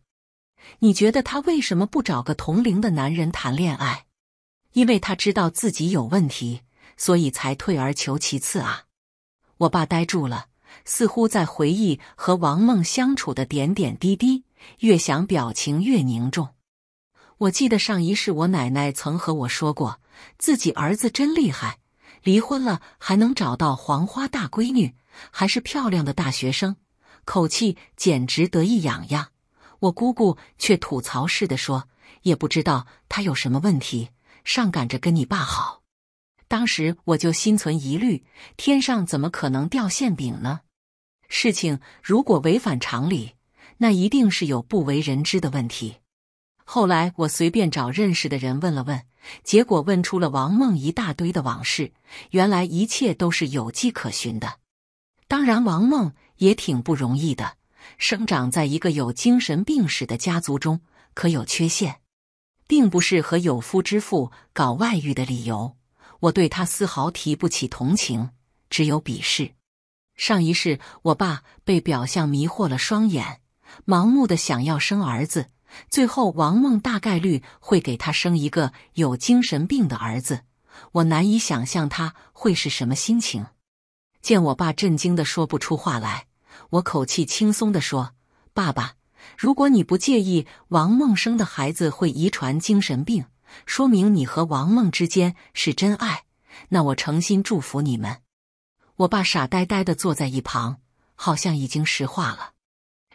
Speaker 1: 你觉得他为什么不找个同龄的男人谈恋爱？因为他知道自己有问题，所以才退而求其次啊。我爸呆住了。似乎在回忆和王梦相处的点点滴滴，越想表情越凝重。我记得上一世我奶奶曾和我说过，自己儿子真厉害，离婚了还能找到黄花大闺女，还是漂亮的大学生，口气简直得意洋洋。我姑姑却吐槽似的说：“也不知道他有什么问题，上赶着跟你爸好。”当时我就心存疑虑，天上怎么可能掉馅饼呢？事情如果违反常理，那一定是有不为人知的问题。后来我随便找认识的人问了问，结果问出了王梦一大堆的往事。原来一切都是有迹可循的。当然，王梦也挺不容易的，生长在一个有精神病史的家族中，可有缺陷，并不是和有夫之妇搞外遇的理由。我对他丝毫提不起同情，只有鄙视。上一世，我爸被表象迷惑了双眼，盲目的想要生儿子，最后王梦大概率会给他生一个有精神病的儿子。我难以想象他会是什么心情。见我爸震惊的说不出话来，我口气轻松的说：“爸爸，如果你不介意王梦生的孩子会遗传精神病，说明你和王梦之间是真爱，那我诚心祝福你们。”我爸傻呆呆的坐在一旁，好像已经石化了。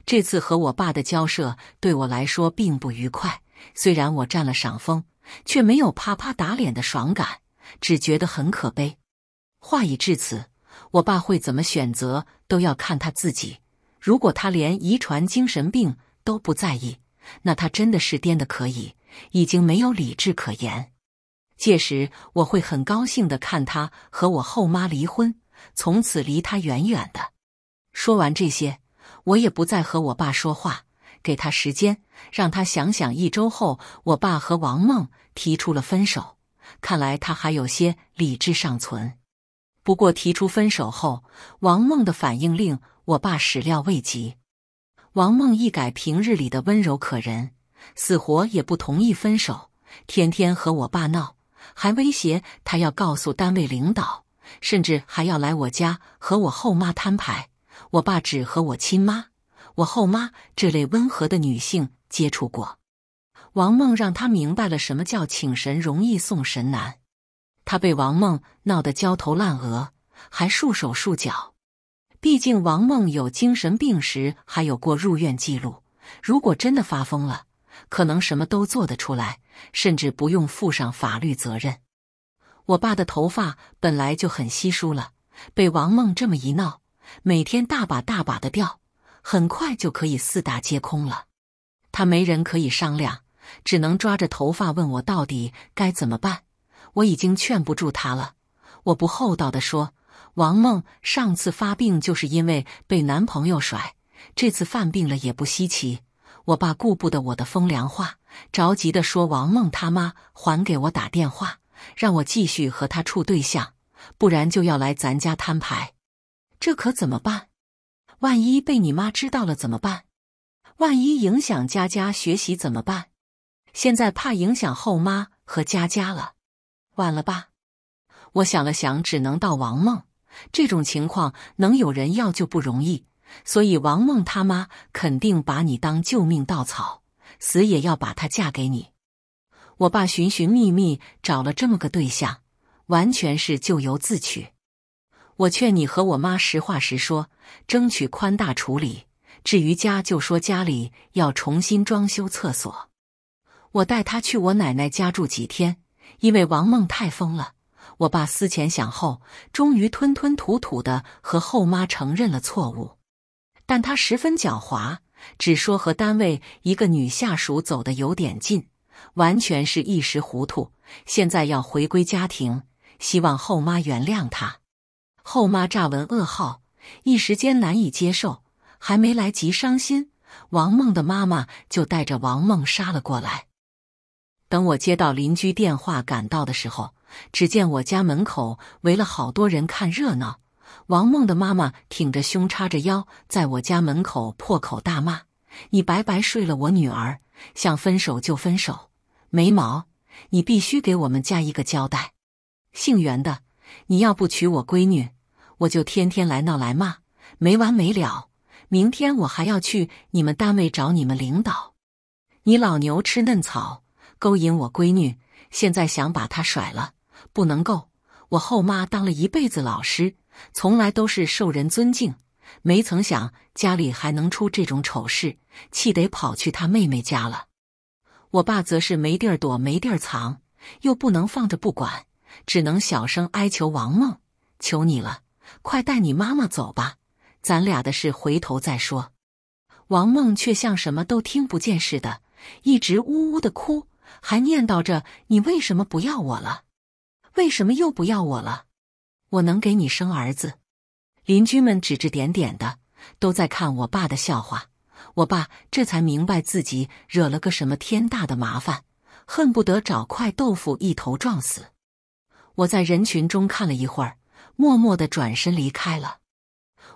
Speaker 1: 这次和我爸的交涉对我来说并不愉快，虽然我占了上风，却没有啪啪打脸的爽感，只觉得很可悲。话已至此，我爸会怎么选择都要看他自己。如果他连遗传精神病都不在意，那他真的是癫的可以，已经没有理智可言。届时我会很高兴的看他和我后妈离婚。从此离他远远的。说完这些，我也不再和我爸说话，给他时间，让他想想。一周后，我爸和王梦提出了分手。看来他还有些理智尚存。不过提出分手后，王梦的反应令我爸始料未及。王梦一改平日里的温柔可人，死活也不同意分手，天天和我爸闹，还威胁他要告诉单位领导。甚至还要来我家和我后妈摊牌。我爸只和我亲妈、我后妈这类温和的女性接触过。王梦让他明白了什么叫请神容易送神难。他被王梦闹得焦头烂额，还束手束脚。毕竟王梦有精神病时还有过入院记录。如果真的发疯了，可能什么都做得出来，甚至不用负上法律责任。我爸的头发本来就很稀疏了，被王梦这么一闹，每天大把大把的掉，很快就可以四大皆空了。他没人可以商量，只能抓着头发问我到底该怎么办。我已经劝不住他了。我不厚道的说，王梦上次发病就是因为被男朋友甩，这次犯病了也不稀奇。我爸顾不得我的风凉话，着急的说：“王梦他妈还给我打电话。”让我继续和他处对象，不然就要来咱家摊牌，这可怎么办？万一被你妈知道了怎么办？万一影响佳佳学习怎么办？现在怕影响后妈和佳佳了，晚了吧？我想了想，只能到王梦。这种情况能有人要就不容易，所以王梦他妈肯定把你当救命稻草，死也要把她嫁给你。我爸寻寻觅觅找了这么个对象，完全是咎由自取。我劝你和我妈实话实说，争取宽大处理。至于家，就说家里要重新装修厕所。我带他去我奶奶家住几天，因为王梦太疯了。我爸思前想后，终于吞吞吐吐的和后妈承认了错误，但他十分狡猾，只说和单位一个女下属走的有点近。完全是一时糊涂，现在要回归家庭，希望后妈原谅他。后妈乍闻噩耗，一时间难以接受，还没来及伤心，王梦的妈妈就带着王梦杀了过来。等我接到邻居电话赶到的时候，只见我家门口围了好多人看热闹。王梦的妈妈挺着胸、叉着腰，在我家门口破口大骂：“你白白睡了我女儿，想分手就分手。”没毛！你必须给我们家一个交代，姓袁的！你要不娶我闺女，我就天天来闹来骂，没完没了。明天我还要去你们单位找你们领导。你老牛吃嫩草，勾引我闺女，现在想把她甩了，不能够！我后妈当了一辈子老师，从来都是受人尊敬，没曾想家里还能出这种丑事，气得跑去他妹妹家了。我爸则是没地儿躲，没地儿藏，又不能放着不管，只能小声哀求王梦：“求你了，快带你妈妈走吧，咱俩的事回头再说。”王梦却像什么都听不见似的，一直呜呜的哭，还念叨着：“你为什么不要我了？为什么又不要我了？我能给你生儿子。”邻居们指指点点的，都在看我爸的笑话。我爸这才明白自己惹了个什么天大的麻烦，恨不得找块豆腐一头撞死。我在人群中看了一会儿，默默地转身离开了。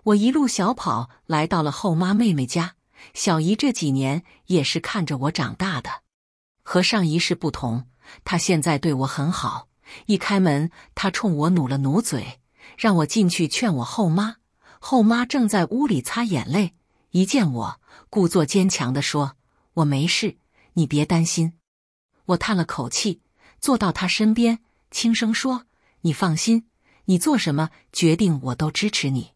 Speaker 1: 我一路小跑来到了后妈妹妹家，小姨这几年也是看着我长大的，和上一世不同，她现在对我很好。一开门，她冲我努了努嘴，让我进去劝我后妈。后妈正在屋里擦眼泪，一见我。故作坚强的说：“我没事，你别担心。”我叹了口气，坐到他身边，轻声说：“你放心，你做什么决定，我都支持你。”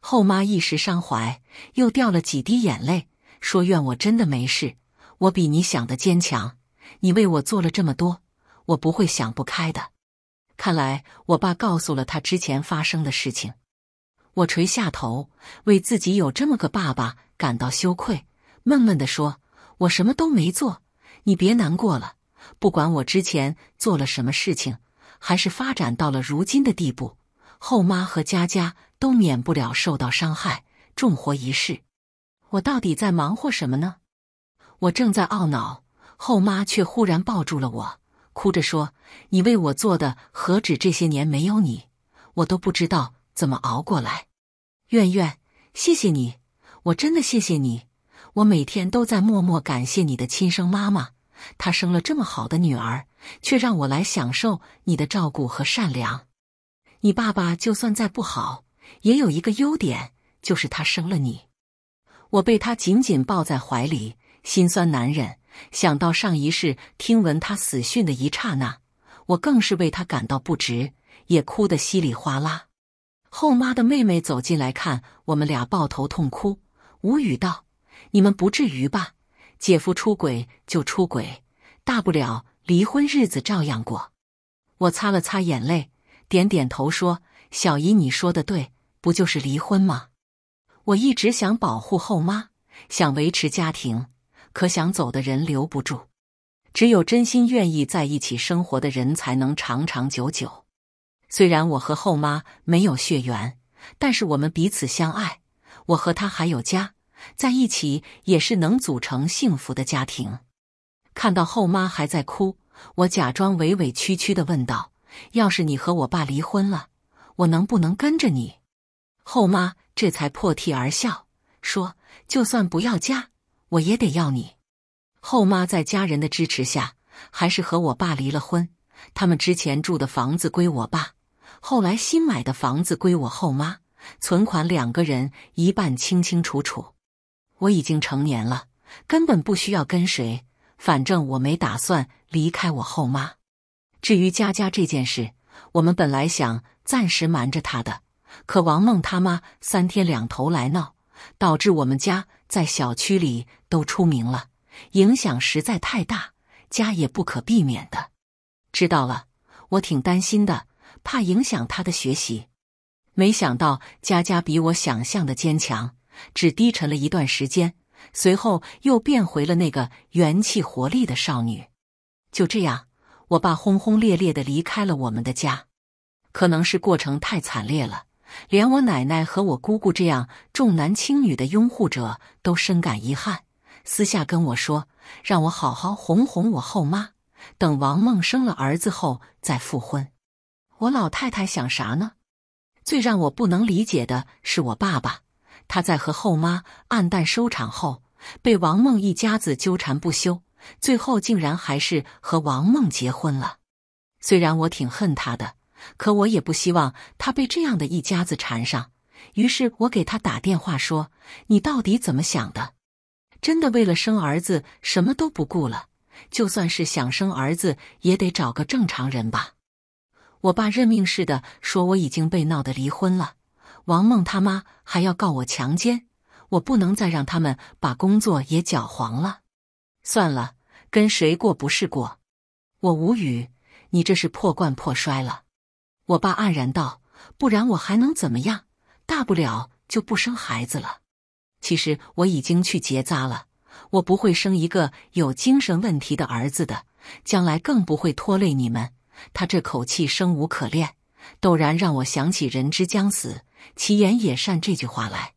Speaker 1: 后妈一时伤怀，又掉了几滴眼泪，说：“愿我真的没事，我比你想的坚强。你为我做了这么多，我不会想不开的。”看来我爸告诉了他之前发生的事情。我垂下头，为自己有这么个爸爸感到羞愧，闷闷的说：“我什么都没做，你别难过了。不管我之前做了什么事情，还是发展到了如今的地步，后妈和佳佳都免不了受到伤害，重活一世。我到底在忙活什么呢？我正在懊恼，后妈却忽然抱住了我，哭着说：‘你为我做的何止这些年？没有你，我都不知道。’”怎么熬过来？苑苑，谢谢你，我真的谢谢你。我每天都在默默感谢你的亲生妈妈，她生了这么好的女儿，却让我来享受你的照顾和善良。你爸爸就算再不好，也有一个优点，就是他生了你。我被他紧紧抱在怀里，心酸难忍。想到上一世听闻他死讯的一刹那，我更是为他感到不值，也哭得稀里哗啦。后妈的妹妹走进来看我们俩抱头痛哭，无语道：“你们不至于吧？姐夫出轨就出轨，大不了离婚，日子照样过。”我擦了擦眼泪，点点头说：“小姨，你说的对，不就是离婚吗？我一直想保护后妈，想维持家庭，可想走的人留不住，只有真心愿意在一起生活的人才能长长久久。”虽然我和后妈没有血缘，但是我们彼此相爱。我和她还有家，在一起也是能组成幸福的家庭。看到后妈还在哭，我假装委委屈屈的问道：“要是你和我爸离婚了，我能不能跟着你？”后妈这才破涕而笑，说：“就算不要家，我也得要你。”后妈在家人的支持下，还是和我爸离了婚。他们之前住的房子归我爸。后来新买的房子归我后妈，存款两个人一半清清楚楚。我已经成年了，根本不需要跟谁。反正我没打算离开我后妈。至于佳佳这件事，我们本来想暂时瞒着她的，可王梦他妈三天两头来闹，导致我们家在小区里都出名了，影响实在太大，家也不可避免的。知道了，我挺担心的。怕影响他的学习，没想到佳佳比我想象的坚强，只低沉了一段时间，随后又变回了那个元气活力的少女。就这样，我爸轰轰烈烈的离开了我们的家。可能是过程太惨烈了，连我奶奶和我姑姑这样重男轻女的拥护者都深感遗憾，私下跟我说，让我好好哄哄我后妈，等王梦生了儿子后再复婚。我老太太想啥呢？最让我不能理解的是我爸爸，他在和后妈暗淡收场后，被王梦一家子纠缠不休，最后竟然还是和王梦结婚了。虽然我挺恨他的，可我也不希望他被这样的一家子缠上。于是我给他打电话说：“你到底怎么想的？真的为了生儿子什么都不顾了？就算是想生儿子，也得找个正常人吧。”我爸认命似的说：“我已经被闹得离婚了，王梦他妈还要告我强奸，我不能再让他们把工作也搅黄了。算了，跟谁过不是过。”我无语，你这是破罐破摔了。我爸黯然道：“不然我还能怎么样？大不了就不生孩子了。其实我已经去结扎了，我不会生一个有精神问题的儿子的，将来更不会拖累你们。”他这口气生无可恋，陡然让我想起“人之将死，其言也善”这句话来。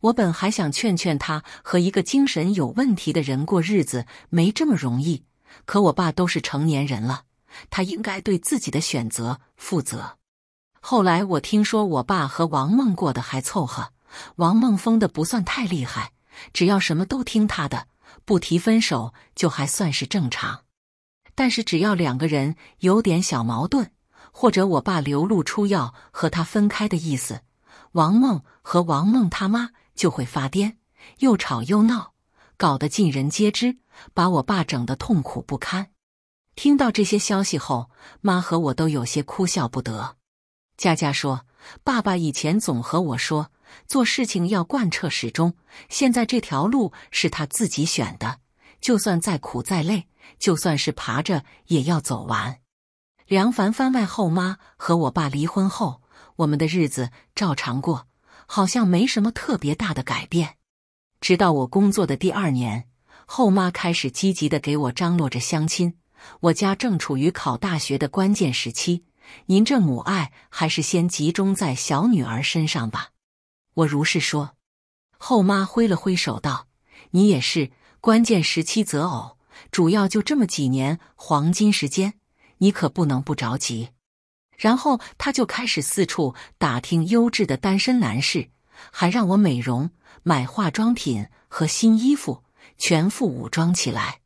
Speaker 1: 我本还想劝劝他，和一个精神有问题的人过日子没这么容易。可我爸都是成年人了，他应该对自己的选择负责。后来我听说，我爸和王梦过得还凑合，王梦疯的不算太厉害，只要什么都听他的，不提分手就还算是正常。但是只要两个人有点小矛盾，或者我爸流露出要和他分开的意思，王梦和王梦他妈就会发癫，又吵又闹，搞得尽人皆知，把我爸整得痛苦不堪。听到这些消息后，妈和我都有些哭笑不得。佳佳说：“爸爸以前总和我说，做事情要贯彻始终。现在这条路是他自己选的，就算再苦再累。”就算是爬着也要走完。梁凡，番外后妈和我爸离婚后，我们的日子照常过，好像没什么特别大的改变。直到我工作的第二年，后妈开始积极的给我张罗着相亲。我家正处于考大学的关键时期，您这母爱还是先集中在小女儿身上吧。我如是说。后妈挥了挥手道：“你也是关键时期择偶。”主要就这么几年黄金时间，你可不能不着急。然后他就开始四处打听优质的单身男士，还让我美容、买化妆品和新衣服，全副武装起来。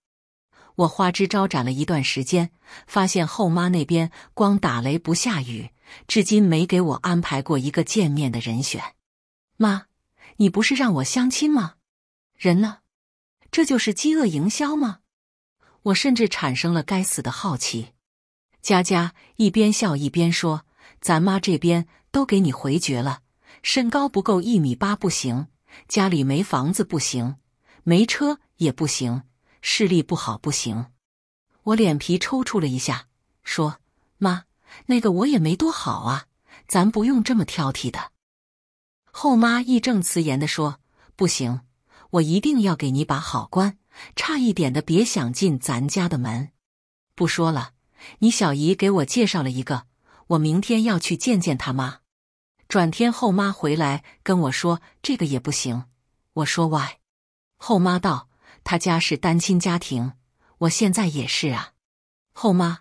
Speaker 1: 我花枝招展了一段时间，发现后妈那边光打雷不下雨，至今没给我安排过一个见面的人选。妈，你不是让我相亲吗？人呢？这就是饥饿营销吗？我甚至产生了该死的好奇。佳佳一边笑一边说：“咱妈这边都给你回绝了，身高不够一米八不行，家里没房子不行，没车也不行，视力不好不行。”我脸皮抽搐了一下，说：“妈，那个我也没多好啊，咱不用这么挑剔的。”后妈义正辞严的说：“不行，我一定要给你把好关。”差一点的别想进咱家的门。不说了，你小姨给我介绍了一个，我明天要去见见他妈。转天后妈回来跟我说这个也不行。我说 Why？后妈道：“他家是单亲家庭，我现在也是啊。”后妈，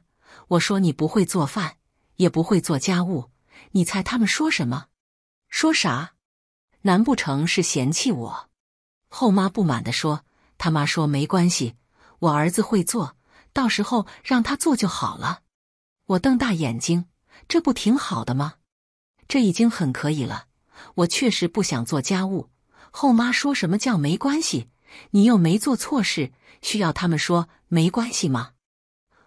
Speaker 1: 我说你不会做饭，也不会做家务。你猜他们说什么？说啥？难不成是嫌弃我？后妈不满地说。他妈说没关系，我儿子会做到时候让他做就好了。我瞪大眼睛，这不挺好的吗？这已经很可以了。我确实不想做家务。后妈说什么叫没关系？你又没做错事，需要他们说没关系吗？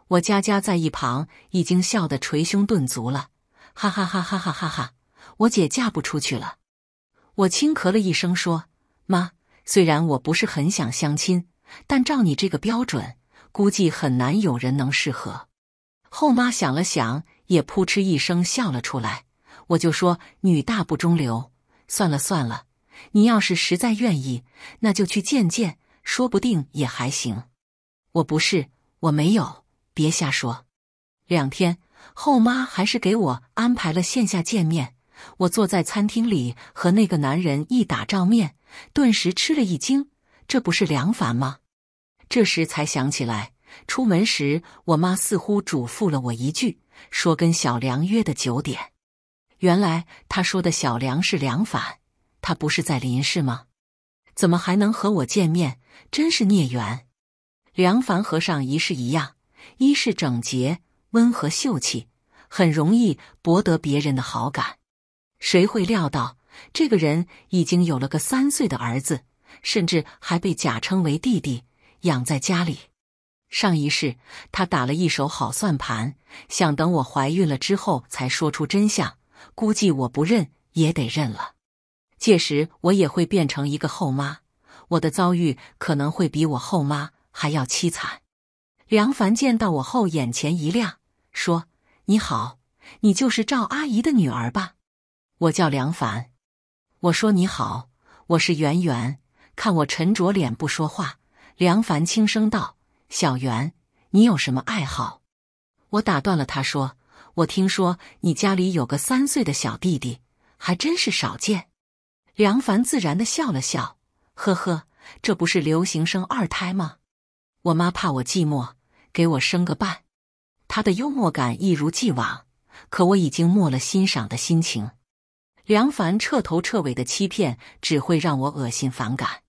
Speaker 1: 我佳佳在一旁已经笑得捶胸顿足了，哈哈哈哈哈哈哈我姐嫁不出去了。我轻咳了一声说：“妈。”虽然我不是很想相亲，但照你这个标准，估计很难有人能适合。后妈想了想，也扑哧一声笑了出来。我就说女大不中留，算了算了。你要是实在愿意，那就去见见，说不定也还行。我不是，我没有，别瞎说。两天后妈还是给我安排了线下见面。我坐在餐厅里和那个男人一打照面。顿时吃了一惊，这不是梁凡吗？这时才想起来，出门时我妈似乎嘱咐了我一句，说跟小梁约的九点。原来她说的小梁是梁凡，他不是在林氏吗？怎么还能和我见面？真是孽缘。梁凡和上一世一样，一是整洁、温和、秀气，很容易博得别人的好感。谁会料到？这个人已经有了个三岁的儿子，甚至还被假称为弟弟养在家里。上一世他打了一手好算盘，想等我怀孕了之后才说出真相，估计我不认也得认了。届时我也会变成一个后妈，我的遭遇可能会比我后妈还要凄惨。梁凡见到我后，眼前一亮，说：“你好，你就是赵阿姨的女儿吧？我叫梁凡。”我说你好，我是圆圆。看我沉着脸不说话，梁凡轻声道：“小圆，你有什么爱好？”我打断了他，说：“我听说你家里有个三岁的小弟弟，还真是少见。”梁凡自然的笑了笑：“呵呵，这不是流行生二胎吗？我妈怕我寂寞，给我生个伴。”他的幽默感一如既往，可我已经没了欣赏的心情。梁凡彻头彻尾的欺骗只会让我恶心反感，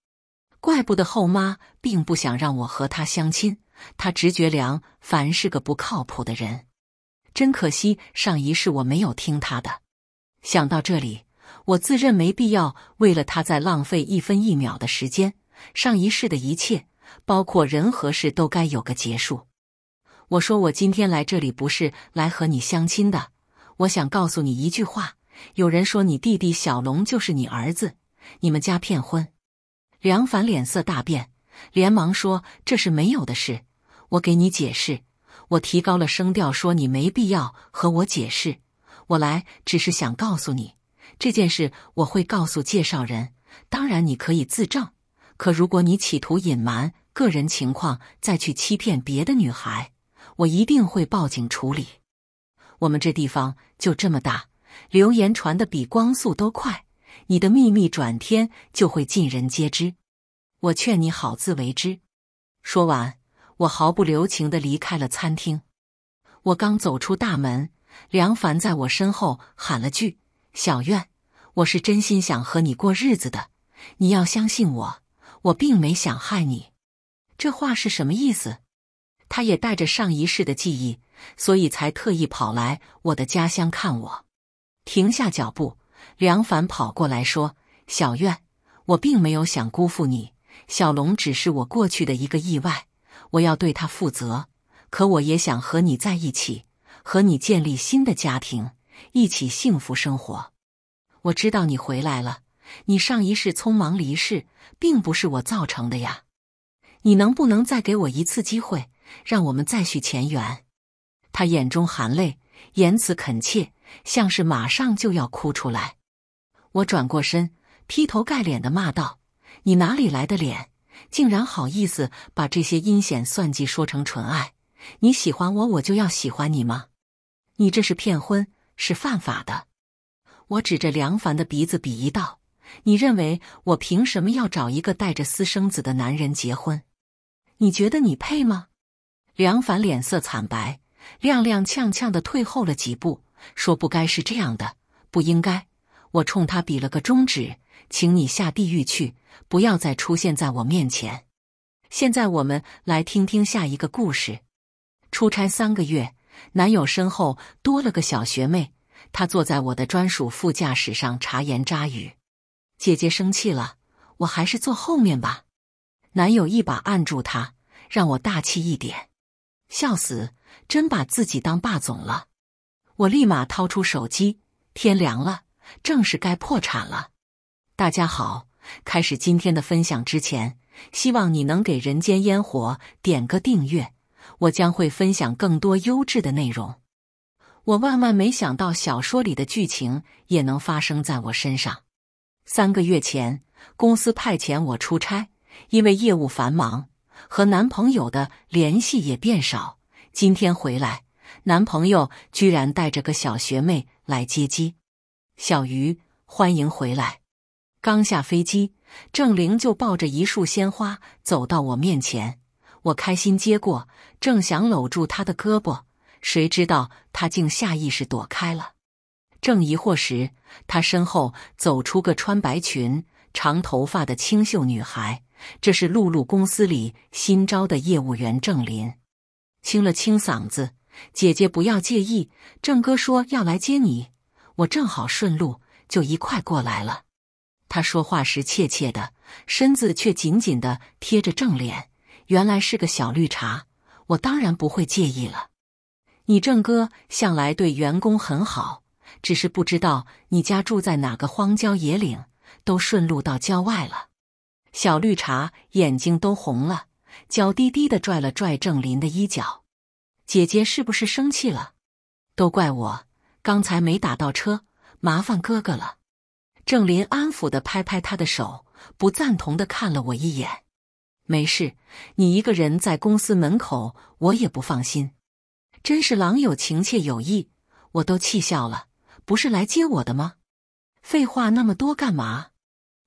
Speaker 1: 怪不得后妈并不想让我和他相亲，她直觉梁凡是个不靠谱的人。真可惜，上一世我没有听他的。想到这里，我自认没必要为了他再浪费一分一秒的时间。上一世的一切，包括人和事，都该有个结束。我说，我今天来这里不是来和你相亲的，我想告诉你一句话。有人说你弟弟小龙就是你儿子，你们家骗婚。梁凡脸色大变，连忙说：“这是没有的事，我给你解释。”我提高了声调说：“你没必要和我解释，我来只是想告诉你这件事，我会告诉介绍人。当然你可以自证，可如果你企图隐瞒个人情况，再去欺骗别的女孩，我一定会报警处理。我们这地方就这么大。”流言传的比光速都快，你的秘密转天就会尽人皆知。我劝你好自为之。说完，我毫不留情的离开了餐厅。我刚走出大门，梁凡在我身后喊了句：“小苑，我是真心想和你过日子的，你要相信我，我并没想害你。”这话是什么意思？他也带着上一世的记忆，所以才特意跑来我的家乡看我。停下脚步，梁凡跑过来说：“小苑，我并没有想辜负你。小龙只是我过去的一个意外，我要对他负责。可我也想和你在一起，和你建立新的家庭，一起幸福生活。我知道你回来了，你上一世匆忙离世，并不是我造成的呀。你能不能再给我一次机会，让我们再续前缘？”他眼中含泪，言辞恳切。像是马上就要哭出来，我转过身，劈头盖脸的骂道：“你哪里来的脸，竟然好意思把这些阴险算计说成纯爱？你喜欢我，我就要喜欢你吗？你这是骗婚，是犯法的！”我指着梁凡的鼻子鄙夷道：“你认为我凭什么要找一个带着私生子的男人结婚？你觉得你配吗？”梁凡脸色惨白，踉踉跄跄的退后了几步。说不该是这样的，不应该。我冲他比了个中指，请你下地狱去，不要再出现在我面前。现在我们来听听下一个故事。出差三个月，男友身后多了个小学妹，她坐在我的专属副驾驶上茶言扎语。姐姐生气了，我还是坐后面吧。男友一把按住她，让我大气一点。笑死，真把自己当霸总了。我立马掏出手机，天凉了，正是该破产了。大家好，开始今天的分享之前，希望你能给人间烟火点个订阅，我将会分享更多优质的内容。我万万没想到小说里的剧情也能发生在我身上。三个月前，公司派遣我出差，因为业务繁忙，和男朋友的联系也变少。今天回来。男朋友居然带着个小学妹来接机，小鱼欢迎回来。刚下飞机，郑玲就抱着一束鲜花走到我面前，我开心接过，正想搂住她的胳膊，谁知道她竟下意识躲开了。正疑惑时，她身后走出个穿白裙、长头发的清秀女孩，这是露露公司里新招的业务员郑林。清了清嗓子。姐姐不要介意，郑哥说要来接你，我正好顺路，就一块过来了。他说话时怯怯的，身子却紧紧的贴着正脸。原来是个小绿茶，我当然不会介意了。你正哥向来对员工很好，只是不知道你家住在哪个荒郊野岭，都顺路到郊外了。小绿茶眼睛都红了，脚低低的拽了拽郑林的衣角。姐姐是不是生气了？都怪我刚才没打到车，麻烦哥哥了。郑林安抚的拍拍他的手，不赞同的看了我一眼。没事，你一个人在公司门口，我也不放心。真是郎有情妾有意，我都气笑了。不是来接我的吗？废话那么多干嘛？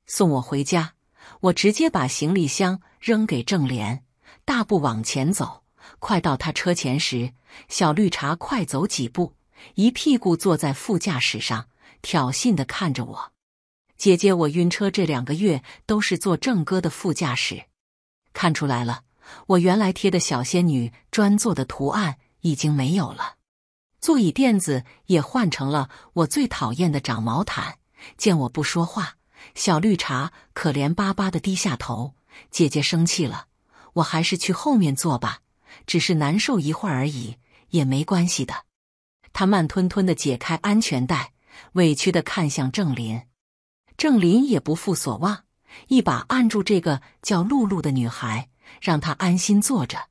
Speaker 1: 送我回家，我直接把行李箱扔给郑莲，大步往前走。快到他车前时，小绿茶快走几步，一屁股坐在副驾驶上，挑衅的看着我：“姐姐，我晕车，这两个月都是坐正哥的副驾驶。”看出来了，我原来贴的小仙女专座的图案已经没有了，座椅垫子也换成了我最讨厌的长毛毯。见我不说话，小绿茶可怜巴巴的低下头：“姐姐生气了，我还是去后面坐吧。”只是难受一会儿而已，也没关系的。他慢吞吞的解开安全带，委屈的看向郑林。郑林也不负所望，一把按住这个叫露露的女孩，让她安心坐着。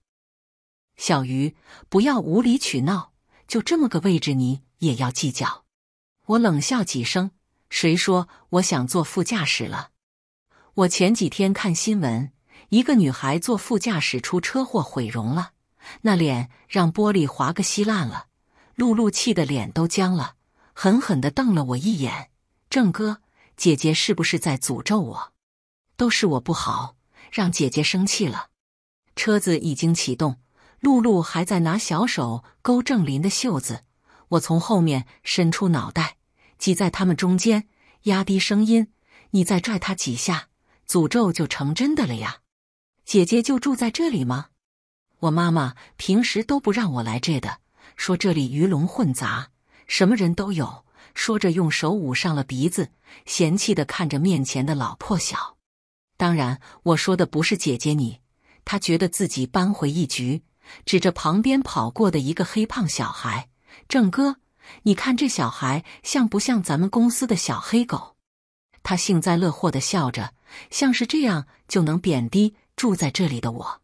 Speaker 1: 小鱼，不要无理取闹，就这么个位置，你也要计较？我冷笑几声，谁说我想坐副驾驶了？我前几天看新闻，一个女孩坐副驾驶出车祸毁容了。那脸让玻璃划个稀烂了，露露气的脸都僵了，狠狠的瞪了我一眼。正哥，姐姐是不是在诅咒我？都是我不好，让姐姐生气了。车子已经启动，露露还在拿小手勾郑林的袖子。我从后面伸出脑袋，挤在他们中间，压低声音：“你再拽他几下，诅咒就成真的了呀！姐姐就住在这里吗？”我妈妈平时都不让我来这的，说这里鱼龙混杂，什么人都有。说着用手捂上了鼻子，嫌弃的看着面前的老破小。当然，我说的不是姐姐你。他觉得自己扳回一局，指着旁边跑过的一个黑胖小孩：“郑哥，你看这小孩像不像咱们公司的小黑狗？”他幸灾乐祸的笑着，像是这样就能贬低住在这里的我。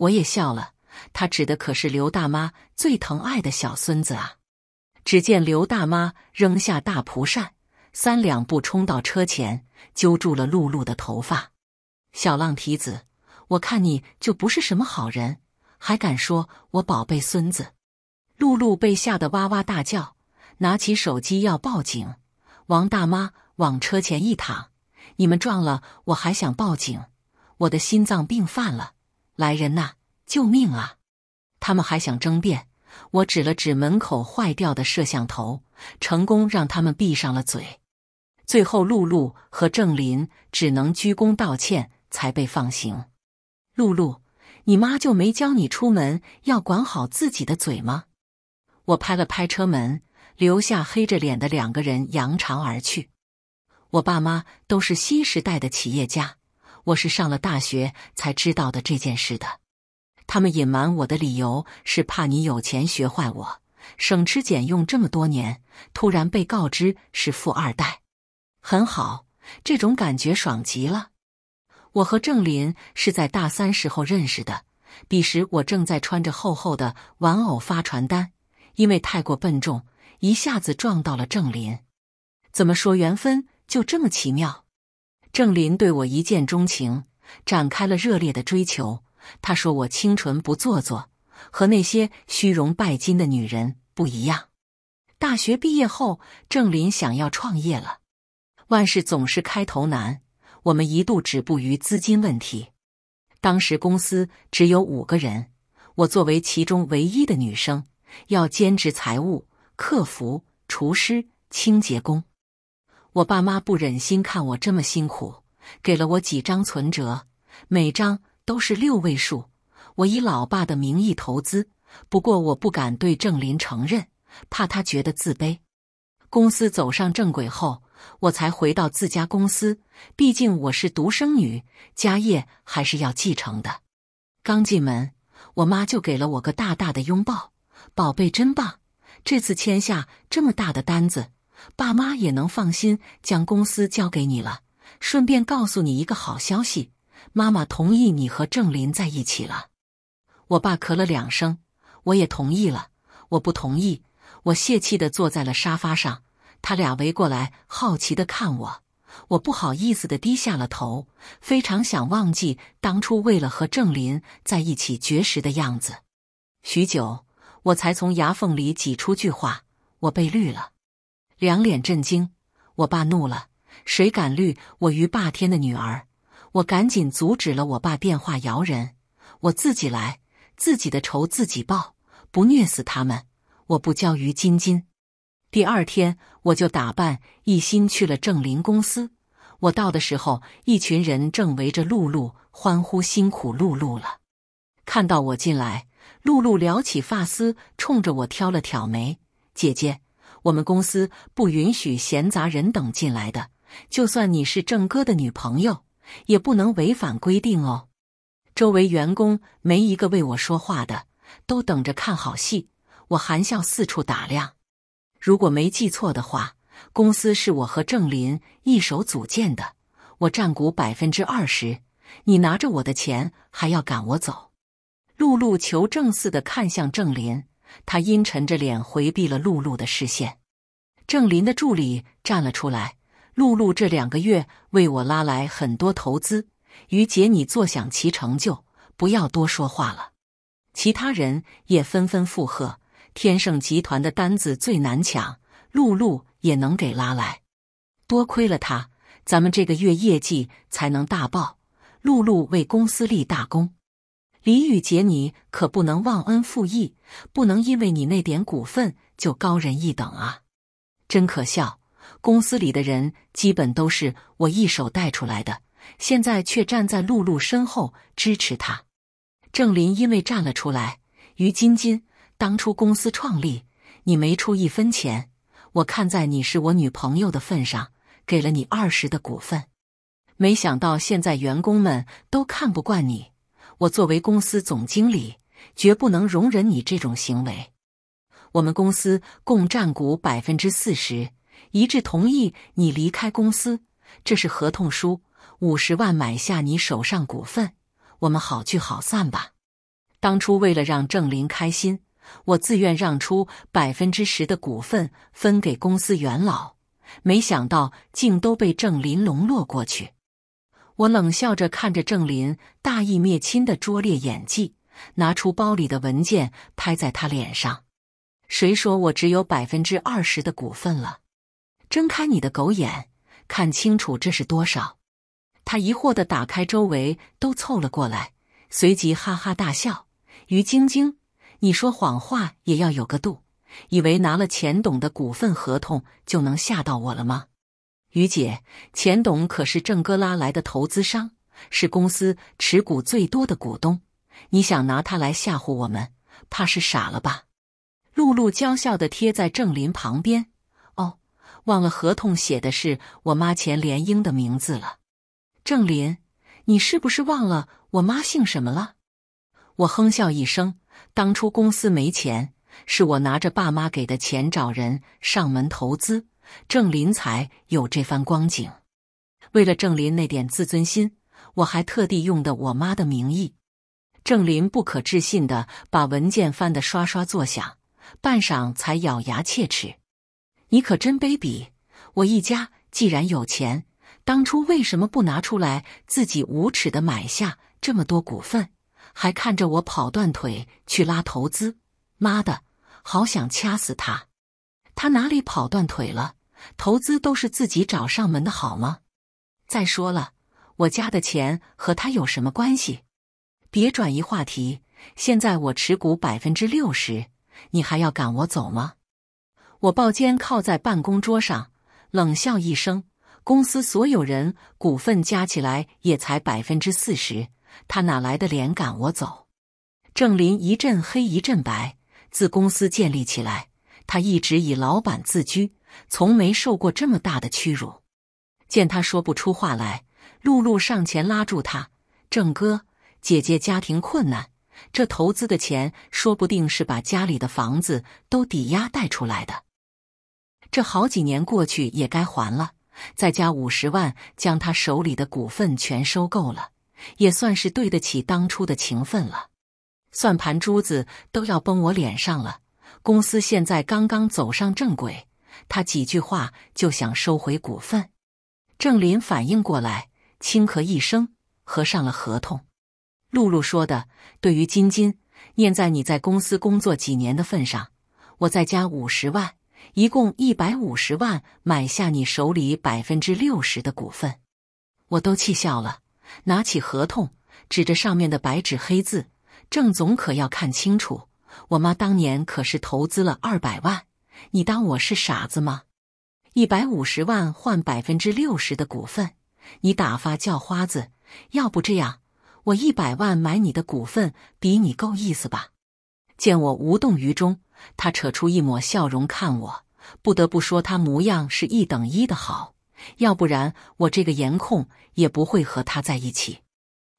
Speaker 1: 我也笑了，他指的可是刘大妈最疼爱的小孙子啊！只见刘大妈扔下大蒲扇，三两步冲到车前，揪住了露露的头发：“小浪蹄子，我看你就不是什么好人，还敢说我宝贝孙子！”露露被吓得哇哇大叫，拿起手机要报警。王大妈往车前一躺：“你们撞了，我还想报警，我的心脏病犯了。”来人呐！救命啊！他们还想争辩，我指了指门口坏掉的摄像头，成功让他们闭上了嘴。最后，露露和郑林只能鞠躬道歉，才被放行。露露，你妈就没教你出门要管好自己的嘴吗？我拍了拍车门，留下黑着脸的两个人扬长而去。我爸妈都是新时代的企业家。我是上了大学才知道的这件事的。他们隐瞒我的理由是怕你有钱学坏。我省吃俭用这么多年，突然被告知是富二代，很好，这种感觉爽极了。我和郑林是在大三时候认识的，彼时我正在穿着厚厚的玩偶发传单，因为太过笨重，一下子撞到了郑林。怎么说缘分就这么奇妙？郑林对我一见钟情，展开了热烈的追求。他说我清纯不做作，和那些虚荣拜金的女人不一样。大学毕业后，郑林想要创业了。万事总是开头难，我们一度止步于资金问题。当时公司只有五个人，我作为其中唯一的女生，要兼职财务、客服、厨师、清洁工。我爸妈不忍心看我这么辛苦，给了我几张存折，每张都是六位数。我以老爸的名义投资，不过我不敢对郑林承认，怕他觉得自卑。公司走上正轨后，我才回到自家公司。毕竟我是独生女，家业还是要继承的。刚进门，我妈就给了我个大大的拥抱：“宝贝真棒，这次签下这么大的单子。”爸妈也能放心将公司交给你了。顺便告诉你一个好消息，妈妈同意你和郑林在一起了。我爸咳了两声，我也同意了。我不同意，我泄气的坐在了沙发上。他俩围过来，好奇的看我。我不好意思的低下了头，非常想忘记当初为了和郑林在一起绝食的样子。许久，我才从牙缝里挤出句话：“我被绿了。”两脸震惊，我爸怒了，谁敢绿我于霸天的女儿？我赶紧阻止了我爸，电话摇人，我自己来，自己的仇自己报，不虐死他们，我不交于晶晶。第二天我就打扮一新去了正林公司。我到的时候，一群人正围着露露欢呼，辛苦露露了。看到我进来，露露撩起发丝，冲着我挑了挑眉，姐姐。我们公司不允许闲杂人等进来的，就算你是郑哥的女朋友，也不能违反规定哦。周围员工没一个为我说话的，都等着看好戏。我含笑四处打量，如果没记错的话，公司是我和郑林一手组建的，我占股百分之二十。你拿着我的钱还要赶我走？露露求证似的看向郑林。他阴沉着脸，回避了露露的视线。郑林的助理站了出来：“露露这两个月为我拉来很多投资，于姐你坐享其成，就不要多说话了。”其他人也纷纷附和：“天盛集团的单子最难抢，露露也能给拉来。多亏了他，咱们这个月业绩才能大爆。露露为公司立大功。”李宇杰，你可不能忘恩负义，不能因为你那点股份就高人一等啊！真可笑，公司里的人基本都是我一手带出来的，现在却站在露露身后支持他。郑林因为站了出来，于晶晶，当初公司创立你没出一分钱，我看在你是我女朋友的份上，给了你二十的股份，没想到现在员工们都看不惯你。我作为公司总经理，绝不能容忍你这种行为。我们公司共占股百分之四十，一致同意你离开公司。这是合同书，五十万买下你手上股份，我们好聚好散吧。当初为了让郑林开心，我自愿让出百分之十的股份分给公司元老，没想到竟都被郑林笼络过去。我冷笑着看着郑林大义灭亲的拙劣演技，拿出包里的文件拍在他脸上。谁说我只有百分之二十的股份了？睁开你的狗眼，看清楚这是多少！他疑惑地打开，周围都凑了过来，随即哈哈大笑。于晶晶，你说谎话也要有个度，以为拿了钱董的股份合同就能吓到我了吗？于姐，钱董可是郑哥拉来的投资商，是公司持股最多的股东。你想拿他来吓唬我们，怕是傻了吧？露露娇笑的贴在郑林旁边。哦，忘了合同写的是我妈钱莲英的名字了。郑林，你是不是忘了我妈姓什么了？我哼笑一声，当初公司没钱，是我拿着爸妈给的钱找人上门投资。郑林才有这番光景。为了郑林那点自尊心，我还特地用的我妈的名义。郑林不可置信地把文件翻得刷刷作响，半晌才咬牙切齿：“你可真卑鄙！我一家既然有钱，当初为什么不拿出来自己无耻的买下这么多股份，还看着我跑断腿去拉投资？妈的，好想掐死他！他哪里跑断腿了？”投资都是自己找上门的，好吗？再说了，我家的钱和他有什么关系？别转移话题。现在我持股百分之六十，你还要赶我走吗？我抱肩靠在办公桌上，冷笑一声：“公司所有人股份加起来也才百分之四十，他哪来的脸赶我走？”郑林一阵黑一阵白。自公司建立起来，他一直以老板自居。从没受过这么大的屈辱。见他说不出话来，露露上前拉住他：“正哥，姐姐家庭困难，这投资的钱说不定是把家里的房子都抵押贷出来的。这好几年过去也该还了。再加五十万，将他手里的股份全收购了，也算是对得起当初的情分了。算盘珠子都要崩我脸上了。公司现在刚刚走上正轨。”他几句话就想收回股份，郑林反应过来，轻咳一声，合上了合同。露露说的，对于金金，念在你在公司工作几年的份上，我再加五十万，一共一百五十万，买下你手里百分之六十的股份。我都气笑了，拿起合同，指着上面的白纸黑字，郑总可要看清楚，我妈当年可是投资了二百万。你当我是傻子吗？一百五十万换百分之六十的股份，你打发叫花子？要不这样，我一百万买你的股份，比你够意思吧？见我无动于衷，他扯出一抹笑容看我。不得不说，他模样是一等一的好，要不然我这个颜控也不会和他在一起。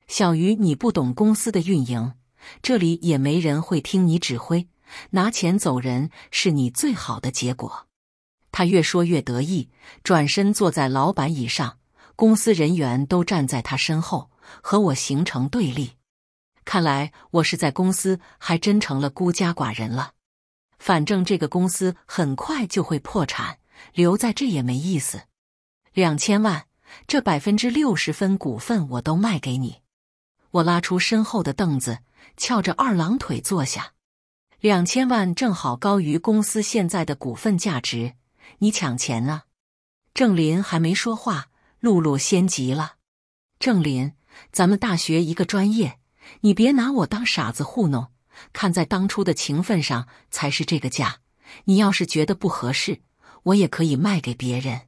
Speaker 1: 小鱼，你不懂公司的运营，这里也没人会听你指挥。拿钱走人是你最好的结果。他越说越得意，转身坐在老板椅上。公司人员都站在他身后，和我形成对立。看来我是在公司还真成了孤家寡人了。反正这个公司很快就会破产，留在这也没意思。两千万，这百分之六十分股份我都卖给你。我拉出身后的凳子，翘着二郎腿坐下。两千万正好高于公司现在的股份价值，你抢钱啊？郑林还没说话，露露先急了。郑林，咱们大学一个专业，你别拿我当傻子糊弄。看在当初的情分上，才是这个价。你要是觉得不合适，我也可以卖给别人。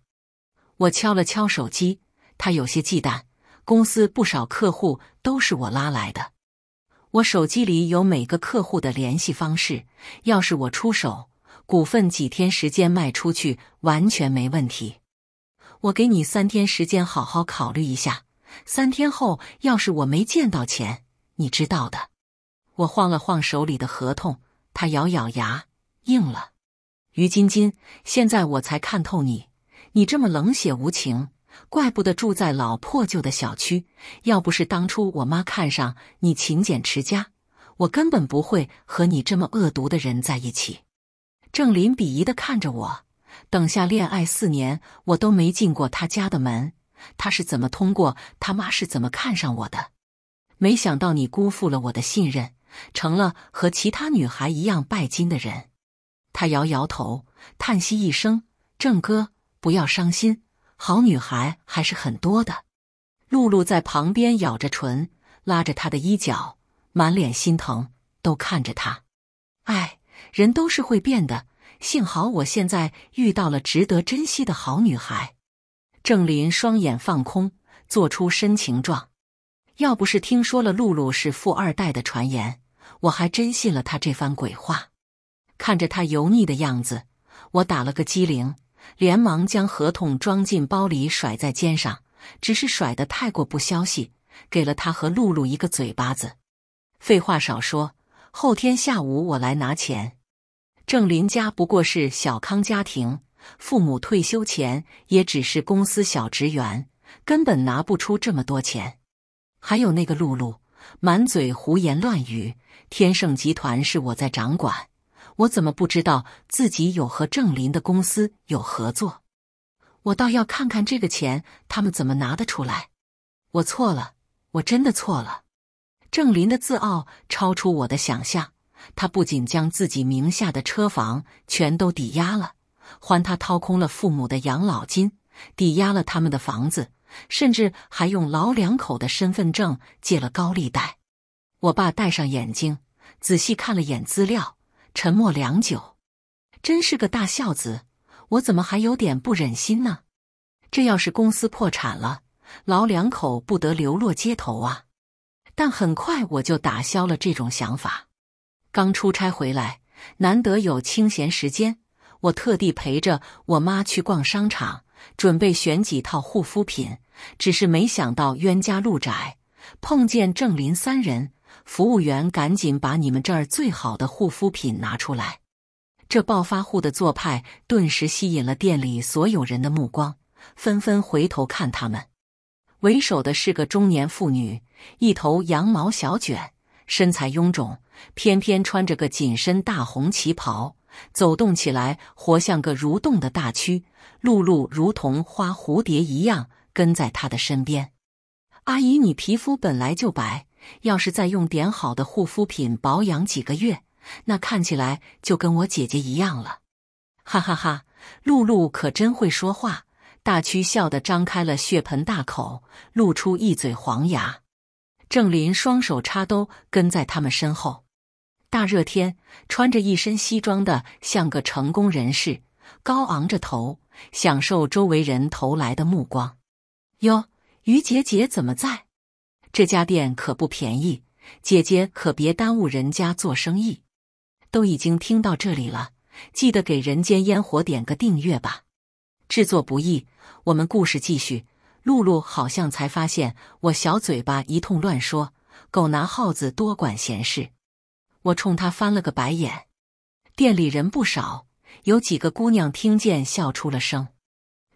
Speaker 1: 我敲了敲手机，他有些忌惮。公司不少客户都是我拉来的。我手机里有每个客户的联系方式，要是我出手，股份几天时间卖出去完全没问题。我给你三天时间好好考虑一下，三天后要是我没见到钱，你知道的。我晃了晃手里的合同，他咬咬牙应了。于晶晶，现在我才看透你，你这么冷血无情。怪不得住在老破旧的小区。要不是当初我妈看上你勤俭持家，我根本不会和你这么恶毒的人在一起。郑林鄙夷的看着我。等下恋爱四年，我都没进过他家的门，他是怎么通过他妈是怎么看上我的？没想到你辜负了我的信任，成了和其他女孩一样拜金的人。他摇摇头，叹息一声：“郑哥，不要伤心。”好女孩还是很多的，露露在旁边咬着唇，拉着她的衣角，满脸心疼，都看着她。哎，人都是会变的，幸好我现在遇到了值得珍惜的好女孩。郑林双眼放空，做出深情状。要不是听说了露露是富二代的传言，我还真信了他这番鬼话。看着他油腻的样子，我打了个机灵。连忙将合同装进包里，甩在肩上，只是甩得太过不消息，给了他和露露一个嘴巴子。废话少说，后天下午我来拿钱。郑林家不过是小康家庭，父母退休前也只是公司小职员，根本拿不出这么多钱。还有那个露露，满嘴胡言乱语。天盛集团是我在掌管。我怎么不知道自己有和郑林的公司有合作？我倒要看看这个钱他们怎么拿得出来。我错了，我真的错了。郑林的自傲超出我的想象，他不仅将自己名下的车房全都抵押了，还他掏空了父母的养老金，抵押了他们的房子，甚至还用老两口的身份证借了高利贷。我爸戴上眼镜，仔细看了眼资料。沉默良久，真是个大孝子，我怎么还有点不忍心呢？这要是公司破产了，老两口不得流落街头啊？但很快我就打消了这种想法。刚出差回来，难得有清闲时间，我特地陪着我妈去逛商场，准备选几套护肤品。只是没想到冤家路窄，碰见郑林三人。服务员，赶紧把你们这儿最好的护肤品拿出来！这暴发户的做派顿时吸引了店里所有人的目光，纷纷回头看他们。为首的是个中年妇女，一头羊毛小卷，身材臃肿，偏偏穿着个紧身大红旗袍，走动起来活像个蠕动的大蛆，路路如同花蝴蝶一样跟在他的身边。阿姨，你皮肤本来就白。要是再用点好的护肤品保养几个月，那看起来就跟我姐姐一样了，哈哈哈！露露可真会说话。大曲笑得张开了血盆大口，露出一嘴黄牙。郑林双手插兜，跟在他们身后。大热天穿着一身西装的，像个成功人士，高昂着头，享受周围人投来的目光。哟，于姐姐怎么在？这家店可不便宜，姐姐可别耽误人家做生意。都已经听到这里了，记得给人间烟火点个订阅吧。制作不易，我们故事继续。露露好像才发现我小嘴巴一通乱说，狗拿耗子多管闲事。我冲他翻了个白眼。店里人不少，有几个姑娘听见笑出了声。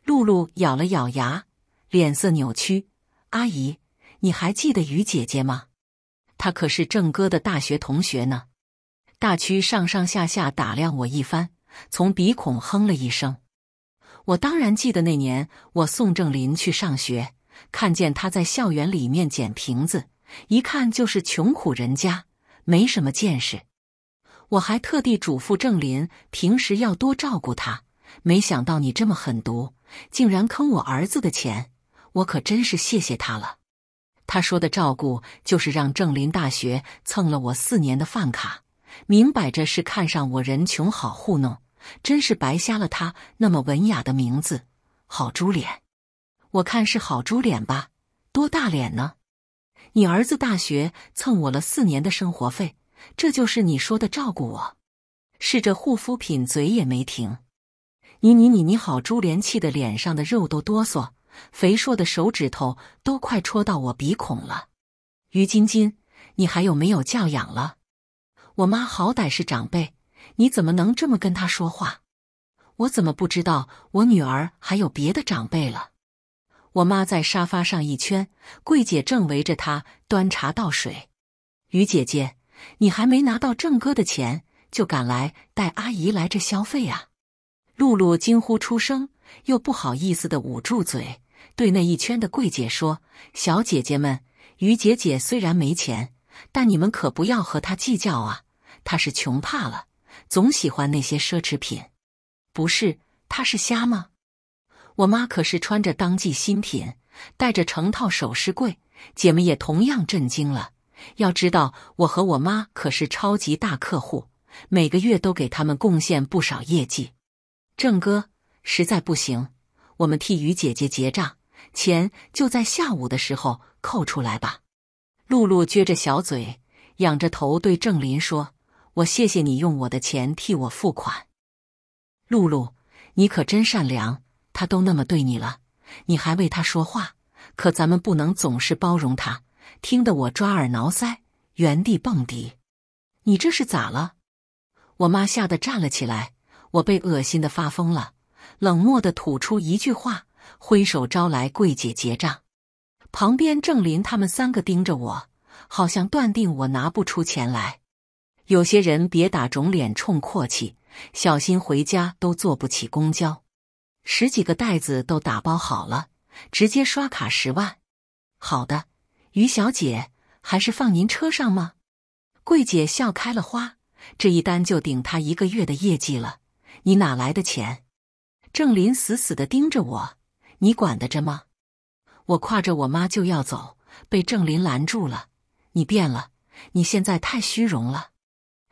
Speaker 1: 露露咬了咬牙，脸色扭曲。阿姨。你还记得雨姐姐吗？她可是郑哥的大学同学呢。大区上上下下打量我一番，从鼻孔哼了一声。我当然记得那年我送郑林去上学，看见他在校园里面捡瓶子，一看就是穷苦人家，没什么见识。我还特地嘱咐郑林平时要多照顾他。没想到你这么狠毒，竟然坑我儿子的钱，我可真是谢谢他了。他说的照顾就是让郑林大学蹭了我四年的饭卡，明摆着是看上我人穷好糊弄，真是白瞎了他那么文雅的名字，好猪脸”。我看是好猪脸吧，多大脸呢？你儿子大学蹭我了四年的生活费，这就是你说的照顾我？试着护肤品嘴也没停，你你你你好珠脸，气得脸上的肉都哆嗦。肥硕的手指头都快戳到我鼻孔了，于晶晶，你还有没有教养了？我妈好歹是长辈，你怎么能这么跟她说话？我怎么不知道我女儿还有别的长辈了？我妈在沙发上一圈，桂姐正围着她端茶倒水。于姐姐，你还没拿到正哥的钱，就赶来带阿姨来这消费啊？露露惊呼出声，又不好意思的捂住嘴。对那一圈的柜姐说：“小姐姐们，于姐姐虽然没钱，但你们可不要和她计较啊！她是穷怕了，总喜欢那些奢侈品。不是，她是瞎吗？我妈可是穿着当季新品，带着成套首饰。柜姐们也同样震惊了。要知道，我和我妈可是超级大客户，每个月都给他们贡献不少业绩。正哥，实在不行，我们替于姐姐结账。”钱就在下午的时候扣出来吧。露露撅着小嘴，仰着头对郑林说：“我谢谢你用我的钱替我付款。”露露，你可真善良，他都那么对你了，你还为他说话。可咱们不能总是包容他。听得我抓耳挠腮，原地蹦迪。你这是咋了？我妈吓得站了起来。我被恶心的发疯了，冷漠的吐出一句话。挥手招来柜姐结账，旁边郑林他们三个盯着我，好像断定我拿不出钱来。有些人别打肿脸充阔气，小心回家都坐不起公交。十几个袋子都打包好了，直接刷卡十万。好的，于小姐，还是放您车上吗？柜姐笑开了花，这一单就顶他一个月的业绩了。你哪来的钱？郑林死死的盯着我。你管得着吗？我挎着我妈就要走，被郑林拦住了。你变了，你现在太虚荣了。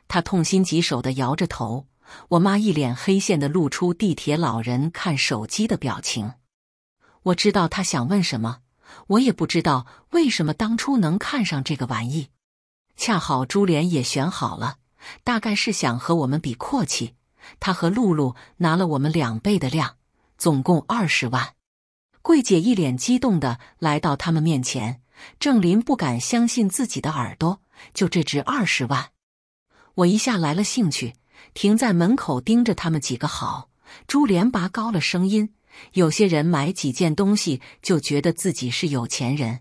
Speaker 1: 他痛心疾首地摇着头。我妈一脸黑线地露出地铁老人看手机的表情。我知道他想问什么，我也不知道为什么当初能看上这个玩意。恰好珠帘也选好了，大概是想和我们比阔气。他和露露拿了我们两倍的量，总共二十万。桂姐一脸激动的来到他们面前，郑林不敢相信自己的耳朵，就这值二十万，我一下来了兴趣，停在门口盯着他们几个。好，朱莲拔高了声音，有些人买几件东西就觉得自己是有钱人，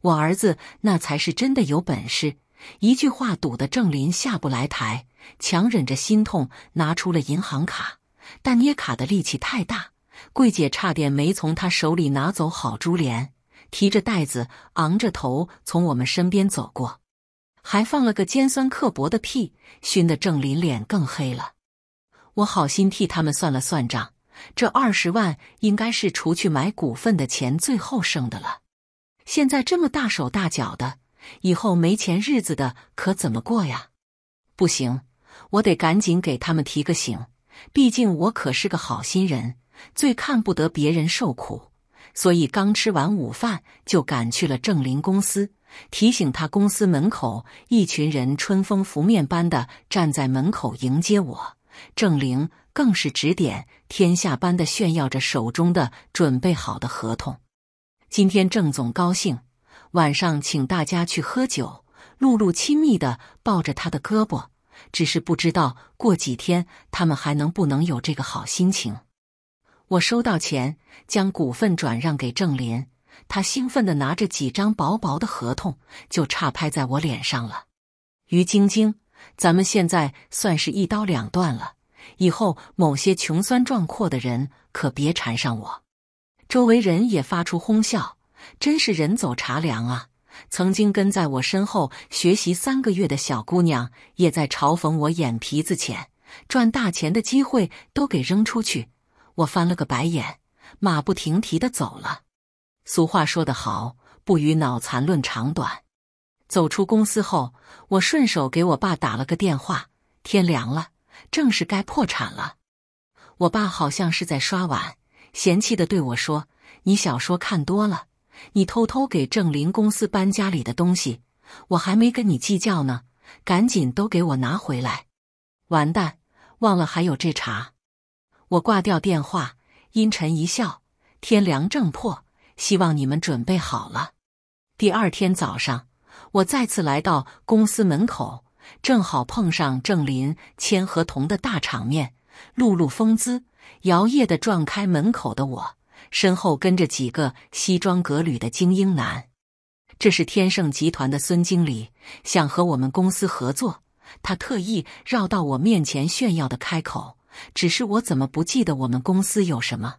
Speaker 1: 我儿子那才是真的有本事。一句话堵得郑林下不来台，强忍着心痛拿出了银行卡，但捏卡的力气太大。桂姐差点没从他手里拿走好珠帘，提着袋子，昂着头从我们身边走过，还放了个尖酸刻薄的屁，熏得郑林脸更黑了。我好心替他们算了算账，这二十万应该是除去买股份的钱最后剩的了。现在这么大手大脚的，以后没钱日子的可怎么过呀？不行，我得赶紧给他们提个醒，毕竟我可是个好心人。最看不得别人受苦，所以刚吃完午饭就赶去了郑林公司，提醒他公司门口一群人春风拂面般的站在门口迎接我。郑玲更是指点天下般的炫耀着手中的准备好的合同。今天郑总高兴，晚上请大家去喝酒。露露亲密的抱着他的胳膊，只是不知道过几天他们还能不能有这个好心情。我收到钱，将股份转让给郑林，他兴奋地拿着几张薄薄的合同，就差拍在我脸上了。于晶晶，咱们现在算是一刀两断了，以后某些穷酸壮阔的人可别缠上我。周围人也发出哄笑，真是人走茶凉啊！曾经跟在我身后学习三个月的小姑娘，也在嘲讽我眼皮子浅，赚大钱的机会都给扔出去。我翻了个白眼，马不停蹄的走了。俗话说得好，不与脑残论长短。走出公司后，我顺手给我爸打了个电话。天凉了，正是该破产了。我爸好像是在刷碗，嫌弃的对我说：“你小说看多了，你偷偷给郑林公司搬家里的东西，我还没跟你计较呢，赶紧都给我拿回来。”完蛋，忘了还有这茬。我挂掉电话，阴沉一笑。天凉正破，希望你们准备好了。第二天早上，我再次来到公司门口，正好碰上郑林签合同的大场面，露露风姿，摇曳的撞开门口的我，身后跟着几个西装革履的精英男。这是天盛集团的孙经理，想和我们公司合作，他特意绕到我面前炫耀的开口。只是我怎么不记得我们公司有什么？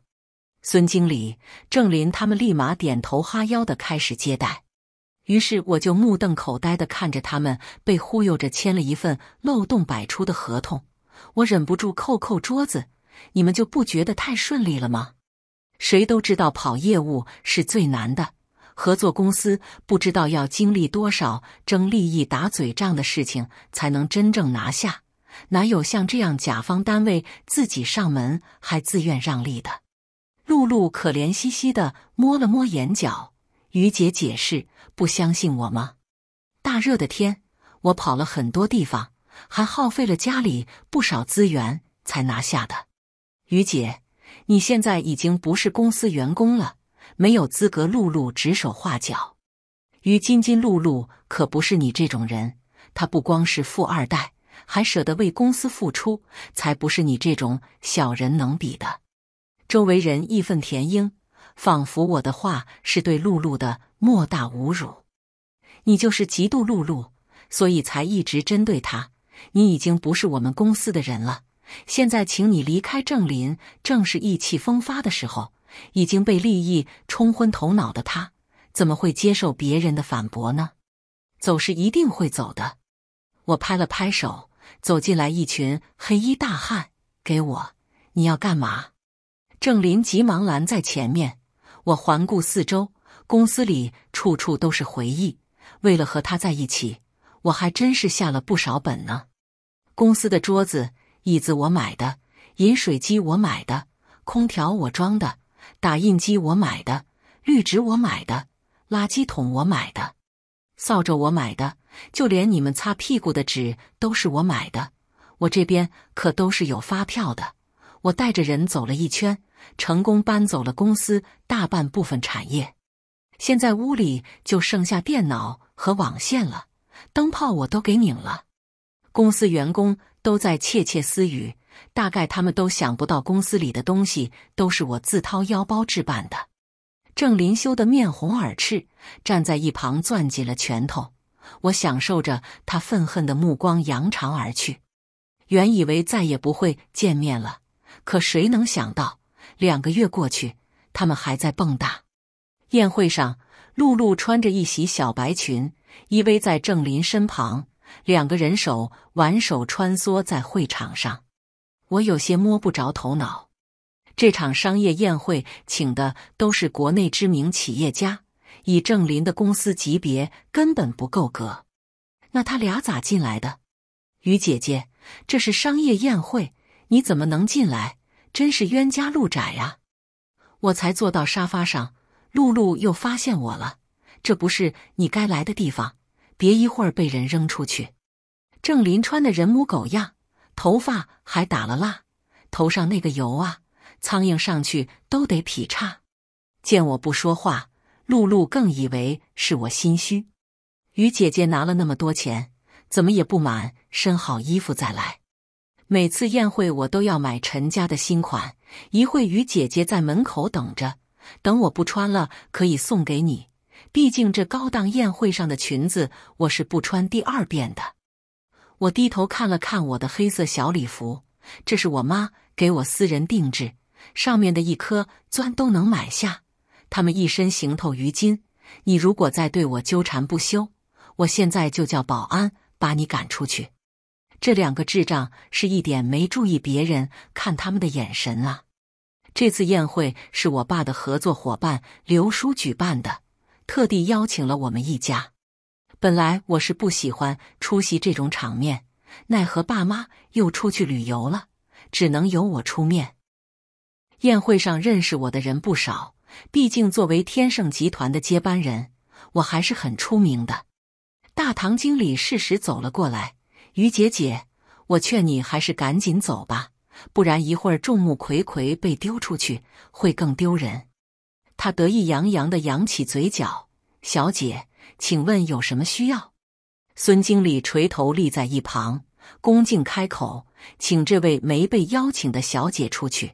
Speaker 1: 孙经理、郑林他们立马点头哈腰的开始接待，于是我就目瞪口呆的看着他们被忽悠着签了一份漏洞百出的合同。我忍不住扣扣桌子：“你们就不觉得太顺利了吗？”谁都知道跑业务是最难的，合作公司不知道要经历多少争利益、打嘴仗的事情才能真正拿下。哪有像这样，甲方单位自己上门还自愿让利的？露露可怜兮兮的摸了摸眼角。于姐解释：“不相信我吗？大热的天，我跑了很多地方，还耗费了家里不少资源才拿下的。”于姐，你现在已经不是公司员工了，没有资格露露指手画脚。于金金，露露可不是你这种人，她不光是富二代。还舍得为公司付出，才不是你这种小人能比的。周围人义愤填膺，仿佛我的话是对露露的莫大侮辱。你就是嫉妒露露，所以才一直针对她。你已经不是我们公司的人了，现在请你离开。郑林正是意气风发的时候，已经被利益冲昏头脑的他，怎么会接受别人的反驳呢？走是一定会走的。我拍了拍手。走进来一群黑衣大汉，给我！你要干嘛？郑林急忙拦在前面。我环顾四周，公司里处处都是回忆。为了和他在一起，我还真是下了不少本呢。公司的桌子、椅子我买的，饮水机我买的，空调我装的，打印机我买的，绿植我买的，垃圾桶我买的，扫帚我买的。就连你们擦屁股的纸都是我买的，我这边可都是有发票的。我带着人走了一圈，成功搬走了公司大半部分产业。现在屋里就剩下电脑和网线了，灯泡我都给拧了。公司员工都在窃窃私语，大概他们都想不到公司里的东西都是我自掏腰包置办的。郑林羞得面红耳赤，站在一旁攥紧了拳头。我享受着他愤恨的目光，扬长而去。原以为再也不会见面了，可谁能想到，两个月过去，他们还在蹦跶。宴会上，露露穿着一袭小白裙，依偎在郑林身旁，两个人手挽手穿梭在会场上。我有些摸不着头脑，这场商业宴会请的都是国内知名企业家。以郑林的公司级别根本不够格，那他俩咋进来的？于姐姐，这是商业宴会，你怎么能进来？真是冤家路窄呀！我才坐到沙发上，露露又发现我了。这不是你该来的地方，别一会儿被人扔出去。郑林穿的人模狗样，头发还打了蜡，头上那个油啊，苍蝇上去都得劈叉。见我不说话。露露更以为是我心虚，于姐姐拿了那么多钱，怎么也不满身好衣服再来。每次宴会我都要买陈家的新款。一会于姐姐在门口等着，等我不穿了可以送给你。毕竟这高档宴会上的裙子我是不穿第二遍的。我低头看了看我的黑色小礼服，这是我妈给我私人定制，上面的一颗钻都能买下。他们一身行头于金，你如果再对我纠缠不休，我现在就叫保安把你赶出去。这两个智障是一点没注意别人看他们的眼神啊！这次宴会是我爸的合作伙伴刘叔举办的，特地邀请了我们一家。本来我是不喜欢出席这种场面，奈何爸妈又出去旅游了，只能由我出面。宴会上认识我的人不少。毕竟，作为天盛集团的接班人，我还是很出名的。大堂经理适时走了过来：“于姐姐，我劝你还是赶紧走吧，不然一会儿众目睽睽被丢出去，会更丢人。”他得意洋洋的扬起嘴角：“小姐，请问有什么需要？”孙经理垂头立在一旁，恭敬开口：“请这位没被邀请的小姐出去。”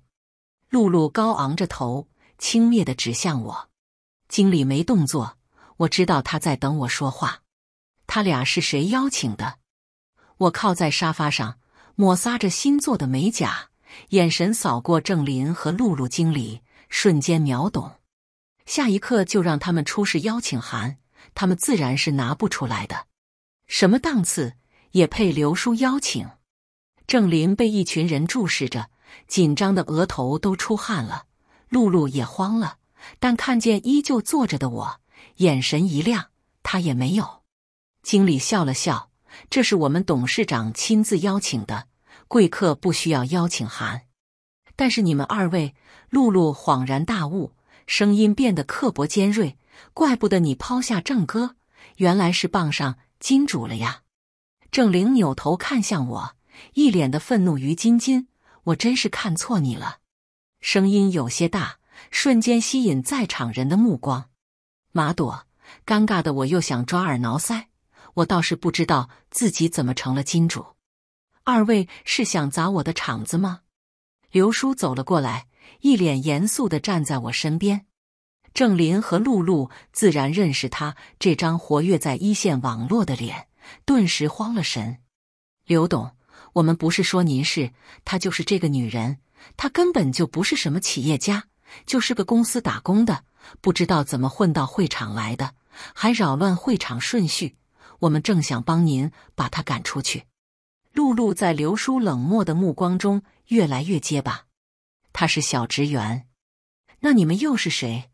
Speaker 1: 露露高昂着头。轻蔑的指向我，经理没动作，我知道他在等我说话。他俩是谁邀请的？我靠在沙发上，抹擦着新做的美甲，眼神扫过郑林和露露。经理瞬间秒懂，下一刻就让他们出示邀请函。他们自然是拿不出来的，什么档次也配刘叔邀请。郑林被一群人注视着，紧张的额头都出汗了。露露也慌了，但看见依旧坐着的我，眼神一亮。他也没有。经理笑了笑：“这是我们董事长亲自邀请的贵客，不需要邀请函。”但是你们二位，露露恍然大悟，声音变得刻薄尖锐：“怪不得你抛下郑哥，原来是傍上金主了呀！”郑玲扭头看向我，一脸的愤怒：“于金金，我真是看错你了。”声音有些大，瞬间吸引在场人的目光。马朵，尴尬的我又想抓耳挠腮。我倒是不知道自己怎么成了金主。二位是想砸我的场子吗？刘叔走了过来，一脸严肃的站在我身边。郑林和露露自然认识他这张活跃在一线网络的脸，顿时慌了神。刘董，我们不是说您是，她就是这个女人。他根本就不是什么企业家，就是个公司打工的，不知道怎么混到会场来的，还扰乱会场顺序。我们正想帮您把他赶出去。露露在刘叔冷漠的目光中越来越结巴。他是小职员，那你们又是谁？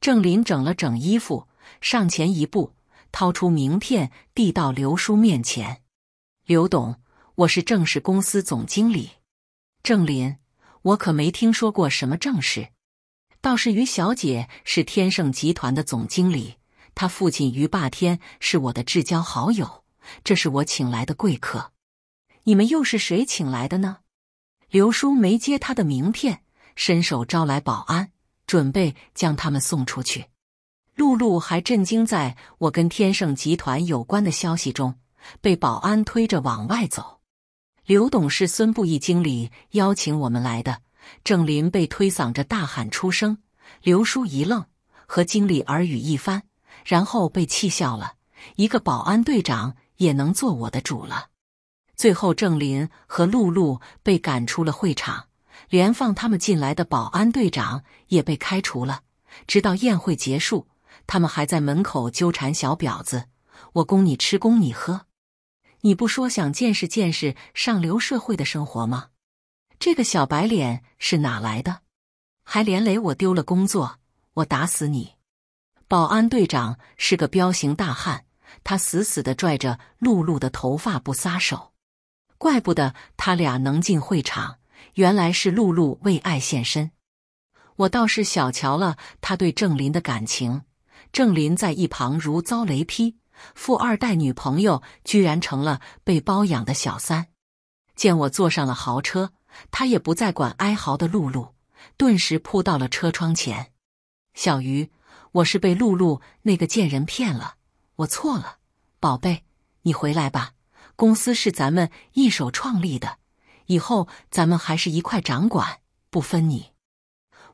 Speaker 1: 郑林整了整衣服，上前一步，掏出名片递到刘叔面前。刘董，我是正氏公司总经理，郑林。我可没听说过什么正事，倒是于小姐是天盛集团的总经理，她父亲于霸天是我的至交好友，这是我请来的贵客，你们又是谁请来的呢？刘叔没接他的名片，伸手招来保安，准备将他们送出去。露露还震惊在我跟天盛集团有关的消息中，被保安推着往外走。刘董是孙布易经理邀请我们来的，郑林被推搡着大喊出声。刘叔一愣，和经理耳语一番，然后被气笑了。一个保安队长也能做我的主了。最后，郑林和露露被赶出了会场，连放他们进来的保安队长也被开除了。直到宴会结束，他们还在门口纠缠小婊子。我供你吃，供你喝。你不说想见识见识上流社会的生活吗？这个小白脸是哪来的？还连累我丢了工作，我打死你！保安队长是个彪形大汉，他死死的拽着露露的头发不撒手。怪不得他俩能进会场，原来是露露为爱献身。我倒是小瞧了他对郑林的感情，郑林在一旁如遭雷劈。富二代女朋友居然成了被包养的小三，见我坐上了豪车，他也不再管哀嚎的露露，顿时扑到了车窗前。小鱼，我是被露露那个贱人骗了，我错了，宝贝，你回来吧。公司是咱们一手创立的，以后咱们还是一块掌管，不分你。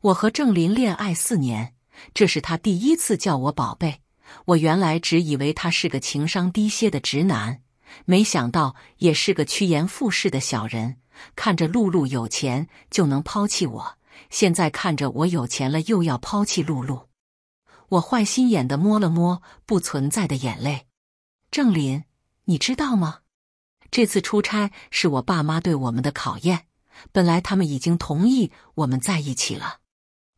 Speaker 1: 我和郑林恋爱四年，这是他第一次叫我宝贝。我原来只以为他是个情商低些的直男，没想到也是个趋炎附势的小人。看着露露有钱就能抛弃我，现在看着我有钱了又要抛弃露露。我坏心眼的摸了摸不存在的眼泪。郑林，你知道吗？这次出差是我爸妈对我们的考验。本来他们已经同意我们在一起了，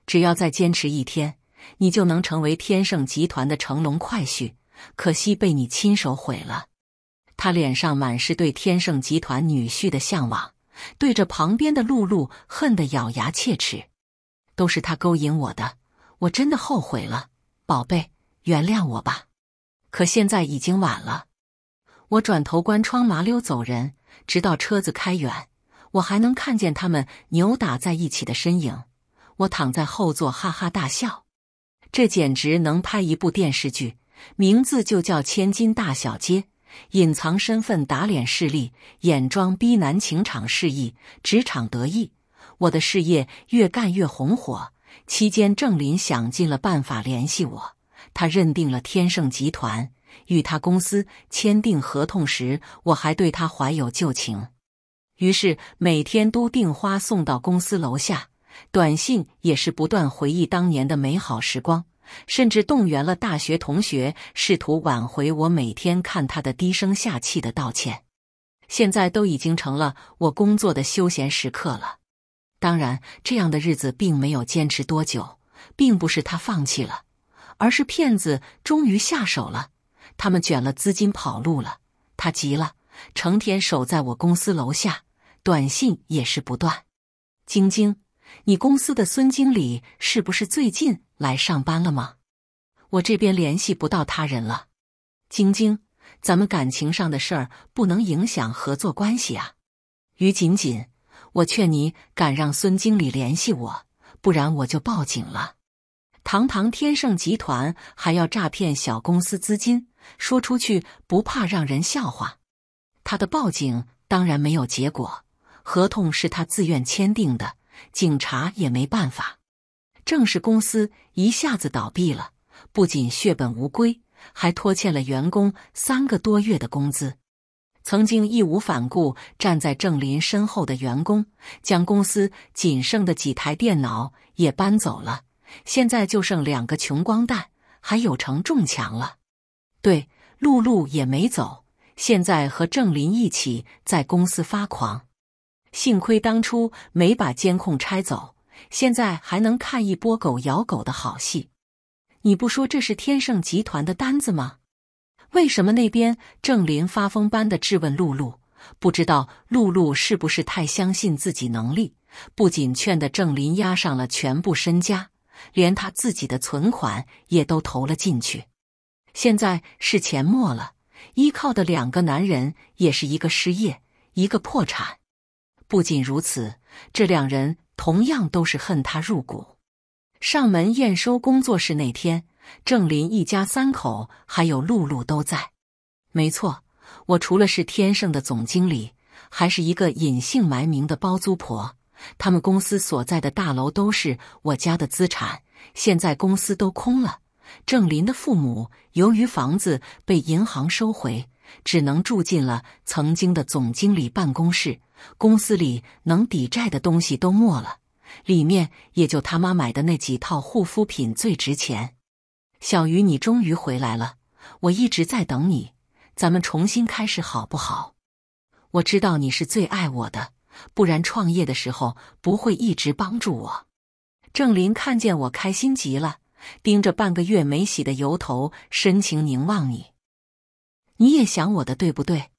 Speaker 1: 只要再坚持一天。你就能成为天盛集团的乘龙快婿，可惜被你亲手毁了。他脸上满是对天盛集团女婿的向往，对着旁边的露露恨得咬牙切齿。都是他勾引我的，我真的后悔了，宝贝，原谅我吧。可现在已经晚了，我转头关窗，麻溜走人。直到车子开远，我还能看见他们扭打在一起的身影。我躺在后座，哈哈大笑。这简直能拍一部电视剧，名字就叫《千金大小姐》。隐藏身份打脸势力，眼妆逼男情场失意，职场得意，我的事业越干越红火。期间，郑林想尽了办法联系我，他认定了天盛集团与他公司签订合同时，我还对他怀有旧情，于是每天都订花送到公司楼下。短信也是不断回忆当年的美好时光，甚至动员了大学同学，试图挽回我每天看他的低声下气的道歉。现在都已经成了我工作的休闲时刻了。当然，这样的日子并没有坚持多久，并不是他放弃了，而是骗子终于下手了，他们卷了资金跑路了。他急了，成天守在我公司楼下，短信也是不断，晶晶。你公司的孙经理是不是最近来上班了吗？我这边联系不到他人了。晶晶，咱们感情上的事儿不能影响合作关系啊。于锦锦，我劝你敢让孙经理联系我，不然我就报警了。堂堂天盛集团还要诈骗小公司资金，说出去不怕让人笑话。他的报警当然没有结果，合同是他自愿签订的。警察也没办法。正是公司一下子倒闭了，不仅血本无归，还拖欠了员工三个多月的工资。曾经义无反顾站在郑林身后的员工，将公司仅剩的几台电脑也搬走了。现在就剩两个穷光蛋，还有成中强了。对，露露也没走，现在和郑林一起在公司发狂。幸亏当初没把监控拆走，现在还能看一波狗咬狗的好戏。你不说这是天盛集团的单子吗？为什么那边郑林发疯般的质问露露？不知道露露是不是太相信自己能力，不仅劝的郑林压上了全部身家，连他自己的存款也都投了进去。现在是钱没了，依靠的两个男人也是一个失业，一个破产。不仅如此，这两人同样都是恨他入骨。上门验收工作室那天，郑林一家三口还有露露都在。没错，我除了是天盛的总经理，还是一个隐姓埋名的包租婆。他们公司所在的大楼都是我家的资产，现在公司都空了。郑林的父母由于房子被银行收回，只能住进了曾经的总经理办公室。公司里能抵债的东西都没了，里面也就他妈买的那几套护肤品最值钱。小鱼，你终于回来了，我一直在等你，咱们重新开始好不好？我知道你是最爱我的，不然创业的时候不会一直帮助我。郑林看见我开心极了，盯着半个月没洗的油头深情凝望你，你也想我的对不对？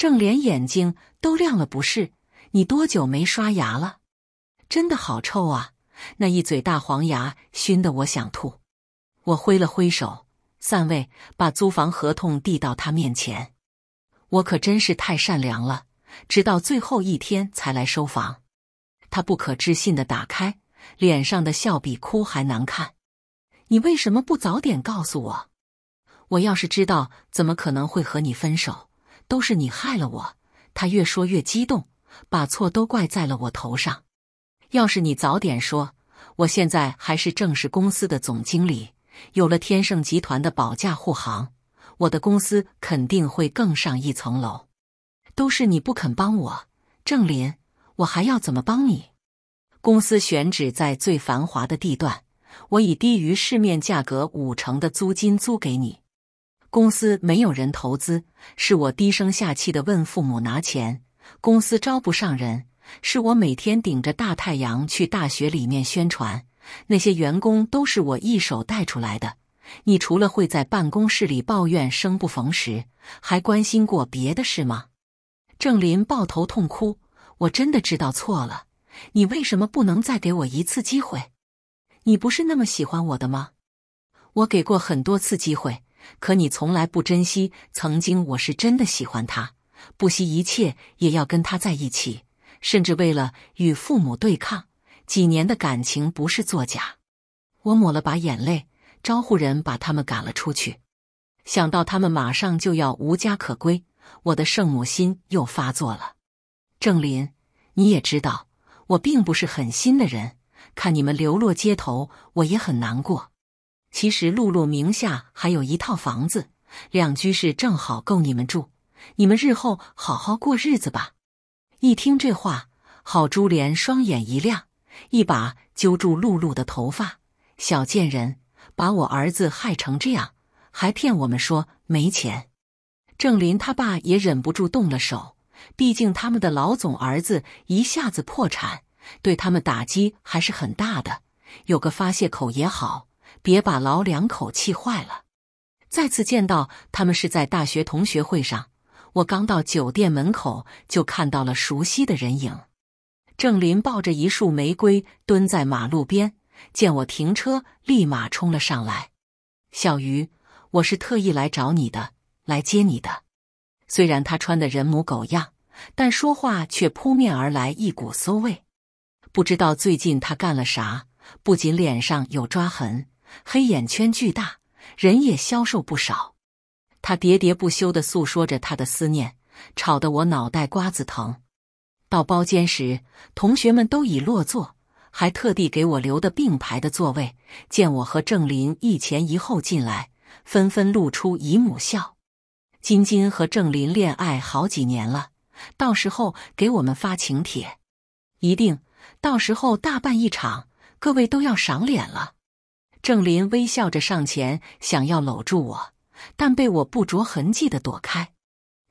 Speaker 1: 正脸眼睛都亮了，不是？你多久没刷牙了？真的好臭啊！那一嘴大黄牙熏得我想吐。我挥了挥手，散位，把租房合同递到他面前。我可真是太善良了，直到最后一天才来收房。他不可置信的打开，脸上的笑比哭还难看。你为什么不早点告诉我？我要是知道，怎么可能会和你分手？都是你害了我！他越说越激动，把错都怪在了我头上。要是你早点说，我现在还是正式公司的总经理，有了天盛集团的保驾护航，我的公司肯定会更上一层楼。都是你不肯帮我，郑林，我还要怎么帮你？公司选址在最繁华的地段，我以低于市面价格五成的租金租给你。公司没有人投资，是我低声下气的问父母拿钱。公司招不上人，是我每天顶着大太阳去大学里面宣传。那些员工都是我一手带出来的。你除了会在办公室里抱怨生不逢时，还关心过别的事吗？郑林抱头痛哭，我真的知道错了。你为什么不能再给我一次机会？你不是那么喜欢我的吗？我给过很多次机会。可你从来不珍惜。曾经我是真的喜欢他，不惜一切也要跟他在一起，甚至为了与父母对抗，几年的感情不是作假。我抹了把眼泪，招呼人把他们赶了出去。想到他们马上就要无家可归，我的圣母心又发作了。郑林，你也知道，我并不是狠心的人。看你们流落街头，我也很难过。其实露露名下还有一套房子，两居室正好够你们住。你们日后好好过日子吧。一听这话，郝珠莲双眼一亮，一把揪住露露的头发：“小贱人，把我儿子害成这样，还骗我们说没钱。”郑林他爸也忍不住动了手，毕竟他们的老总儿子一下子破产，对他们打击还是很大的，有个发泄口也好。别把老两口气坏了。再次见到他们是在大学同学会上，我刚到酒店门口就看到了熟悉的人影。郑林抱着一束玫瑰蹲在马路边，见我停车，立马冲了上来。小鱼，我是特意来找你的，来接你的。虽然他穿的人模狗样，但说话却扑面而来一股馊味。不知道最近他干了啥，不仅脸上有抓痕。黑眼圈巨大，人也消瘦不少。他喋喋不休地诉说着他的思念，吵得我脑袋瓜子疼。到包间时，同学们都已落座，还特地给我留的并排的座位。见我和郑林一前一后进来，纷纷露出姨母笑。金金和郑林恋爱好几年了，到时候给我们发请帖，一定。到时候大办一场，各位都要赏脸了。郑林微笑着上前，想要搂住我，但被我不着痕迹的躲开。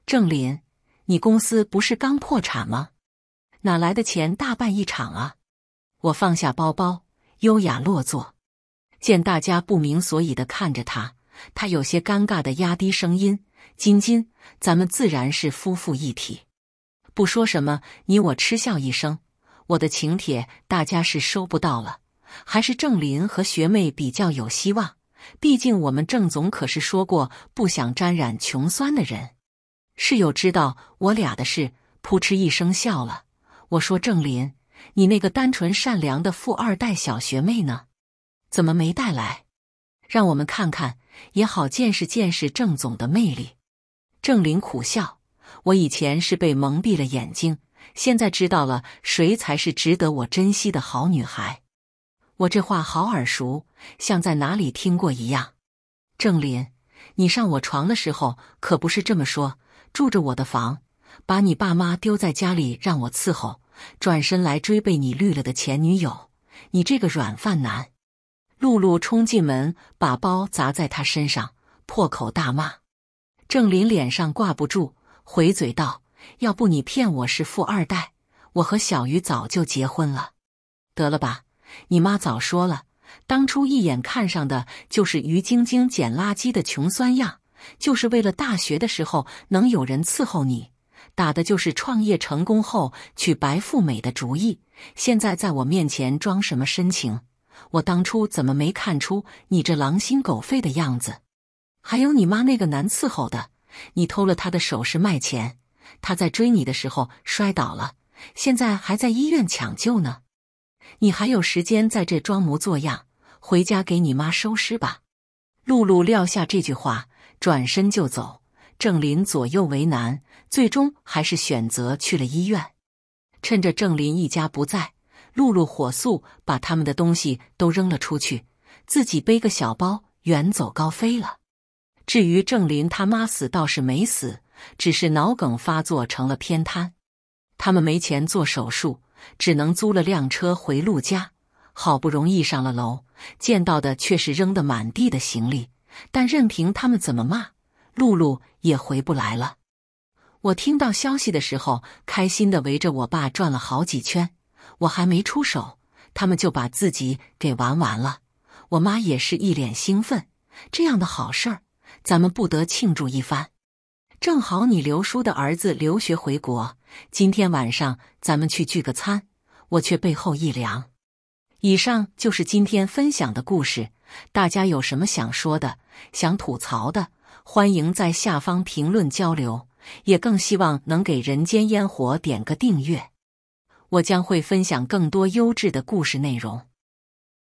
Speaker 1: 郑林，你公司不是刚破产吗？哪来的钱大办一场啊？我放下包包，优雅落座。见大家不明所以的看着他，他有些尴尬的压低声音：“金金，咱们自然是夫妇一体，不说什么。”你我嗤笑一声，我的请帖大家是收不到了。还是郑林和学妹比较有希望，毕竟我们郑总可是说过不想沾染穷酸的人。室友知道我俩的事，扑哧一声笑了。我说：“郑林，你那个单纯善良的富二代小学妹呢？怎么没带来？让我们看看也好，见识见识郑总的魅力。”郑林苦笑：“我以前是被蒙蔽了眼睛，现在知道了谁才是值得我珍惜的好女孩。”我这话好耳熟，像在哪里听过一样。郑林，你上我床的时候可不是这么说，住着我的房，把你爸妈丢在家里让我伺候，转身来追被你绿了的前女友，你这个软饭男！露露冲进门，把包砸在他身上，破口大骂。郑林脸上挂不住，回嘴道：“要不你骗我是富二代，我和小鱼早就结婚了。得了吧。”你妈早说了，当初一眼看上的就是于晶晶捡垃圾的穷酸样，就是为了大学的时候能有人伺候你，打的就是创业成功后娶白富美的主意。现在在我面前装什么深情？我当初怎么没看出你这狼心狗肺的样子？还有你妈那个难伺候的，你偷了他的首饰卖钱，他在追你的时候摔倒了，现在还在医院抢救呢。你还有时间在这装模作样？回家给你妈收尸吧！露露撂下这句话，转身就走。郑林左右为难，最终还是选择去了医院。趁着郑林一家不在，露露火速把他们的东西都扔了出去，自己背个小包远走高飞了。至于郑林他妈死倒是没死，只是脑梗发作成了偏瘫，他们没钱做手术。只能租了辆车回陆家，好不容易上了楼，见到的却是扔得满地的行李。但任凭他们怎么骂，露露也回不来了。我听到消息的时候，开心的围着我爸转了好几圈。我还没出手，他们就把自己给玩完了。我妈也是一脸兴奋，这样的好事儿，咱们不得庆祝一番？正好你刘叔的儿子留学回国。今天晚上咱们去聚个餐，我却背后一凉。以上就是今天分享的故事，大家有什么想说的、想吐槽的，欢迎在下方评论交流。也更希望能给人间烟火点个订阅，我将会分享更多优质的故事内容。